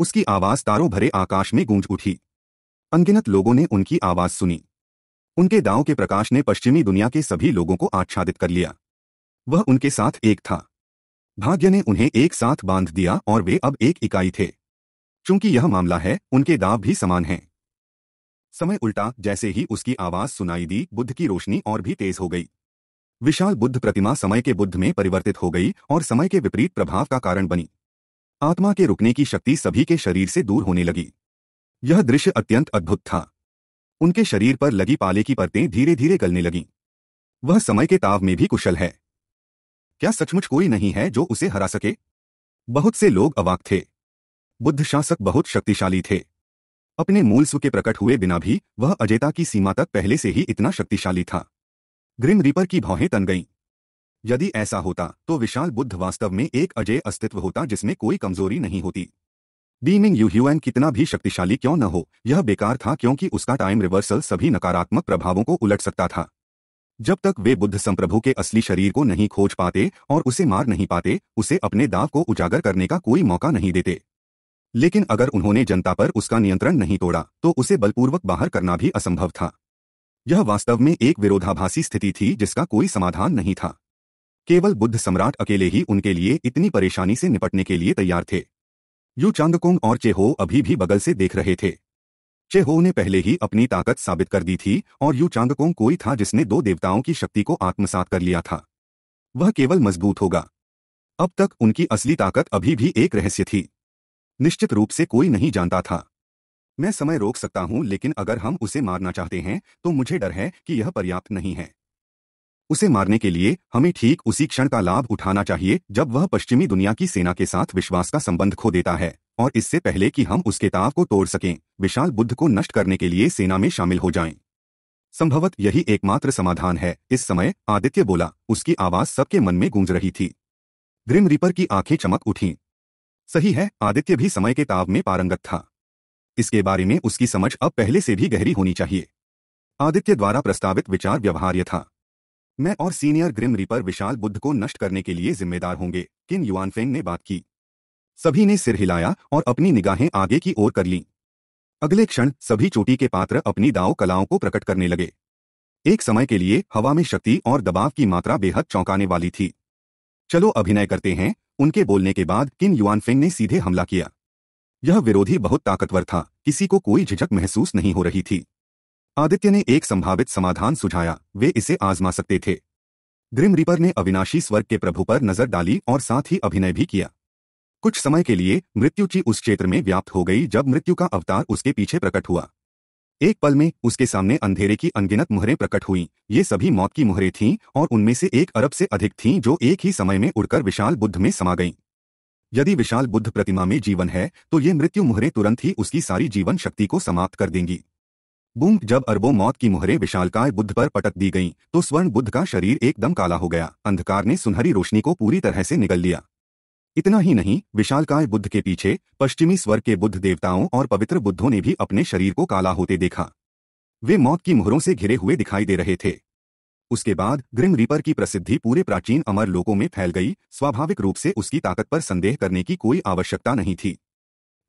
उसकी आवाज तारों भरे आकाश में गूंज उठी अनगिनत लोगों ने उनकी आवाज सुनी उनके दांव के प्रकाश ने पश्चिमी दुनिया के सभी लोगों को आच्छादित कर लिया वह उनके साथ एक था भाग्य ने उन्हें एक साथ बांध दिया और वे अब एक इकाई थे चूंकि यह मामला है उनके दाव भी समान हैं समय उल्टा जैसे ही उसकी आवाज सुनाई दी बुद्ध की रोशनी और भी तेज हो गई विशाल बुद्ध प्रतिमा समय के बुद्ध में परिवर्तित हो गई और समय के विपरीत प्रभाव का कारण बनी आत्मा के रुकने की शक्ति सभी के शरीर से दूर होने लगी यह दृश्य अत्यंत अद्भुत था उनके शरीर पर लगी पाले की परतें धीरे धीरे गलने लगीं वह समय के ताव में भी कुशल है क्या सचमुच कोई नहीं है जो उसे हरा सके बहुत से लोग अवाक थे बुद्ध शासक बहुत शक्तिशाली थे अपने मूल स्व के प्रकट हुए बिना भी वह अजेता की सीमा तक पहले से ही इतना शक्तिशाली था ग्रिम रीपर की भौहें तन गईं यदि ऐसा होता तो विशाल बुद्ध वास्तव में एक अजय अस्तित्व होता जिसमें कोई कमजोरी नहीं होती बीमिंग यूह्यूएन कितना भी शक्तिशाली क्यों न हो यह बेकार था क्योंकि उसका टाइम रिवर्सल सभी नकारात्मक प्रभावों को उलट सकता था जब तक वे बुद्ध संप्रभु के असली शरीर को नहीं खोज पाते और उसे मार नहीं पाते उसे अपने दाव को उजागर करने का कोई मौका नहीं देते लेकिन अगर उन्होंने जनता पर उसका नियंत्रण नहीं तोड़ा तो उसे बलपूर्वक बाहर करना भी असंभव था यह वास्तव में एक विरोधाभासी स्थिति थी जिसका कोई समाधान नहीं था केवल बुद्ध सम्राट अकेले ही उनके लिए इतनी परेशानी से निपटने के लिए तैयार थे यू चांदकोंग और चेहो अभी भी बगल से देख रहे थे चेहो ने पहले ही अपनी ताकत साबित कर दी थी और यू चांदकों कोई था जिसने दो देवताओं की शक्ति को आत्मसात कर लिया था वह केवल मजबूत होगा अब तक उनकी असली ताकत अभी भी एक रहस्य थी निश्चित रूप से कोई नहीं जानता था मैं समय रोक सकता हूं लेकिन अगर हम उसे मारना चाहते हैं तो मुझे डर है कि यह पर्याप्त नहीं है उसे मारने के लिए हमें ठीक उसी क्षण का लाभ उठाना चाहिए जब वह पश्चिमी दुनिया की सेना के साथ विश्वास का संबंध खो देता है और इससे पहले कि हम उसके ताव को तोड़ सकें विशाल बुद्ध को नष्ट करने के लिए सेना में शामिल हो जाएं। संभवत यही एकमात्र समाधान है इस समय आदित्य बोला उसकी आवाज सबके मन में गूंज रही थी ग्रिम रिपर की आंखें चमक उठी सही है आदित्य भी समय के ताव में पारंगत था इसके बारे में उसकी समझ अब पहले से भी गहरी होनी चाहिए आदित्य द्वारा प्रस्तावित विचार व्यवहार्य था मैं और सीनियर ग्रिम रिपर विशाल बुद्ध को नष्ट करने के लिए जिम्मेदार होंगे किन युआनफेंग ने बात की सभी ने सिर हिलाया और अपनी निगाहें आगे की ओर कर लीं अगले क्षण सभी चोटी के पात्र अपनी दाव कलाओं को प्रकट करने लगे एक समय के लिए हवा में शक्ति और दबाव की मात्रा बेहद चौंकाने वाली थी चलो अभिनय करते हैं उनके बोलने के बाद किन युआनफेंग ने सीधे हमला किया यह विरोधी बहुत ताकतवर था किसी को कोई झिझक महसूस नहीं हो रही थी आदित्य ने एक संभावित समाधान सुझाया वे इसे आजमा सकते थे ग्रिम रिपर ने अविनाशी स्वर्ग के प्रभु पर नजर डाली और साथ ही अभिनय भी किया कुछ समय के लिए मृत्यु की उस क्षेत्र में व्याप्त हो गई जब मृत्यु का अवतार उसके पीछे प्रकट हुआ एक पल में उसके सामने अंधेरे की अनगिनत मुहरें प्रकट हुईं ये सभी मौत की मुहरें थीं और उनमें से एक अरब से अधिक थीं जो एक ही समय में उड़कर विशाल बुद्ध में समा गईं यदि विशाल बुद्ध प्रतिमा में जीवन है तो ये मृत्यु मुहरें तुरंत ही उसकी सारी जीवन शक्ति को समाप्त कर देंगी बूम जब अरबों मौत की मुहरें विशालकाय बुद्ध पर पटक दी गईं तो स्वर्ण बुद्ध का शरीर एकदम काला हो गया अंधकार ने सुनहरी रोशनी को पूरी तरह से निकल लिया इतना ही नहीं विशालकाय बुद्ध के पीछे पश्चिमी स्वर के बुद्ध देवताओं और पवित्र बुद्धों ने भी अपने शरीर को काला होते देखा वे मौत की मुहरों से घिरे हुए दिखाई दे रहे थे उसके बाद ग्रिम रीपर की प्रसिद्धि पूरे प्राचीन अमर लोकों में फैल गई स्वाभाविक रूप से उसकी ताकत पर संदेह करने की कोई आवश्यकता नहीं थी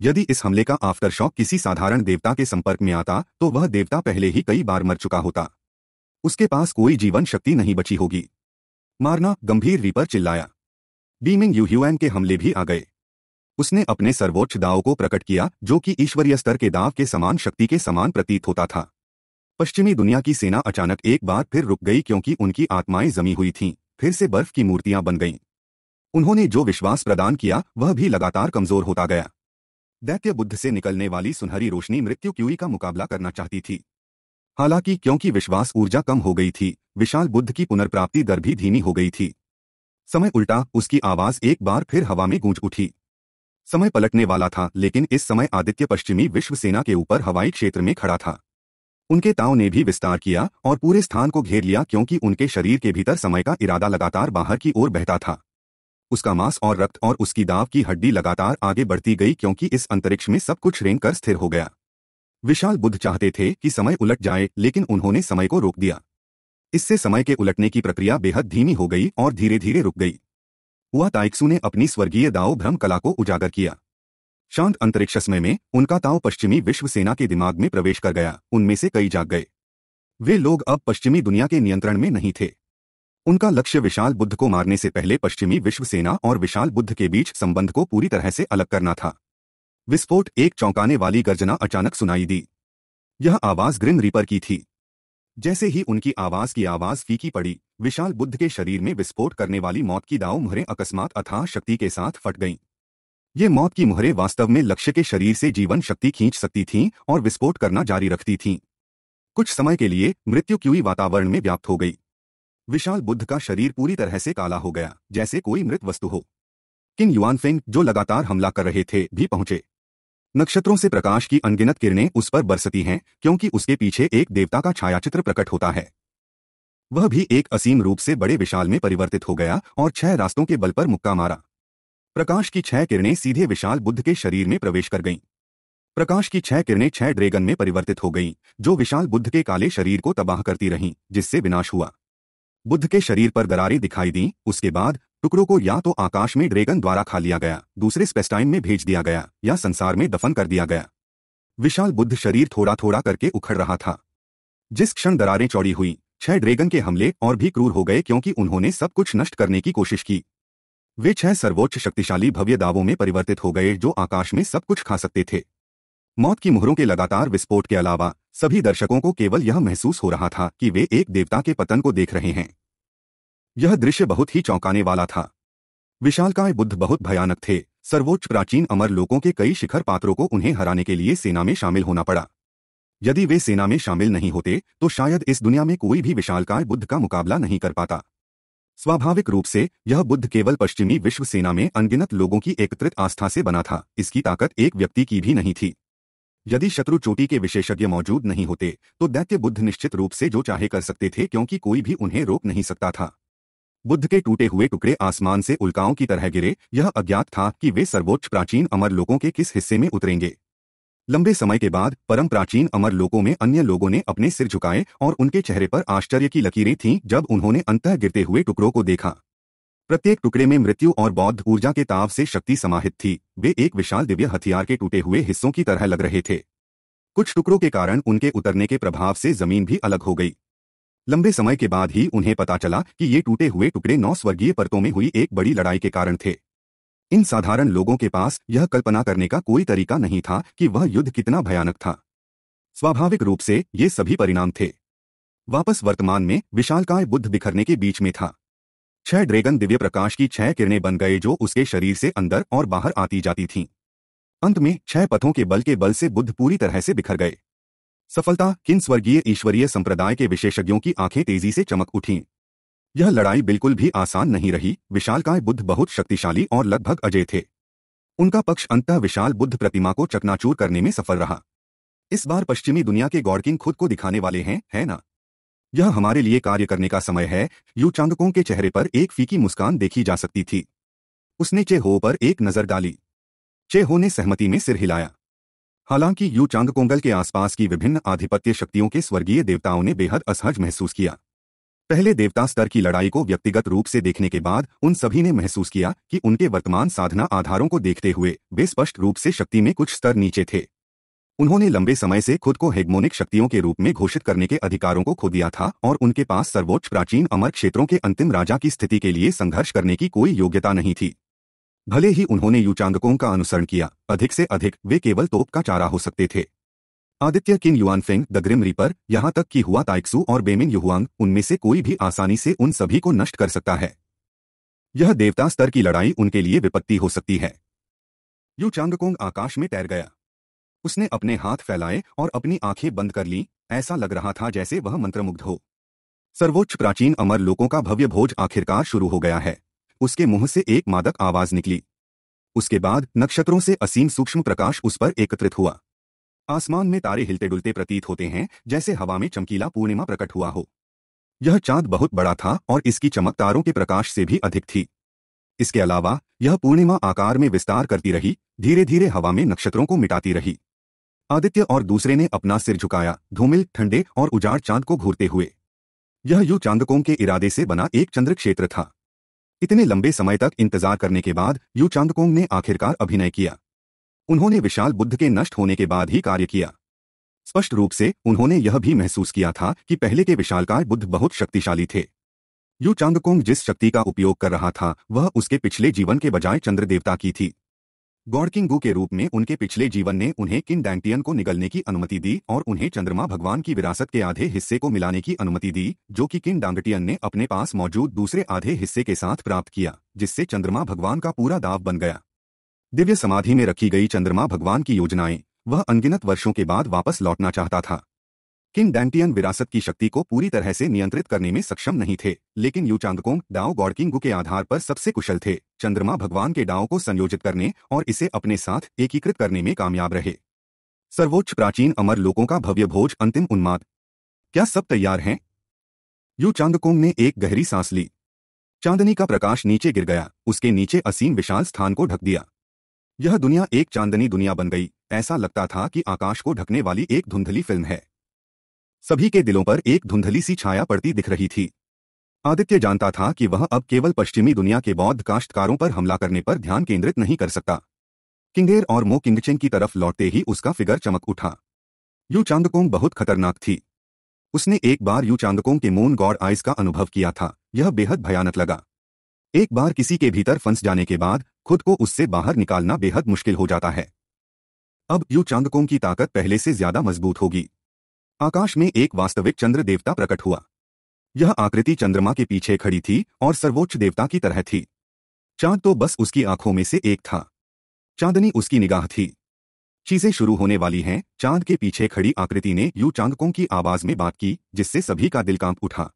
यदि इस हमले का आफ्टरशॉक किसी साधारण देवता के संपर्क में आता तो वह देवता पहले ही कई बार मर चुका होता उसके पास कोई जीवन शक्ति नहीं बची होगी मारना गंभीर रीपर चिल्लाया बीमिंग यूह्यूएन के हमले भी आ गए उसने अपने सर्वोच्च दाव को प्रकट किया जो कि ईश्वरीय स्तर के दाव के समान शक्ति के समान प्रतीत होता था पश्चिमी दुनिया की सेना अचानक एक बार फिर रुक गई क्योंकि उनकी आत्माएं जमी हुई थीं, फिर से बर्फ की मूर्तियां बन गईं। उन्होंने जो विश्वास प्रदान किया वह भी लगातार कमजोर होता गया दैत्य बुद्ध से निकलने वाली सुनहरी रोशनी मृत्यु क्यूई का मुकाबला करना चाहती थी हालांकि क्योंकि विश्वास ऊर्जा कम हो गई थी विशाल बुद्ध की पुनर्प्राप्ति दर भी धीमी हो गई थी समय उल्टा उसकी आवाज एक बार फिर हवा में गूंज उठी समय पलटने वाला था लेकिन इस समय आदित्य पश्चिमी विश्व सेना के ऊपर हवाई क्षेत्र में खड़ा था उनके ताव ने भी विस्तार किया और पूरे स्थान को घेर लिया क्योंकि उनके शरीर के भीतर समय का इरादा लगातार बाहर की ओर बहता था उसका मांस और रक्त और उसकी दाव की हड्डी लगातार आगे बढ़ती गई क्योंकि इस अंतरिक्ष में सब कुछ रेंग कर स्थिर हो गया विशाल बुद्ध चाहते थे कि समय उलट जाए लेकिन उन्होंने समय को रोक दिया इससे समय के उलटने की प्रक्रिया बेहद धीमी हो गई और धीरे धीरे रुक गई वह ताइक्सू ने अपनी स्वर्गीय दाओ भ्रम कला को उजागर किया शांत अंतरिक्ष समय में उनका ताओ पश्चिमी विश्व सेना के दिमाग में प्रवेश कर गया उनमें से कई जाग गए वे लोग अब पश्चिमी दुनिया के नियंत्रण में नहीं थे उनका लक्ष्य विशाल बुद्ध को मारने से पहले पश्चिमी विश्व सेना और विशाल बुद्ध के बीच संबंध को पूरी तरह से अलग करना था विस्फोट एक चौंकाने वाली गर्जना अचानक सुनाई दी यह आवाज ग्रिम रीपर की थी जैसे ही उनकी आवाज की आवाज फीकी पड़ी विशाल बुद्ध के शरीर में विस्फोट करने वाली मौत की दाव मुहरें अकस्मात अथाह शक्ति के साथ फट गईं ये मौत की मुहरें वास्तव में लक्ष्य के शरीर से जीवन शक्ति खींच सकती थीं और विस्फोट करना जारी रखती थीं कुछ समय के लिए मृत्यु क्यूई वातावरण में व्याप्त हो गई विशाल बुद्ध का शरीर पूरी तरह से काला हो गया जैसे कोई मृत वस्तु हो किन फिंग जो लगातार हमला कर रहे थे भी पहुंचे नक्षत्रों से प्रकाश की अनगिनत किरणें उस पर बरसती हैं क्योंकि उसके पीछे एक देवता का छायाचित्र प्रकट होता है वह भी एक असीम रूप से बड़े विशाल में परिवर्तित हो गया और छह रास्तों के बल पर मुक्का मारा प्रकाश की छह किरणें सीधे विशाल बुद्ध के शरीर में प्रवेश कर गईं प्रकाश की छह किरणें छह ड्रैगन में परिवर्तित हो गईं जो विशाल बुद्ध के काले शरीर को तबाह करती रहीं जिससे विनाश हुआ बुद्ध के शरीर पर दरारें दिखाई दीं उसके बाद टुकड़ों को या तो आकाश में ड्रैगन द्वारा खा लिया गया दूसरे स्पेस्टाइन में भेज दिया गया या संसार में दफन कर दिया गया विशाल बुद्ध शरीर थोड़ा थोड़ा करके उखड़ रहा था जिस क्षण दरारें चौड़ी हुई छह ड्रैगन के हमले और भी क्रूर हो गए क्योंकि उन्होंने सब कुछ नष्ट करने की कोशिश की वे छह सर्वोच्च शक्तिशाली भव्य दावों में परिवर्तित हो गए जो आकाश में सब कुछ खा सकते थे मौत की मुहरों के लगातार विस्फोट के अलावा सभी दर्शकों को केवल यह महसूस हो रहा था कि वे एक देवता के पतन को देख रहे हैं यह दृश्य बहुत ही चौंकाने वाला था विशालकाय बुद्ध बहुत भयानक थे सर्वोच्च प्राचीन अमर लोगों के कई शिखर पात्रों को उन्हें हराने के लिए सेना में शामिल होना पड़ा यदि वे सेना में शामिल नहीं होते तो शायद इस दुनिया में कोई भी विशालकाय बुद्ध का मुकाबला नहीं कर पाता स्वाभाविक रूप से यह बुद्ध केवल पश्चिमी विश्व सेना में अनगिनत लोगों की एकत्रित आस्था से बना था इसकी ताकत एक व्यक्ति की भी नहीं थी यदि शत्रु चोटी के विशेषज्ञ मौजूद नहीं होते तो दैत्य बुद्ध निश्चित रूप से जो चाहे कर सकते थे क्योंकि कोई भी उन्हें रोक नहीं सकता था बुद्ध के टूटे हुए टुकड़े आसमान से उल्काओं की तरह गिरे यह अज्ञात था कि वे सर्वोच्च प्राचीन अमर लोगों के किस हिस्से में उतरेंगे लंबे समय के बाद परम प्राचीन अमर लोगों में अन्य लोगों ने अपने सिर झुकाए और उनके चेहरे पर आश्चर्य की लकीरें थीं जब उन्होंने अंत गिरते हुए टुकड़ों को देखा प्रत्येक टुकड़े में मृत्यु और बौद्ध ऊर्जा के ताव से शक्ति समाहित थी वे एक विशाल दिव्य हथियार के टूटे हुए हिस्सों की तरह लग रहे थे कुछ टुकड़ों के कारण उनके उतरने के प्रभाव से जमीन भी अलग हो गई लंबे समय के बाद ही उन्हें पता चला कि ये टूटे हुए टुकड़े नौ स्वर्गीय परतों में हुई एक बड़ी लड़ाई के कारण थे इन साधारण लोगों के पास यह कल्पना करने का कोई तरीका नहीं था कि वह युद्ध कितना भयानक था स्वाभाविक रूप से ये सभी परिणाम थे वापस वर्तमान में विशालकाय बुद्ध बिखरने के बीच में था छह ड्रैगन दिव्य प्रकाश की छह किरणें बन गए जो उसके शरीर से अंदर और बाहर आती जाती थीं। अंत में छह पथों के बल के बल से बुद्ध पूरी तरह से बिखर गए सफलता किन स्वर्गीय ईश्वरीय संप्रदाय के विशेषज्ञों की आंखें तेजी से चमक उठी यह लड़ाई बिल्कुल भी आसान नहीं रही विशालकाय बुद्ध बहुत शक्तिशाली और लगभग अजय थे उनका पक्ष अंत विशाल बुद्ध प्रतिमा को चकनाचूर करने में सफल रहा इस बार पश्चिमी दुनिया के गौड़किंग खुद को दिखाने वाले हैं है ना यह हमारे लिए कार्य करने का समय है यू चांदकों के चेहरे पर एक फीकी मुस्कान देखी जा सकती थी उसने चेहो पर एक नजर डाली चेहो ने सहमति में सिर हिलाया हालांकि यू चांगकोंगल के आसपास की विभिन्न आधिपत्य शक्तियों के स्वर्गीय देवताओं ने बेहद असहज महसूस किया पहले देवता स्तर की लड़ाई को व्यक्तिगत रूप से देखने के बाद उन सभी ने महसूस किया कि उनके वर्तमान साधना आधारों को देखते हुए वे स्पष्ट रूप से शक्ति में कुछ स्तर नीचे थे उन्होंने लंबे समय से खुद को हेगमोनिक शक्तियों के रूप में घोषित करने के अधिकारों को खो दिया था और उनके पास सर्वोच्च प्राचीन अमर क्षेत्रों के अंतिम राजा की स्थिति के लिए संघर्ष करने की कोई योग्यता नहीं थी भले ही उन्होंने युचांगकों का अनुसरण किया अधिक से अधिक वे केवल तोप का चारा हो सकते थे आदित्य किन युआनफेंग द ग्रिम रीपर यहां तक कि हुआ ताइक्सू और बेमिन युहुआंग उनमें से कोई भी आसानी से उन सभी को नष्ट कर सकता है यह देवता स्तर की लड़ाई उनके लिए विपत्ति हो सकती है यू चांगकोंग आकाश में तैर गया उसने अपने हाथ फैलाए और अपनी आंखें बंद कर ली ऐसा लग रहा था जैसे वह मंत्रमुग्ध हो सर्वोच्च प्राचीन अमर लोगों का भव्य भोज आखिरकार शुरू हो गया है उसके मुंह से एक मादक आवाज निकली उसके बाद नक्षत्रों से असीम सूक्ष्म प्रकाश उस पर एकत्रित हुआ आसमान में तारे हिलते डुलते प्रतीत होते हैं जैसे हवा में चमकीला पूर्णिमा प्रकट हुआ हो यह चांद बहुत बड़ा था और इसकी चमक तारों के प्रकाश से भी अधिक थी इसके अलावा यह पूर्णिमा आकार में विस्तार करती रही धीरे धीरे हवा में नक्षत्रों को मिटाती रही आदित्य और दूसरे ने अपना सिर झुकाया धूमिल ठंडे और उजाड़ चांद को घूरते हुए यह यू चांदकों के इरादे से बना एक चंद्र क्षेत्र था इतने लंबे समय तक इंतजार करने के बाद यू चांदकोंग ने आखिरकार अभिनय किया उन्होंने विशाल बुद्ध के नष्ट होने के बाद ही कार्य किया स्पष्ट रूप से उन्होंने यह भी महसूस किया था कि पहले के विशालकाय बुद्ध बहुत शक्तिशाली थे यू चांदकोंग जिस शक्ति का उपयोग कर रहा था वह उसके पिछले जीवन के बजाय चंद्र देवता की थी गौड़किंगू के रूप में उनके पिछले जीवन ने उन्हें किन डैंगटियन को निगलने की अनुमति दी और उन्हें चंद्रमा भगवान की विरासत के आधे हिस्से को मिलाने की अनुमति दी जो कि किन डांगटियन ने अपने पास मौजूद दूसरे आधे हिस्से के साथ प्राप्त किया जिससे चंद्रमा भगवान का पूरा दाव बन गया दिव्य समाधि में रखी गई चंद्रमा भगवान की योजनाएं वह अनगिनत वर्षों के बाद वापस लौटना चाहता था किंग डैंटियन विरासत की शक्ति को पूरी तरह से नियंत्रित करने में सक्षम नहीं थे लेकिन यू चांदकोंग डाओ गॉडकिंगू के आधार पर सबसे कुशल थे चंद्रमा भगवान के डाओ को संयोजित करने और इसे अपने साथ एकीकृत करने में कामयाब रहे सर्वोच्च प्राचीन अमर लोगों का भव्य भोज अंतिम उन्माद क्या सब तैयार हैं यू चांदकोंग ने एक गहरी सांस ली चांदनी का प्रकाश नीचे गिर गया उसके नीचे असीम विशाल स्थान को ढक दिया यह दुनिया एक चांदनी दुनिया बन गई ऐसा लगता था कि आकाश को ढकने वाली एक धुंधली फिल्म है सभी के दिलों पर एक धुंधली सी छाया पड़ती दिख रही थी आदित्य जानता था कि वह अब केवल पश्चिमी दुनिया के बौद्ध काश्तकारों पर हमला करने पर ध्यान केंद्रित नहीं कर सकता किंगेर और मो किंगचेन की तरफ लौटते ही उसका फिगर चमक उठा यू चांदकोंग बहुत खतरनाक थी उसने एक बार यू चांदकोंग के मून गॉड आइज का अनुभव किया था यह बेहद भयानक लगा एक बार किसी के भीतर फंस जाने के बाद खुद को उससे बाहर निकालना बेहद मुश्किल हो जाता है अब यू चांदकोंग की ताकत पहले से ज्यादा मजबूत होगी आकाश में एक वास्तविक चंद्र देवता प्रकट हुआ यह आकृति चंद्रमा के पीछे खड़ी थी और सर्वोच्च देवता की तरह थी चांद तो बस उसकी आंखों में से एक था चांदनी उसकी निगाह थी चीजें शुरू होने वाली हैं चांद के पीछे खड़ी आकृति ने यू चांदकोम की आवाज में बात की जिससे सभी का दिल कांप उठा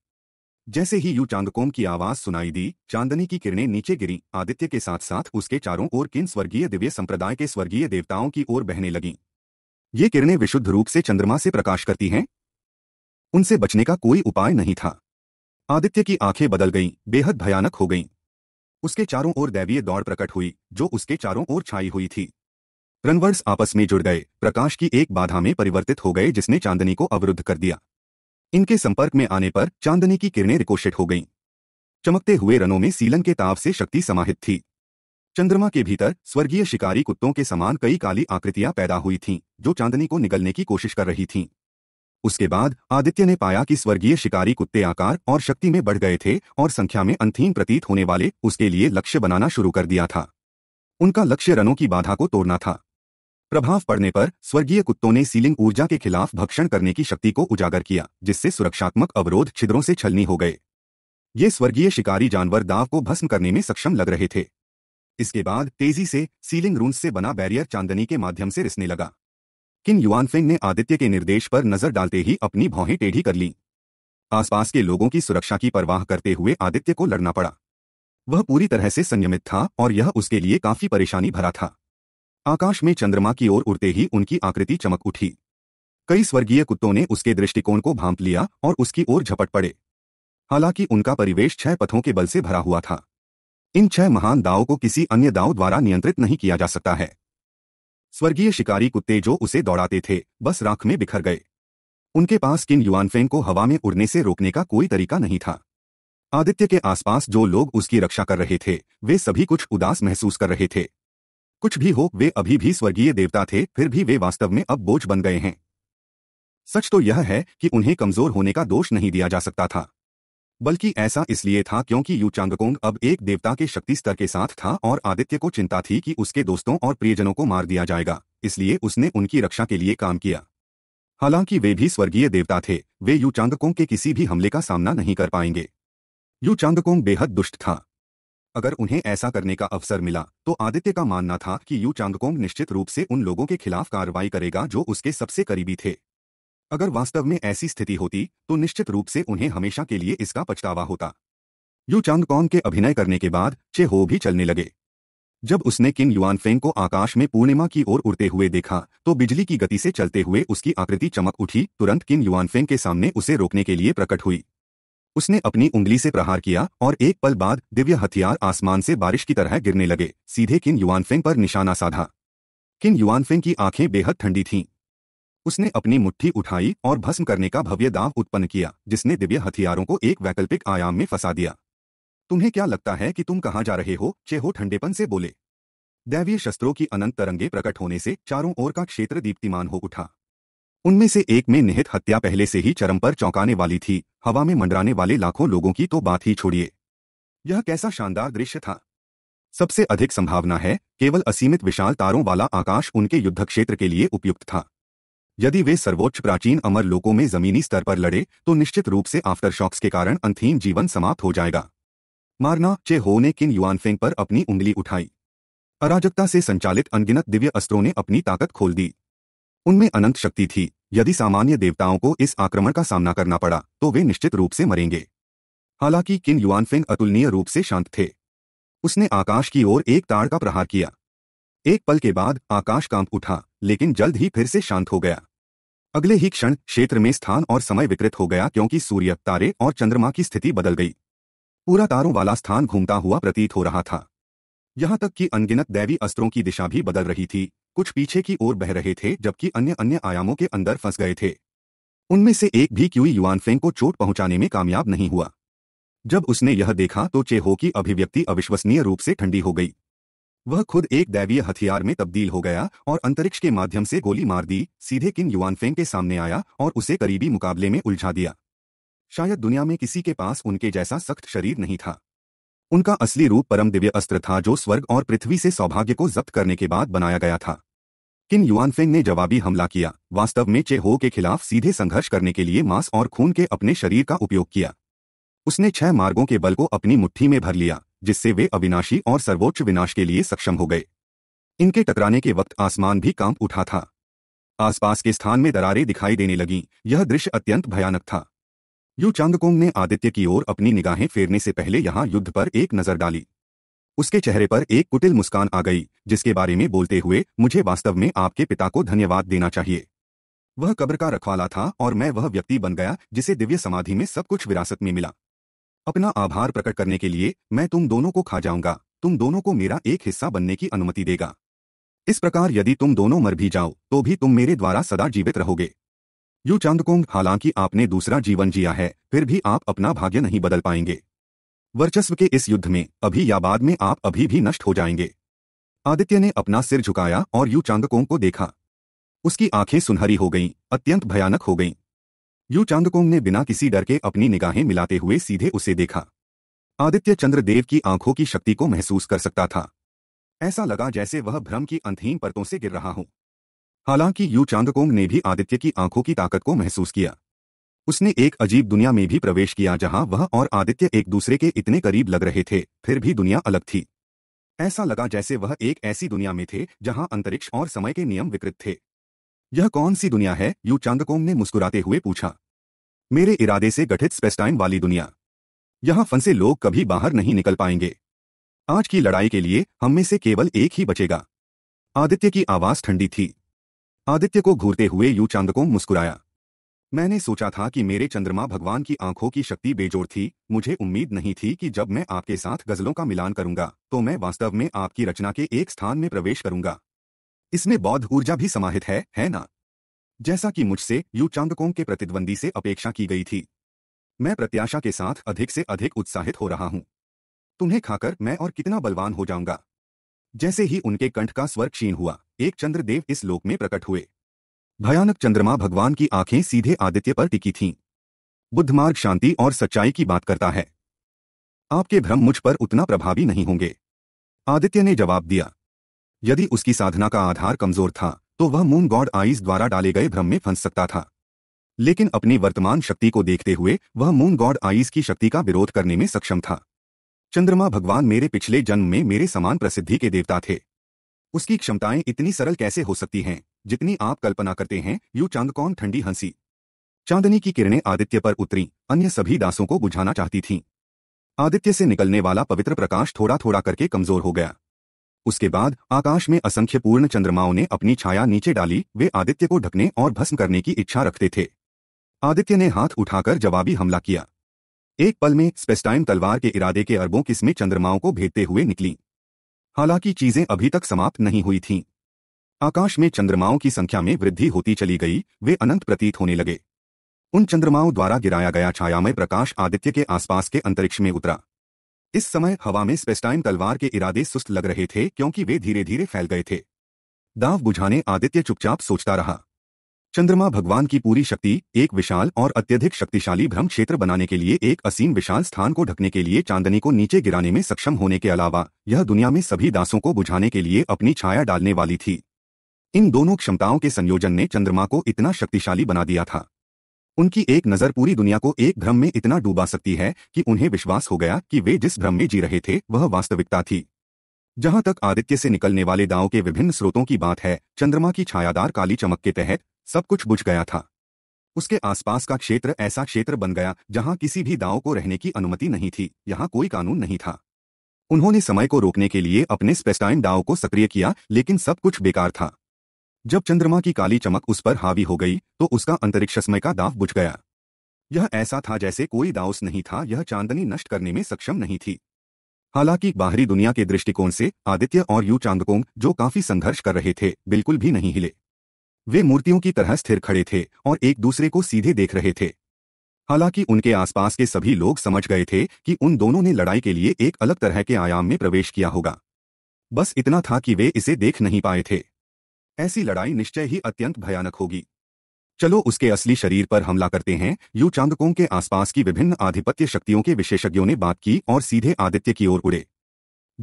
जैसे ही यू चांदकोम की आवाज सुनाई दी चांदनी की किरणें नीचे गिरी आदित्य के साथ साथ उसके चारों ओर किन स्वर्गीय दिव्य संप्रदाय के स्वर्गीय देवताओं की ओर बहने लगीं ये किरणें विशुद्ध रूप से चंद्रमा से प्रकाश करती हैं उनसे बचने का कोई उपाय नहीं था आदित्य की आंखें बदल गईं, बेहद भयानक हो गईं। उसके चारों ओर दैवीय दौड़ प्रकट हुई जो उसके चारों ओर छाई हुई थी रनवर्स आपस में जुड़ गए प्रकाश की एक बाधा में परिवर्तित हो गए जिसने चांदनी को अवरुद्ध कर दिया इनके संपर्क में आने पर चांदनी की किरणें रिकोषित हो गईं। चमकते हुए रनों में सीलन के ताव से शक्ति समाहित थी चंद्रमा के भीतर स्वर्गीय शिकारी कुत्तों के समान कई काली आकृतियां पैदा हुई थीं जो चांदनी को निगलने की कोशिश कर रही थीं उसके बाद आदित्य ने पाया कि स्वर्गीय शिकारी कुत्ते आकार और शक्ति में बढ़ गए थे और संख्या में अंतिम प्रतीत होने वाले उसके लिए लक्ष्य बनाना शुरू कर दिया था उनका लक्ष्य रनों की बाधा को तोड़ना था प्रभाव पड़ने पर स्वर्गीय कुत्तों ने सीलिंग ऊर्जा के खिलाफ भक्षण करने की शक्ति को उजागर किया जिससे सुरक्षात्मक अवरोध छिद्रों से छलनी हो गए ये स्वर्गीय शिकारी जानवर दाव को भस्म करने में सक्षम लग रहे थे इसके बाद तेजी से सीलिंग रूंस से बना बैरियर चांदनी के माध्यम से रिसने लगा किन युवानफेंग ने आदित्य के निर्देश पर नजर डालते ही अपनी भौहें टेढ़ी कर ली आसपास के लोगों की सुरक्षा की परवाह करते हुए आदित्य को लड़ना पड़ा वह पूरी तरह से संयमित था और यह उसके लिए काफी परेशानी भरा था आकाश में चंद्रमा की ओर उड़ते ही उनकी आकृति चमक उठी कई स्वर्गीय कुत्तों ने उसके दृष्टिकोण को भांप लिया और उसकी ओर झपट पड़े हालांकि उनका परिवेश छह पथों के बल से भरा हुआ था इन छह महान दावों को किसी अन्य दाव द्वारा नियंत्रित नहीं किया जा सकता है स्वर्गीय शिकारी कुत्ते जो उसे दौड़ाते थे बस राख में बिखर गए उनके पास किन युवानफेन को हवा में उड़ने से रोकने का कोई तरीका नहीं था आदित्य के आसपास जो लोग उसकी रक्षा कर रहे थे वे सभी कुछ उदास महसूस कर रहे थे कुछ भी हो वे अभी भी स्वर्गीय देवता थे फिर भी वे वास्तव में अब बोझ बन गए हैं सच तो यह है कि उन्हें कमजोर होने का दोष नहीं दिया जा सकता था बल्कि ऐसा इसलिए था क्योंकि यू चांगकोंग अब एक देवता के शक्ति स्तर के साथ था और आदित्य को चिंता थी कि उसके दोस्तों और प्रियजनों को मार दिया जाएगा इसलिए उसने उनकी रक्षा के लिए काम किया हालांकि वे भी स्वर्गीय देवता थे वे यू चांगकोंग के किसी भी हमले का सामना नहीं कर पाएंगे यू चांगकोंग बेहद दुष्ट था अगर उन्हें ऐसा करने का अवसर मिला तो आदित्य का मानना था कि यू चांगकोंग निश्चित रूप से उन लोगों के खिलाफ कार्रवाई करेगा जो उसके सबसे करीबी थे अगर वास्तव में ऐसी स्थिति होती तो निश्चित रूप से उन्हें हमेशा के लिए इसका पछतावा होता यू चांग कौन के अभिनय करने के बाद चे हो भी चलने लगे जब उसने किन युआन फेंग को आकाश में पूर्णिमा की ओर उड़ते हुए देखा तो बिजली की गति से चलते हुए उसकी आकृति चमक उठी तुरंत किन युआन फेंग के सामने उसे रोकने के लिए प्रकट हुई उसने अपनी उंगली से प्रहार किया और एक पल बाद दिव्य हथियार आसमान से बारिश की तरह गिरने लगे सीधे किन युआन फेंग पर निशाना साधा किन युआन फेंग की आंखें बेहद ठंडी थीं उसने अपनी मुट्ठी उठाई और भस्म करने का भव्य दाव उत्पन्न किया जिसने दिव्य हथियारों को एक वैकल्पिक आयाम में फंसा दिया तुम्हें क्या लगता है कि तुम कहाँ जा रहे हो चेहो ठंडेपन से बोले दैवीय शस्त्रों की अनंत तरंगे प्रकट होने से चारों ओर का क्षेत्र दीप्तिमान हो उठा उनमें से एक में निहित हत्या पहले से ही चरम पर चौंकाने वाली थी हवा में मंडराने वाले लाखों लोगों की तो बात ही छोड़िए यह कैसा शानदार दृश्य था सबसे अधिक संभावना है केवल असीमित विशाल तारों वाला आकाश उनके युद्ध क्षेत्र के लिए उपयुक्त था यदि वे सर्वोच्च प्राचीन अमर लोकों में जमीनी स्तर पर लड़े तो निश्चित रूप से आफ्टर शॉक्स के कारण अंथीम जीवन समाप्त हो जाएगा मारना चे हो ने किन युआनफेंग पर अपनी उंगली उठाई अराजकता से संचालित अनगिनत दिव्य अस्त्रों ने अपनी ताकत खोल दी उनमें अनंत शक्ति थी यदि सामान्य देवताओं को इस आक्रमण का सामना करना पड़ा तो वे निश्चित रूप से मरेंगे हालांकि किन युआनफेंग अतुलनीय रूप से शांत थे उसने आकाश की ओर एक ताड़ का प्रहार किया एक पल के बाद आकाश कांप उठा लेकिन जल्द ही फिर से शांत हो गया अगले ही क्षण क्षेत्र में स्थान और समय विकृत हो गया क्योंकि सूर्य तारे और चंद्रमा की स्थिति बदल गई पूरा तारों वाला स्थान घूमता हुआ प्रतीत हो रहा था यहां तक कि अनगिनत दैवी अस्त्रों की दिशा भी बदल रही थी कुछ पीछे की ओर बह रहे थे जबकि अन्य अन्य आयामों के अंदर फंस गए थे उनमें से एक भी क्यूई युवानफेंग को चोट पहुंचाने में कामयाब नहीं हुआ जब उसने यह देखा तो चेहो की अभिव्यक्ति अविश्वसनीय रूप से ठंडी हो गई वह खुद एक दैवीय हथियार में तब्दील हो गया और अंतरिक्ष के माध्यम से गोली मार दी सीधे किन युवानफेंग के सामने आया और उसे करीबी मुकाबले में उलझा दिया शायद दुनिया में किसी के पास उनके जैसा सख्त शरीर नहीं था उनका असली रूप परम दिव्य अस्त्र था जो स्वर्ग और पृथ्वी से सौभाग्य को जब्त करने के बाद बनाया गया था किन युवानफेंग ने जवाबी हमला किया वास्तव में चेहो के खिलाफ सीधे संघर्ष करने के लिए मांस और खून के अपने शरीर का उपयोग किया उसने छह मार्गों के बल को अपनी मुट्ठी में भर लिया जिससे वे अविनाशी और सर्वोच्च विनाश के लिए सक्षम हो गए इनके टकराने के वक्त आसमान भी कांप उठा था आसपास के स्थान में दरारें दिखाई देने लगीं यह दृश्य अत्यंत भयानक था यू चांगकोंग ने आदित्य की ओर अपनी निगाहें फेरने से पहले यहां युद्ध पर एक नजर डाली उसके चेहरे पर एक कुटिल मुस्कान आ गई जिसके बारे में बोलते हुए मुझे वास्तव में आपके पिता को धन्यवाद देना चाहिए वह कब्र का रखवाला था और मैं वह व्यक्ति बन गया जिसे दिव्य समाधि में सब कुछ विरासत में मिला अपना आभार प्रकट करने के लिए मैं तुम दोनों को खा जाऊंगा तुम दोनों को मेरा एक हिस्सा बनने की अनुमति देगा इस प्रकार यदि तुम दोनों मर भी जाओ तो भी तुम मेरे द्वारा सदा जीवित रहोगे यू चांदकोंग हालांकि आपने दूसरा जीवन जिया है फिर भी आप अपना भाग्य नहीं बदल पाएंगे वर्चस्व के इस युद्ध में अभी या बाद में आप अभी भी नष्ट हो जाएंगे आदित्य ने अपना सिर झुकाया और यू चांदकोंग को देखा उसकी आंखें सुनहरी हो गईं अत्यंत भयानक हो गईं यू चांदकोंग ने बिना किसी डर के अपनी निगाहें मिलाते हुए सीधे उसे देखा आदित्य चंद्र देव की आंखों की शक्ति को महसूस कर सकता था ऐसा लगा जैसे वह भ्रम की अंतहीन परतों से गिर रहा हो हालांकि यू चांदकोंग ने भी आदित्य की आंखों की ताकत को महसूस किया उसने एक अजीब दुनिया में भी प्रवेश किया जहां वह और आदित्य एक दूसरे के इतने करीब लग रहे थे फिर भी दुनिया अलग थी ऐसा लगा जैसे वह एक ऐसी दुनिया में थे जहां अंतरिक्ष और समय के नियम विकृत थे यह कौन सी दुनिया है यू चांगकोंग ने मुस्कुराते हुए पूछा मेरे इरादे से गठित स्पेस्टाइन वाली दुनिया यहां फंसे लोग कभी बाहर नहीं निकल पाएंगे आज की लड़ाई के लिए हम में से केवल एक ही बचेगा आदित्य की आवाज ठंडी थी आदित्य को घूरते हुए यू चांदकोम मुस्कुराया मैंने सोचा था कि मेरे चंद्रमा भगवान की आंखों की शक्ति बेजोड़ थी मुझे उम्मीद नहीं थी कि जब मैं आपके साथ गजलों का मिलान करूंगा तो मैं वास्तव में आपकी रचना के एक स्थान में प्रवेश करूंगा इसमें बौद्ध ऊर्जा भी समाहित है है ना जैसा कि मुझसे यू चांदकों के प्रतिद्वंदी से अपेक्षा की गई थी मैं प्रत्याशा के साथ अधिक से अधिक उत्साहित हो रहा हूं तुम्हें खाकर मैं और कितना बलवान हो जाऊंगा जैसे ही उनके कंठ का स्वर क्षीण हुआ एक चंद्रदेव इस लोक में प्रकट हुए भयानक चंद्रमा भगवान की आंखें सीधे आदित्य पर टिकी थीं बुद्धमार्ग शांति और सच्चाई की बात करता है आपके भ्रम मुझ पर उतना प्रभावी नहीं होंगे आदित्य ने जवाब दिया यदि उसकी साधना का आधार कमजोर था तो वह मून गॉड आईज द्वारा डाले गए भ्रम में फंस सकता था लेकिन अपनी वर्तमान शक्ति को देखते हुए वह मून गॉड आईज की शक्ति का विरोध करने में सक्षम था चंद्रमा भगवान मेरे पिछले जन्म में मेरे समान प्रसिद्धि के देवता थे उसकी क्षमताएं इतनी सरल कैसे हो सकती हैं जितनी आप कल्पना करते हैं यू चांद कौन ठंडी हंसी चांदनी की किरणें आदित्य पर उतरी अन्य सभी दासों को बुझाना चाहती थीं आदित्य से निकलने वाला पवित्र प्रकाश थोड़ा थोड़ा करके कमजोर हो गया उसके बाद आकाश में असंख्य पूर्ण चंद्रमाओं ने अपनी छाया नीचे डाली वे आदित्य को ढकने और भस्म करने की इच्छा रखते थे आदित्य ने हाथ उठाकर जवाबी हमला किया एक पल में स्पेस्टाइन तलवार के इरादे के अरबों किस्में चंद्रमाओं को भेदते हुए निकली हालांकि चीजें अभी तक समाप्त नहीं हुई थीं आकाश में चंद्रमाओं की संख्या में वृद्धि होती चली गई वे अनंत प्रतीत होने लगे उन चंद्रमाओं द्वारा गिराया गया छायामय प्रकाश आदित्य के आसपास के अंतरिक्ष में उतरा इस समय हवा में स्पेस्टाइन तलवार के इरादे सुस्त लग रहे थे क्योंकि वे धीरे धीरे फैल गए थे दाव बुझाने आदित्य चुपचाप सोचता रहा चंद्रमा भगवान की पूरी शक्ति एक विशाल और अत्यधिक शक्तिशाली भ्रम क्षेत्र बनाने के लिए एक असीम विशाल स्थान को ढकने के लिए चांदनी को नीचे गिराने में सक्षम होने के अलावा यह दुनिया में सभी दासों को बुझाने के लिए अपनी छाया डालने वाली थी इन दोनों क्षमताओं के संयोजन ने चंद्रमा को इतना शक्तिशाली बना दिया था उनकी एक नज़र पूरी दुनिया को एक भ्रम में इतना डूबा सकती है कि उन्हें विश्वास हो गया कि वे जिस भ्रम में जी रहे थे वह वास्तविकता थी जहां तक आदित्य से निकलने वाले दाव के विभिन्न स्रोतों की बात है चंद्रमा की छायादार काली चमक के तहत सब कुछ बुझ गया था उसके आसपास का क्षेत्र ऐसा क्षेत्र बन गया जहां किसी भी दांव को रहने की अनुमति नहीं थी यहां कोई कानून नहीं था उन्होंने समय को रोकने के लिए अपने स्पेस्टाइन दाव को सक्रिय किया लेकिन सब कुछ बेकार था जब चंद्रमा की काली चमक उस पर हावी हो गई तो उसका अंतरिक्षसमय का दाव बुझ गया यह ऐसा था जैसे कोई दाउस नहीं था यह चांदनी नष्ट करने में सक्षम नहीं थी हालांकि बाहरी दुनिया के दृष्टिकोण से आदित्य और यू चांदकोंग जो काफी संघर्ष कर रहे थे बिल्कुल भी नहीं हिले वे मूर्तियों की तरह स्थिर खड़े थे और एक दूसरे को सीधे देख रहे थे हालांकि उनके आसपास के सभी लोग समझ गए थे कि उन दोनों ने लड़ाई के लिए एक अलग तरह के आयाम में प्रवेश किया होगा बस इतना था कि वे इसे देख नहीं पाए थे ऐसी लड़ाई निश्चय ही अत्यंत भयानक होगी चलो उसके असली शरीर पर हमला करते हैं यू चांदकों के आसपास की विभिन्न आधिपत्य शक्तियों के विशेषज्ञों ने बात की और सीधे आदित्य की ओर उड़े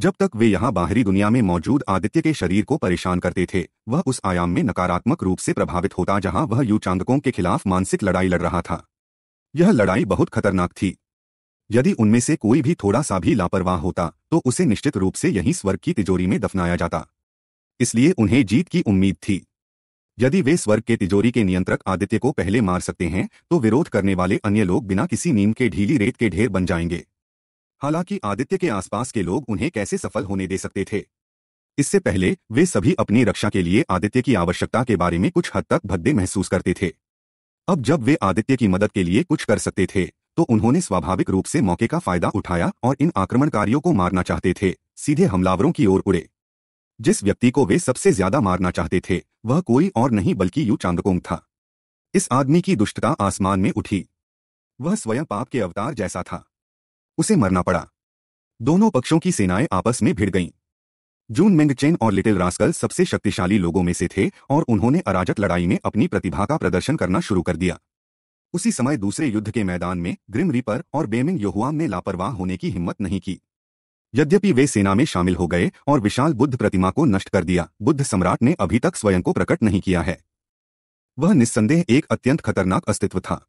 जब तक वे यहां बाहरी दुनिया में मौजूद आदित्य के शरीर को परेशान करते थे वह उस आयाम में नकारात्मक रूप से प्रभावित होता जहां वह यू चांदकों के खिलाफ मानसिक लड़ाई लड़ रहा था यह लड़ाई बहुत खतरनाक थी यदि उनमें से कोई भी थोड़ा सा भी लापरवाह होता तो उसे निश्चित रूप से यहीं स्वर्ग की तिजोरी में दफनाया जाता इसलिए उन्हें जीत की उम्मीद थी यदि वे स्वर्ग के तिजोरी के नियंत्रक आदित्य को पहले मार सकते हैं तो विरोध करने वाले अन्य लोग बिना किसी नीम के ढीली रेत के ढेर बन जाएंगे हालांकि आदित्य के आसपास के लोग उन्हें कैसे सफल होने दे सकते थे इससे पहले वे सभी अपनी रक्षा के लिए आदित्य की आवश्यकता के बारे में कुछ हद तक भद्दे महसूस करते थे अब जब वे आदित्य की मदद के लिए कुछ कर सकते थे तो उन्होंने स्वाभाविक रूप से मौके का फायदा उठाया और इन आक्रमणकारियों को मारना चाहते थे सीधे हमलावरों की ओर उड़े जिस व्यक्ति को वे सबसे ज्यादा मारना चाहते थे वह कोई और नहीं बल्कि यू चांदकोंग था इस आदमी की दुष्टता आसमान में उठी वह स्वयं पाप के अवतार जैसा था उसे मरना पड़ा दोनों पक्षों की सेनाएं आपस में भिड़ गईं जून मेंगचेन और लिटिल रास्कल सबसे शक्तिशाली लोगों में से थे और उन्होंने अराजक लड़ाई में अपनी प्रतिभा का प्रदर्शन करना शुरू कर दिया उसी समय दूसरे युद्ध के मैदान में ग्रिम रीपर और बेमिंग योहुआम ने लापरवाह होने की हिम्मत नहीं की यद्यपि वे सेना में शामिल हो गए और विशाल बुद्ध प्रतिमा को नष्ट कर दिया बुद्ध सम्राट ने अभी तक स्वयं को प्रकट नहीं किया है वह निस्संदेह एक अत्यंत खतरनाक अस्तित्व था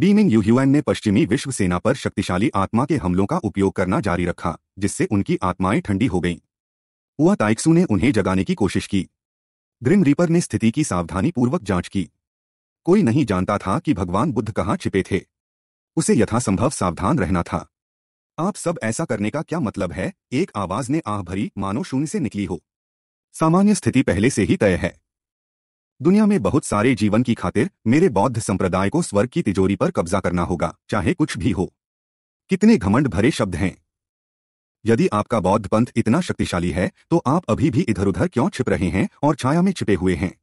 बीमिंग यूह्यूएन ने पश्चिमी विश्व सेना पर शक्तिशाली आत्मा के हमलों का उपयोग करना जारी रखा जिससे उनकी आत्माएं ठंडी हो गईं हुआ ताइक्सू ने उन्हें जगाने की कोशिश की ग्रिम रीपर ने स्थिति की सावधानी पूर्वक जांच की कोई नहीं जानता था कि भगवान बुद्ध कहाँ छिपे थे उसे यथासंभव सावधान रहना था आप सब ऐसा करने का क्या मतलब है एक आवाज ने आह भरी मानो शून्य से निकली हो सामान्य स्थिति पहले से ही तय है दुनिया में बहुत सारे जीवन की खातिर मेरे बौद्ध संप्रदाय को स्वर्ग की तिजोरी पर कब्जा करना होगा चाहे कुछ भी हो कितने घमंड भरे शब्द हैं यदि आपका बौद्ध पंथ इतना शक्तिशाली है तो आप अभी भी इधर उधर क्यों छिप रहे हैं और छाया में छिपे हुए हैं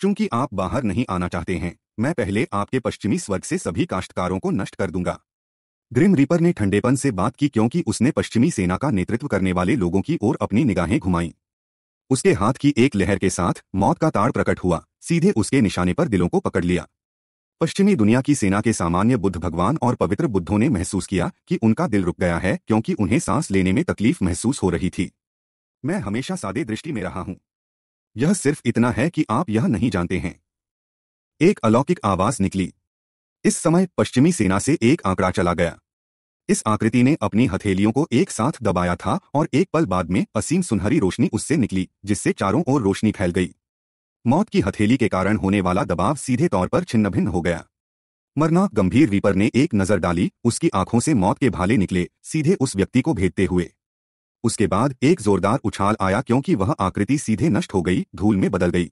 चूंकि आप बाहर नहीं आना चाहते हैं मैं पहले आपके पश्चिमी स्वर्ग से सभी काश्तकारों को नष्ट कर दूंगा ग्रिम रीपर ने ठंडेपन से बात की क्योंकि उसने पश्चिमी सेना का नेतृत्व करने वाले लोगों की ओर अपनी निगाहें घुमाई उसके हाथ की एक लहर के साथ मौत का ताड़ प्रकट हुआ सीधे उसके निशाने पर दिलों को पकड़ लिया पश्चिमी दुनिया की सेना के सामान्य बुद्ध भगवान और पवित्र बुद्धों ने महसूस किया कि उनका दिल रुक गया है क्योंकि उन्हें सांस लेने में तकलीफ महसूस हो रही थी मैं हमेशा सादे दृष्टि में रहा हूं यह सिर्फ इतना है कि आप यह नहीं जानते हैं एक अलौकिक आवाज निकली इस समय पश्चिमी सेना से एक आंकड़ा चला गया इस आकृति ने अपनी हथेलियों को एक साथ दबाया था और एक पल बाद में असीम सुनहरी रोशनी उससे निकली जिससे चारों ओर रोशनी फैल गई मौत की हथेली के कारण होने वाला दबाव सीधे तौर पर छिन्न भिन्न हो गया मरनाक गंभीर रीपर ने एक नजर डाली उसकी आंखों से मौत के भाले निकले सीधे उस व्यक्ति को भेजते हुए उसके बाद एक जोरदार उछाल आया क्योंकि वह आकृति सीधे नष्ट हो गई धूल में बदल गई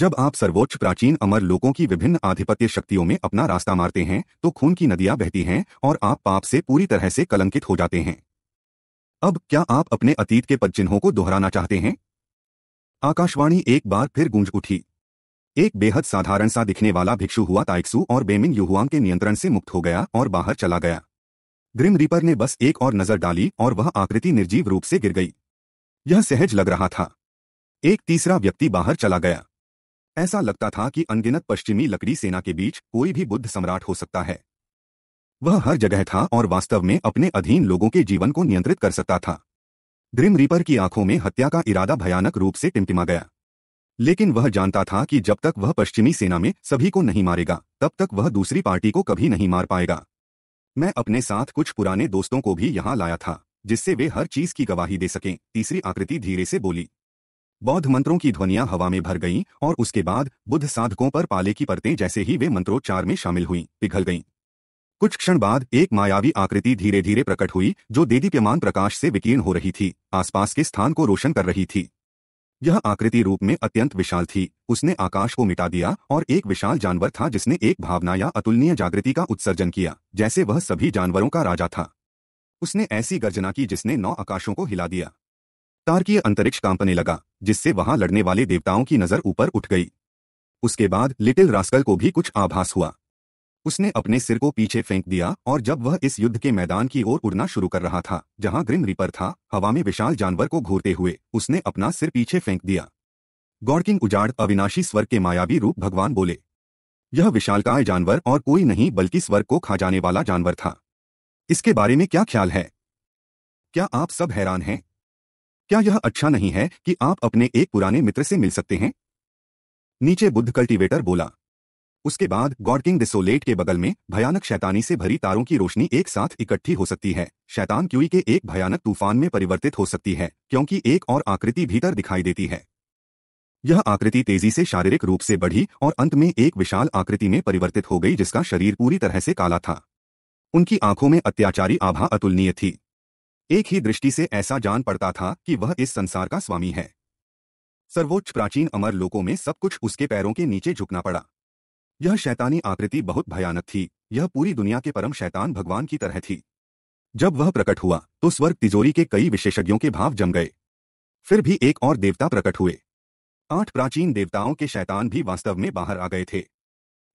जब आप सर्वोच्च प्राचीन अमर लोगों की विभिन्न आधिपत्य शक्तियों में अपना रास्ता मारते हैं तो खून की नदियां बहती हैं और आप पाप से पूरी तरह से कलंकित हो जाते हैं अब क्या आप अपने अतीत के पदचिन्हों को दोहराना चाहते हैं आकाशवाणी एक बार फिर गूंज उठी एक बेहद साधारण सा दिखने वाला भिक्षु हुआ ताइक्सू और बेमिन युहुआंग के नियंत्रण से मुक्त हो गया और बाहर चला गया ग्रिम रीपर ने बस एक और नजर डाली और वह आकृति निर्जीव रूप से गिर गई यह सहज लग रहा था एक तीसरा व्यक्ति बाहर चला गया ऐसा लगता था कि अनगिनत पश्चिमी लकड़ी सेना के बीच कोई भी बुद्ध सम्राट हो सकता है वह हर जगह था और वास्तव में अपने अधीन लोगों के जीवन को नियंत्रित कर सकता था ग्रिम रीपर की आंखों में हत्या का इरादा भयानक रूप से टिमटिमा गया लेकिन वह जानता था कि जब तक वह पश्चिमी सेना में सभी को नहीं मारेगा तब तक वह दूसरी पार्टी को कभी नहीं मार पाएगा मैं अपने साथ कुछ पुराने दोस्तों को भी यहां लाया था जिससे वे हर चीज की गवाही दे सकें तीसरी आकृति धीरे से बोली बौद्ध मंत्रों की ध्वनियां हवा में भर गईं और उसके बाद बुद्ध साधकों पर पाले की परतें जैसे ही वे मंत्रोच्चार में शामिल हुई पिघल गईं कुछ क्षण बाद एक मायावी आकृति धीरे धीरे प्रकट हुई जो देदीप्यमान प्रकाश से विकीर्ण हो रही थी आसपास के स्थान को रोशन कर रही थी यह आकृति रूप में अत्यंत विशाल थी उसने आकाश को मिटा दिया और एक विशाल जानवर था जिसने एक भावना या अतुलनीय जागृति का उत्सर्जन किया जैसे वह सभी जानवरों का राजा था उसने ऐसी गर्जना की जिसने नौ आकाशों को हिला दिया तारकीय अंतरिक्ष कांपने लगा जिससे वहां लड़ने वाले देवताओं की नजर ऊपर उठ गई उसके बाद लिटिल रास्कल को भी कुछ आभास हुआ उसने अपने सिर को पीछे फेंक दिया और जब वह इस युद्ध के मैदान की ओर उड़ना शुरू कर रहा था जहां ग्रिम रिपर था हवा में विशाल जानवर को घूरते हुए उसने अपना सिर पीछे फेंक दिया गॉडकिंग उजाड़ अविनाशी स्वर के मायावी रूप भगवान बोले यह विशालकाय जानवर और कोई नहीं बल्कि स्वर को खा जाने वाला जानवर था इसके बारे में क्या ख्याल है क्या आप सब हैरान हैं क्या यह अच्छा नहीं है कि आप अपने एक पुराने मित्र से मिल सकते हैं नीचे बुद्ध कल्टीवेटर बोला उसके बाद गॉडकिंग डिसोलेट के बगल में भयानक शैतानी से भरी तारों की रोशनी एक साथ इकट्ठी हो सकती है शैतान क्यूई के एक भयानक तूफान में परिवर्तित हो सकती है क्योंकि एक और आकृति भीतर दिखाई देती है यह आकृति तेजी से शारीरिक रूप से बढ़ी और अंत में एक विशाल आकृति में परिवर्तित हो गई जिसका शरीर पूरी तरह से काला था उनकी आंखों में अत्याचारी आभा अतुलनीय थी एक ही दृष्टि से ऐसा जान पड़ता था कि वह इस संसार का स्वामी है सर्वोच्च प्राचीन अमर लोकों में सब कुछ उसके पैरों के नीचे झुकना पड़ा यह शैतानी आकृति बहुत भयानक थी यह पूरी दुनिया के परम शैतान भगवान की तरह थी जब वह प्रकट हुआ तो स्वर्ग तिजोरी के कई विशेषज्ञों के भाव जम गए फिर भी एक और देवता प्रकट हुए आठ प्राचीन देवताओं के शैतान भी वास्तव में बाहर आ गए थे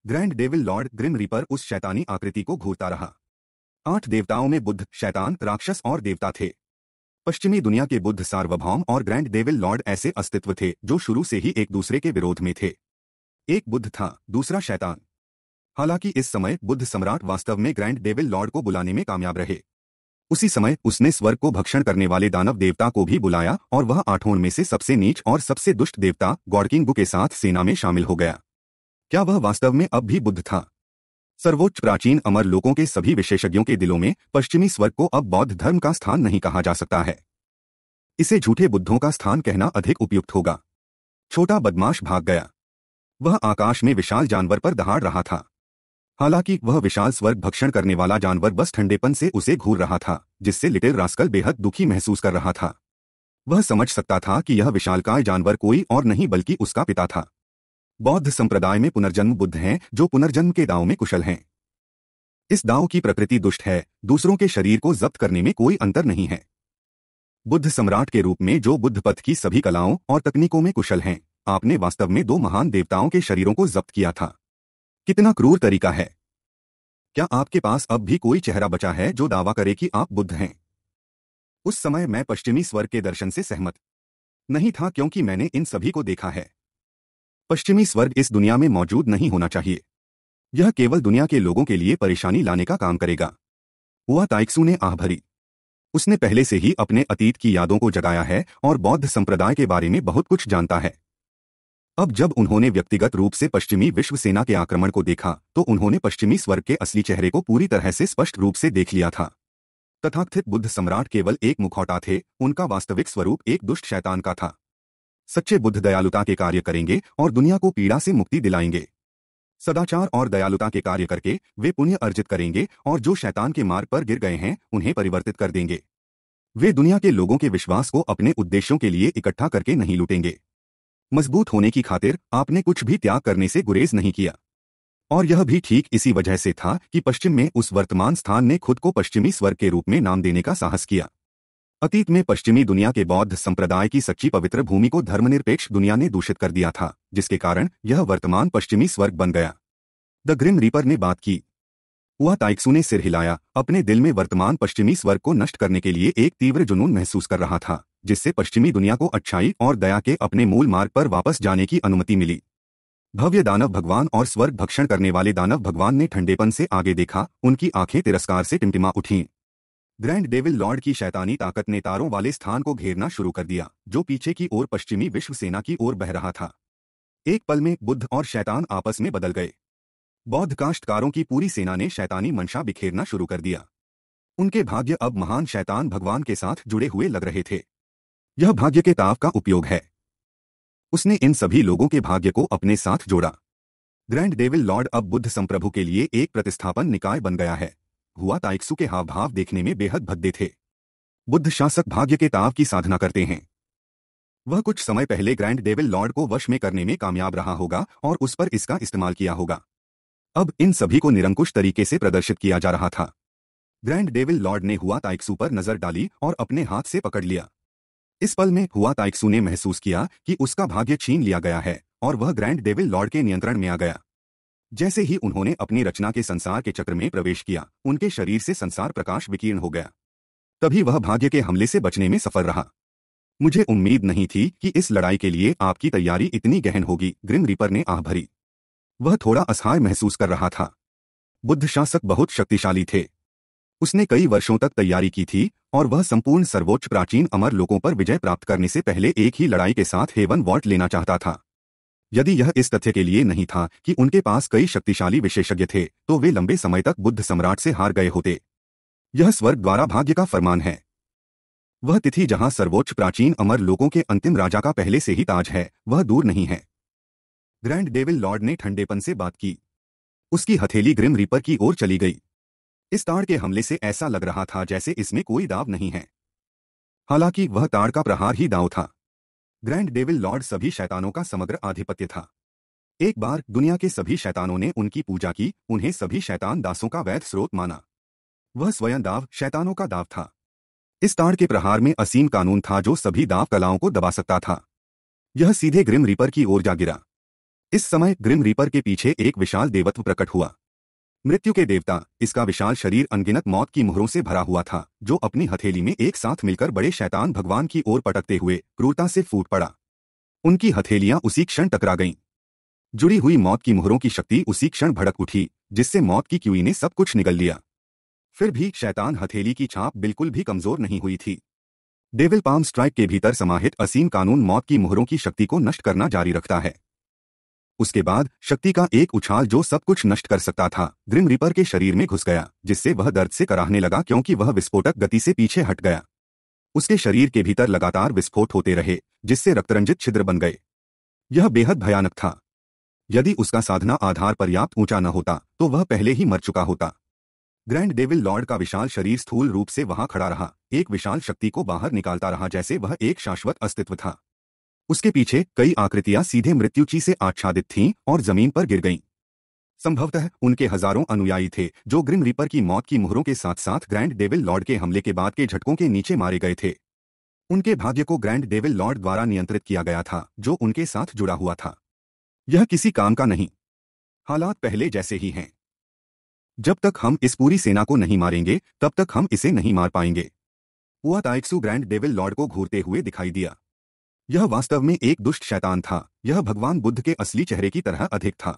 grand devil lord grim reaper उस शैतानी आकृति को घूरता रहा आठ देवताओं में बुद्ध शैतान राक्षस और देवता थे पश्चिमी दुनिया के बुद्ध सार्वभौम और ग्रैंड डेविल लॉर्ड ऐसे अस्तित्व थे जो शुरू से ही एक दूसरे के विरोध में थे एक बुद्ध था दूसरा शैतान हालांकि इस समय बुद्ध सम्राट वास्तव में ग्रैंड डेविल लॉर्ड को बुलाने में कामयाब रहे उसी समय उसने स्वर्ग को भक्षण करने वाले दानव देवता को भी बुलाया और वह आठों में से सबसे नीच और सबसे दुष्ट देवता गॉडकिंगबू के साथ सेना में शामिल हो गया क्या वह वास्तव में अब भी बुद्ध था सर्वोच्च प्राचीन अमर लोगों के सभी विशेषज्ञों के दिलों में पश्चिमी स्वर्ग को अब बौद्ध धर्म का स्थान नहीं कहा जा सकता है इसे झूठे बुद्धों का स्थान कहना अधिक उपयुक्त होगा छोटा बदमाश भाग गया वह आकाश में विशाल जानवर पर दहाड़ रहा था हालांकि वह विशाल स्वर्ग भक्षण करने वाला जानवर बस ठंडेपन से उसे घूर रहा था जिससे लिटिल रास्कल बेहद दुखी महसूस कर रहा था वह समझ सकता था कि यह विशालकाय जानवर कोई और नहीं बल्कि उसका पिता था बौद्ध संप्रदाय में पुनर्जन्म बुद्ध हैं जो पुनर्जन्म के दाव में कुशल हैं इस दाव की प्रकृति दुष्ट है दूसरों के शरीर को जब्त करने में कोई अंतर नहीं है बुद्ध सम्राट के रूप में जो बुद्ध पथ की सभी कलाओं और तकनीकों में कुशल हैं आपने वास्तव में दो महान देवताओं के शरीरों को जब्त किया था कितना क्रूर तरीका है क्या आपके पास अब भी कोई चेहरा बचा है जो दावा करे कि आप बुद्ध हैं उस समय मैं पश्चिमी स्वर्ग के दर्शन से सहमत नहीं था क्योंकि मैंने इन सभी को देखा है पश्चिमी स्वर्ग इस दुनिया में मौजूद नहीं होना चाहिए यह केवल दुनिया के लोगों के लिए परेशानी लाने का काम करेगा हुआ ताइक्सू ने आह भरी उसने पहले से ही अपने अतीत की यादों को जगाया है और बौद्ध संप्रदाय के बारे में बहुत कुछ जानता है अब जब उन्होंने व्यक्तिगत रूप से पश्चिमी विश्व सेना के आक्रमण को देखा तो उन्होंने पश्चिमी स्वर्ग के असली चेहरे को पूरी तरह से स्पष्ट रूप से देख लिया था तथाकथित बुद्ध सम्राट केवल एक मुखौटा थे उनका वास्तविक स्वरूप एक दुष्ट शैतान का था सच्चे बुद्ध दयालुता के कार्य करेंगे और दुनिया को पीड़ा से मुक्ति दिलाएंगे सदाचार और दयालुता के कार्य करके वे पुण्य अर्जित करेंगे और जो शैतान के मार्ग पर गिर गए हैं उन्हें परिवर्तित कर देंगे वे दुनिया के लोगों के विश्वास को अपने उद्देश्यों के लिए इकट्ठा करके नहीं लूटेंगे मजबूत होने की खातिर आपने कुछ भी त्याग करने से गुरेज नहीं किया और यह भी ठीक इसी वजह से था कि पश्चिम में उस वर्तमान स्थान ने खुद को पश्चिमी स्वर्ग के रूप में नाम देने का साहस किया अतीत में पश्चिमी दुनिया के बौद्ध संप्रदाय की सच्ची पवित्र भूमि को धर्मनिरपेक्ष दुनिया ने दूषित कर दिया था जिसके कारण यह वर्तमान पश्चिमी स्वर्ग बन गया द ग्रिम रीपर ने बात की हुआ ताइक्सू ने सिर हिलाया अपने दिल में वर्तमान पश्चिमी स्वर्ग को नष्ट करने के लिए एक तीव्र जुनून महसूस कर रहा था जिससे पश्चिमी दुनिया को अच्छाई और दया के अपने मूल मार्ग पर वापस जाने की अनुमति मिली भव्य दानव भगवान और स्वर्ग भक्षण करने वाले दानव भगवान ने ठंडेपन से आगे देखा उनकी आंखें तिरस्कार से टिमटिमा उठीं ग्रैंड डेविल लॉर्ड की शैतानी ताकत ने तारों वाले स्थान को घेरना शुरू कर दिया जो पीछे की ओर पश्चिमी विश्व सेना की ओर बह रहा था एक पल में बुद्ध और शैतान आपस में बदल गए बौद्ध काश्तकारों की पूरी सेना ने शैतानी मंशा बिखेरना शुरू कर दिया उनके भाग्य अब महान शैतान भगवान के साथ जुड़े हुए लग रहे थे यह भाग्य के ताव का उपयोग है उसने इन सभी लोगों के भाग्य को अपने साथ जोड़ा ग्रैंड डेविल लॉर्ड अब बुद्ध संप्रभु के लिए एक प्रतिस्थापन निकाय बन गया है हुआ ताइक्सु के हाव भाव देखने में बेहद भद्दे थे बुद्ध शासक भाग्य के ताव की साधना करते हैं वह कुछ समय पहले ग्रैंड डेविल लॉर्ड को वश में करने में कामयाब रहा होगा और उस पर इसका इस्तेमाल किया होगा अब इन सभी को निरंकुश तरीके से प्रदर्शित किया जा रहा था ग्रैंड डेविल लॉर्ड ने हुआ ताइक्सू पर नजर डाली और अपने हाथ से पकड़ लिया इस पल में हुआ ताइक्सू ने महसूस किया कि उसका भाग्य छीन लिया गया है और वह ग्रैंड डेविल लॉर्ड के नियंत्रण में आ गया जैसे ही उन्होंने अपनी रचना के संसार के चक्र में प्रवेश किया उनके शरीर से संसार प्रकाश विकीर्ण हो गया तभी वह भाग्य के हमले से बचने में सफल रहा मुझे उम्मीद नहीं थी कि इस लड़ाई के लिए आपकी तैयारी इतनी गहन होगी ग्रिम रिपर ने आह भरी वह थोड़ा असहाय महसूस कर रहा था बुद्ध शासक बहुत शक्तिशाली थे उसने कई वर्षों तक तैयारी की थी और वह संपूर्ण सर्वोच्च प्राचीन अमर लोगों पर विजय प्राप्त करने से पहले एक ही लड़ाई के साथ हेवन वॉट लेना चाहता था यदि यह इस तथ्य के लिए नहीं था कि उनके पास कई शक्तिशाली विशेषज्ञ थे तो वे लंबे समय तक बुद्ध सम्राट से हार गए होते यह स्वर्ग द्वारा भाग्य का फरमान है वह तिथि जहां सर्वोच्च प्राचीन अमर लोगों के अंतिम राजा का पहले से ही ताज है वह दूर नहीं है ग्रैंड डेविल लॉर्ड ने ठंडेपन से बात की उसकी हथेली ग्रिम रीपर की ओर चली गई इस ताड़ के हमले से ऐसा लग रहा था जैसे इसमें कोई दाव नहीं है हालांकि वह ताड़ का प्रहार ही दाव था ग्रैंड डेविल लॉर्ड सभी शैतानों का समग्र आधिपत्य था एक बार दुनिया के सभी शैतानों ने उनकी पूजा की उन्हें सभी शैतान दासों का वैध स्रोत माना वह स्वयं दाव शैतानों का दाव था इस ताड़ के प्रहार में असीम कानून था जो सभी दाव कलाओं को दबा सकता था यह सीधे ग्रिम रीपर की ओर जा गिरा इस समय ग्रिम रीपर के पीछे एक विशाल देवत्व प्रकट हुआ मृत्यु के देवता इसका विशाल शरीर अनगिनत मौत की मुहरों से भरा हुआ था जो अपनी हथेली में एक साथ मिलकर बड़े शैतान भगवान की ओर पटकते हुए क्रूरता से फूट पड़ा उनकी हथेलियां उसी क्षण टकरा गईं जुड़ी हुई मौत की मुहरों की शक्ति उसी क्षण भड़क उठी जिससे मौत की क्यूई ने सब कुछ निगल लिया फिर भी शैतान हथेली की छाप बिल्कुल भी कमजोर नहीं हुई थी डेविल पाम स्ट्राइक के भीतर समाहित असीम कानून मौत की मुहरों की शक्ति को नष्ट करना जारी रखता है उसके बाद शक्ति का एक उछाल जो सब कुछ नष्ट कर सकता था ग्रिम रिपर के शरीर में घुस गया जिससे वह दर्द से कराहने लगा क्योंकि वह विस्फोटक गति से पीछे हट गया उसके शरीर के भीतर लगातार विस्फोट होते रहे जिससे रक्तरंजित छिद्र बन गए यह बेहद भयानक था यदि उसका साधना आधार पर्याप्त ऊंचा न होता तो वह पहले ही मर चुका होता ग्रैंड डेविल लॉर्ड का विशाल शरीर स्थूल रूप से वहां खड़ा रहा एक विशाल शक्ति को बाहर निकालता रहा जैसे वह एक शाश्वत अस्तित्व था उसके पीछे कई आकृतियां सीधे मृत्युची से आच्छादित थीं और जमीन पर गिर गईं संभवतः उनके हजारों अनुयायी थे जो ग्रिम रीपर की मौत की मुहरों के साथ साथ ग्रैंड डेविल लॉर्ड के हमले के बाद के झटकों के नीचे मारे गए थे उनके भाग्य को ग्रैंड डेविल लॉर्ड द्वारा नियंत्रित किया गया था जो उनके साथ जुड़ा हुआ था यह किसी काम का नहीं हालात पहले जैसे ही हैं जब तक हम इस पूरी सेना को नहीं मारेंगे तब तक हम इसे नहीं मार पाएंगे हुआ ताइक्सू ग्रैंड डेविल लॉर्ड को घूरते हुए दिखाई दिया यह वास्तव में एक दुष्ट शैतान था यह भगवान बुद्ध के असली चेहरे की तरह अधिक था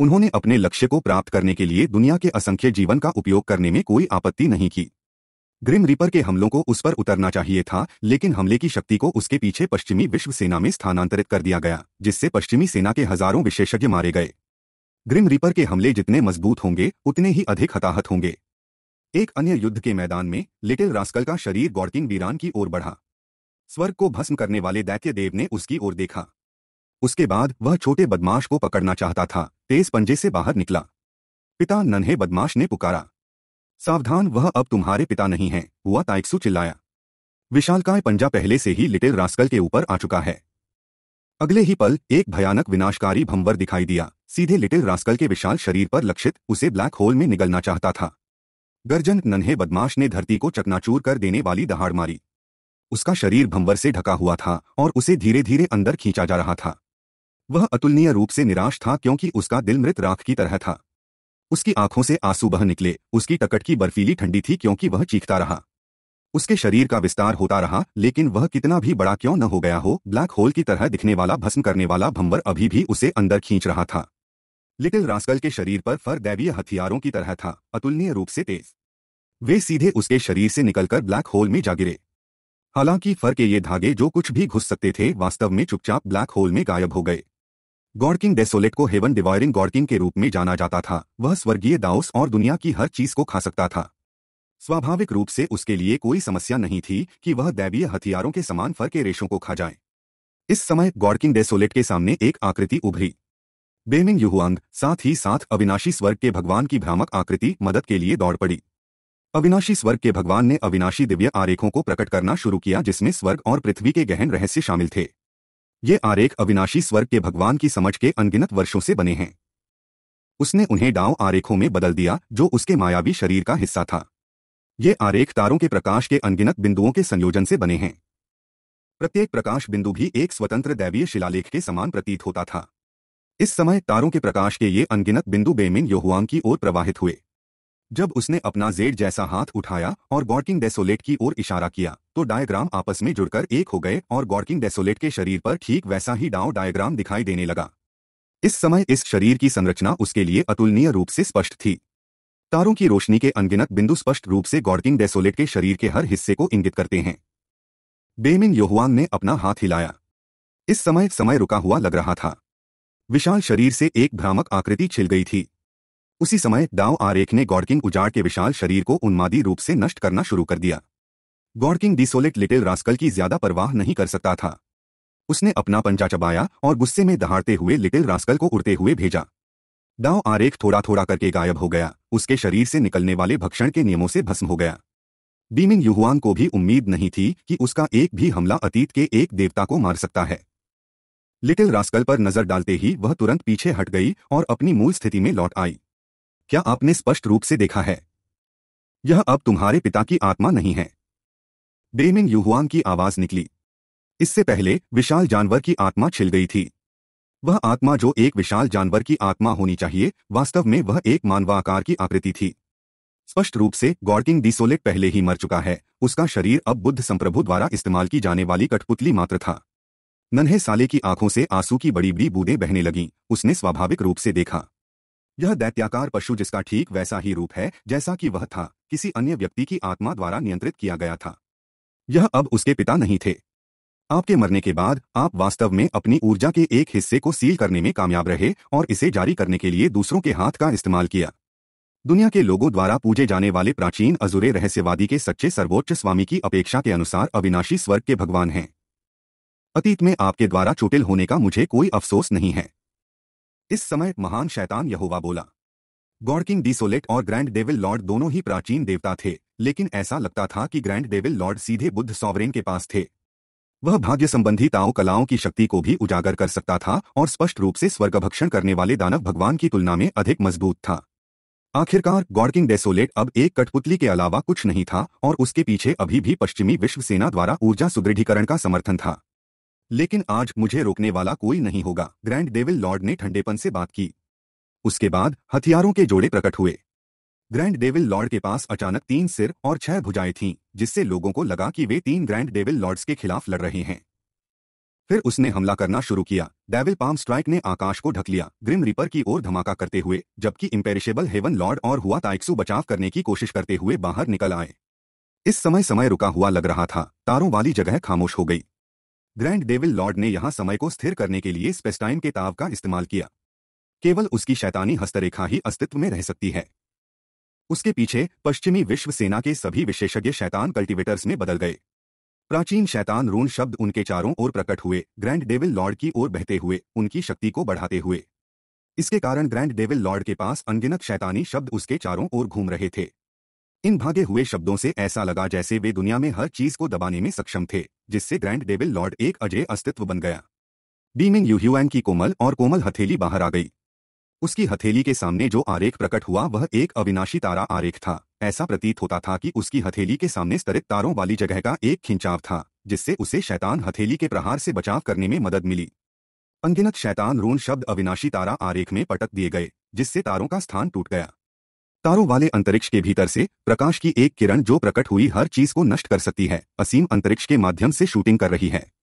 उन्होंने अपने लक्ष्य को प्राप्त करने के लिए दुनिया के असंख्य जीवन का उपयोग करने में कोई आपत्ति नहीं की ग्रिम रिपर के हमलों को उस पर उतरना चाहिए था लेकिन हमले की शक्ति को उसके पीछे पश्चिमी विश्व सेना में स्थानांतरित कर दिया गया जिससे पश्चिमी सेना के हजारों विशेषज्ञ मारे गए ग्रिम रिपर के हमले जितने मजबूत होंगे उतने ही अधिक हताहत होंगे एक अन्य युद्ध के मैदान में लिटिल रास्कल का शरीर गॉडकिन बीरान की ओर बढ़ा स्वर्ग को भस्म करने वाले दैत्य देव ने उसकी ओर देखा उसके बाद वह छोटे बदमाश को पकड़ना चाहता था तेज पंजे से बाहर निकला पिता नन्हे बदमाश ने पुकारा सावधान वह अब तुम्हारे पिता नहीं है हुआ ताइक्सू चिल्लाया विशालकाय पंजा पहले से ही लिटिल रास्कल के ऊपर आ चुका है अगले ही पल एक भयानक विनाशकारी भंवर दिखाई दिया सीधे लिटिल रास्कल के विशाल शरीर पर लक्षित उसे ब्लैक होल में निगलना चाहता था गर्जन नन्हे बदमाश ने धरती को चकनाचूर कर देने वाली दहाड़ मारी उसका शरीर भंवर से ढका हुआ था और उसे धीरे धीरे अंदर खींचा जा रहा था वह अतुलनीय रूप से निराश था क्योंकि उसका दिल मृत राख की तरह था उसकी आंखों से आंसू बह निकले उसकी टकट की बर्फीली ठंडी थी क्योंकि वह चीखता रहा उसके शरीर का विस्तार होता रहा लेकिन वह कितना भी बड़ा क्यों न हो गया हो ब्लैक होल की तरह दिखने वाला भस्म करने वाला भंवर अभी भी उसे अंदर खींच रहा था लिटिल रास्कल के शरीर पर फर दैवीय हथियारों की तरह था अतुलनीय रूप से तेज वे सीधे उसके शरीर से निकलकर ब्लैक होल में जा गिरे हालांकि फर के ये धागे जो कुछ भी घुस सकते थे वास्तव में चुपचाप ब्लैक होल में गायब हो गए गॉडकिंग डेसोलेट को हेवन डिवायरिंग गॉडकिंग के रूप में जाना जाता था वह स्वर्गीय दाउस और दुनिया की हर चीज को खा सकता था स्वाभाविक रूप से उसके लिए कोई समस्या नहीं थी कि वह दैवीय हथियारों के समान फर के रेशों को खा जाए इस समय गॉडकिंग डेसोलेट के सामने एक आकृति उभरी बेमिंग युहुआंग साथ ही साथ अविनाशी स्वर्ग के भगवान की भ्रामक आकृति मदद के लिए दौड़ पड़ी अविनाशी स्वर्ग के भगवान ने अविनाशी दिव्य आरेखों को प्रकट करना शुरू किया जिसमें स्वर्ग और पृथ्वी के गहन रहस्य शामिल थे ये आरेख अविनाशी स्वर्ग के भगवान की समझ के अनगिनत वर्षों से बने हैं उसने उन्हें डाव आरेखों में बदल दिया जो उसके मायावी शरीर का हिस्सा था ये आरेख तारों के प्रकाश के अनगिनत बिंदुओं के संयोजन से बने हैं प्रत्येक प्रकाश बिंदु भी एक स्वतंत्र दैवीय शिलालेख के समान प्रतीत होता था इस समय तारों के प्रकाश के ये अनगिनत बिंदु बेमिन योहुआंग की ओर प्रवाहित हुए जब उसने अपना जेड जैसा हाथ उठाया और गॉडकिंग डेसोलेट की ओर इशारा किया तो डायग्राम आपस में जुड़कर एक हो गए और गॉडकिंग डेसोलेट के शरीर पर ठीक वैसा ही डाव डायग्राम दिखाई देने लगा इस समय इस शरीर की संरचना उसके लिए अतुलनीय रूप से स्पष्ट थी तारों की रोशनी के अनगिनत बिंदु स्पष्ट रूप से गॉडकिंग डेसोलेट के शरीर के हर हिस्से को इंगित करते हैं बेमिन योहवान ने अपना हाथ हिलाया इस समय समय रुका हुआ लग रहा था विशाल शरीर से एक भ्रामक आकृति छिल गई थी उसी समय दाव आरेख ने गॉडकिंग उजाड़ के विशाल शरीर को उन्मादी रूप से नष्ट करना शुरू कर दिया गॉडकिंग डिसोलेट लिटिल रास्कल की ज्यादा परवाह नहीं कर सकता था उसने अपना पंजा चबाया और गुस्से में दहाड़ते हुए लिटिल रास्कल को उड़ते हुए भेजा दाव आरेख थोड़ा थोड़ा करके गायब हो गया उसके शरीर से निकलने वाले भक्षण के नियमों से भस्म हो गया बीमिंग युहुआन को भी उम्मीद नहीं थी कि उसका एक भी हमला अतीत के एक देवता को मार सकता है लिटिल रास्कल पर नजर डालते ही वह तुरंत पीछे हट गई और अपनी मूल स्थिति में लौट आई क्या आपने स्पष्ट रूप से देखा है यह अब तुम्हारे पिता की आत्मा नहीं है डेमिन युहुआंग की आवाज निकली इससे पहले विशाल जानवर की आत्मा छिल गई थी वह आत्मा जो एक विशाल जानवर की आत्मा होनी चाहिए वास्तव में वह एक मानवाकार की आकृति थी स्पष्ट रूप से गॉर्किंग डिसोलेट पहले ही मर चुका है उसका शरीर अब बुद्ध संप्रभु द्वारा इस्तेमाल की जाने वाली कठपुतली मात्र था नन्हे साले की आंखों से आंसू की बड़ी बड़ी बूंदें बहने लगीं उसने स्वाभाविक रूप से देखा यह दैत्याकार पशु जिसका ठीक वैसा ही रूप है जैसा कि वह था किसी अन्य व्यक्ति की आत्मा द्वारा नियंत्रित किया गया था यह अब उसके पिता नहीं थे आपके मरने के बाद आप वास्तव में अपनी ऊर्जा के एक हिस्से को सील करने में कामयाब रहे और इसे जारी करने के लिए दूसरों के हाथ का इस्तेमाल किया दुनिया के लोगों द्वारा पूजे जाने वाले प्राचीन अजूरे रहस्यवादी के सच्चे सर्वोच्च स्वामी की अपेक्षा के अनुसार अविनाशी स्वर्ग के भगवान हैं अतीत में आपके द्वारा चुटिल होने का मुझे कोई अफसोस नहीं है इस समय महान शैतान यहोवा बोला गॉडकिंग डिसोलेट और ग्रैंड डेविल लॉर्ड दोनों ही प्राचीन देवता थे लेकिन ऐसा लगता था कि ग्रैंड डेविल लॉर्ड सीधे बुद्ध सॉवरेन के पास थे वह भाग्य संबंधी ताओ कलाओं की शक्ति को भी उजागर कर सकता था और स्पष्ट रूप से स्वर्गभक्षण करने वाले दानव भगवान की तुलना में अधिक मजबूत था आखिरकार गॉडकिंग डेसोलेट अब एक कठपुतली के अलावा कुछ नहीं था और उसके पीछे अभी भी पश्चिमी विश्व सेना द्वारा ऊर्जा सुदृढ़ीकरण का समर्थन था लेकिन आज मुझे रोकने वाला कोई नहीं होगा ग्रैंड डेविल लॉर्ड ने ठंडेपन से बात की उसके बाद हथियारों के जोड़े प्रकट हुए ग्रैंड डेविल लॉर्ड के पास अचानक तीन सिर और छह भुजाएं थीं जिससे लोगों को लगा कि वे तीन ग्रैंड डेविल लॉर्ड्स के खिलाफ लड़ रहे हैं फिर उसने हमला करना शुरू किया डेविल पाम स्ट्राइक ने आकाश को ढक लिया ग्रिम रिपर की ओर धमाका करते हुए जबकि इम्पेरिशेबल हेवन लॉर्ड और हुआ ताइक्सू बचाव करने की कोशिश करते हुए बाहर निकल आए इस समय समय रुका हुआ लग रहा था तारों वाली जगह खामोश हो गई ग्रैंड डेविल लॉर्ड ने यहां समय को स्थिर करने के लिए स्पेस्टाइम के ताव का इस्तेमाल किया केवल उसकी शैतानी हस्तरेखा ही अस्तित्व में रह सकती है उसके पीछे पश्चिमी विश्व सेना के सभी विशेषज्ञ शैतान कल्टीवेटर्स में बदल गए प्राचीन शैतान रून शब्द उनके चारों ओर प्रकट हुए ग्रैंड डेविल लॉर्ड की ओर बहते हुए उनकी शक्ति को बढ़ाते हुए इसके कारण ग्रैंड डेविल लॉर्ड के पास अनगिनत शैतानी शब्द उसके चारों ओर घूम रहे थे इन भागे हुए शब्दों से ऐसा लगा जैसे वे दुनिया में हर चीज को दबाने में सक्षम थे जिससे ग्रैंड डेविल लॉर्ड एक अजय अस्तित्व बन गया बीमिंग यूह्यूएन की कोमल और कोमल हथेली बाहर आ गई उसकी हथेली के सामने जो आरेख प्रकट हुआ वह एक अविनाशी तारा आरेख था ऐसा प्रतीत होता था कि उसकी हथेली के सामने स्तरित तारों वाली जगह का एक खिंचाव था जिससे उसे शैतान हथेली के प्रहार से बचाव करने में मदद मिली अंगिनत शैतान रून शब्द अविनाशी तारा आरेख में पटक दिए गए जिससे तारों का स्थान टूट गया तारों वाले अंतरिक्ष के भीतर से प्रकाश की एक किरण जो प्रकट हुई हर चीज को नष्ट कर सकती है असीम अंतरिक्ष के माध्यम से शूटिंग कर रही है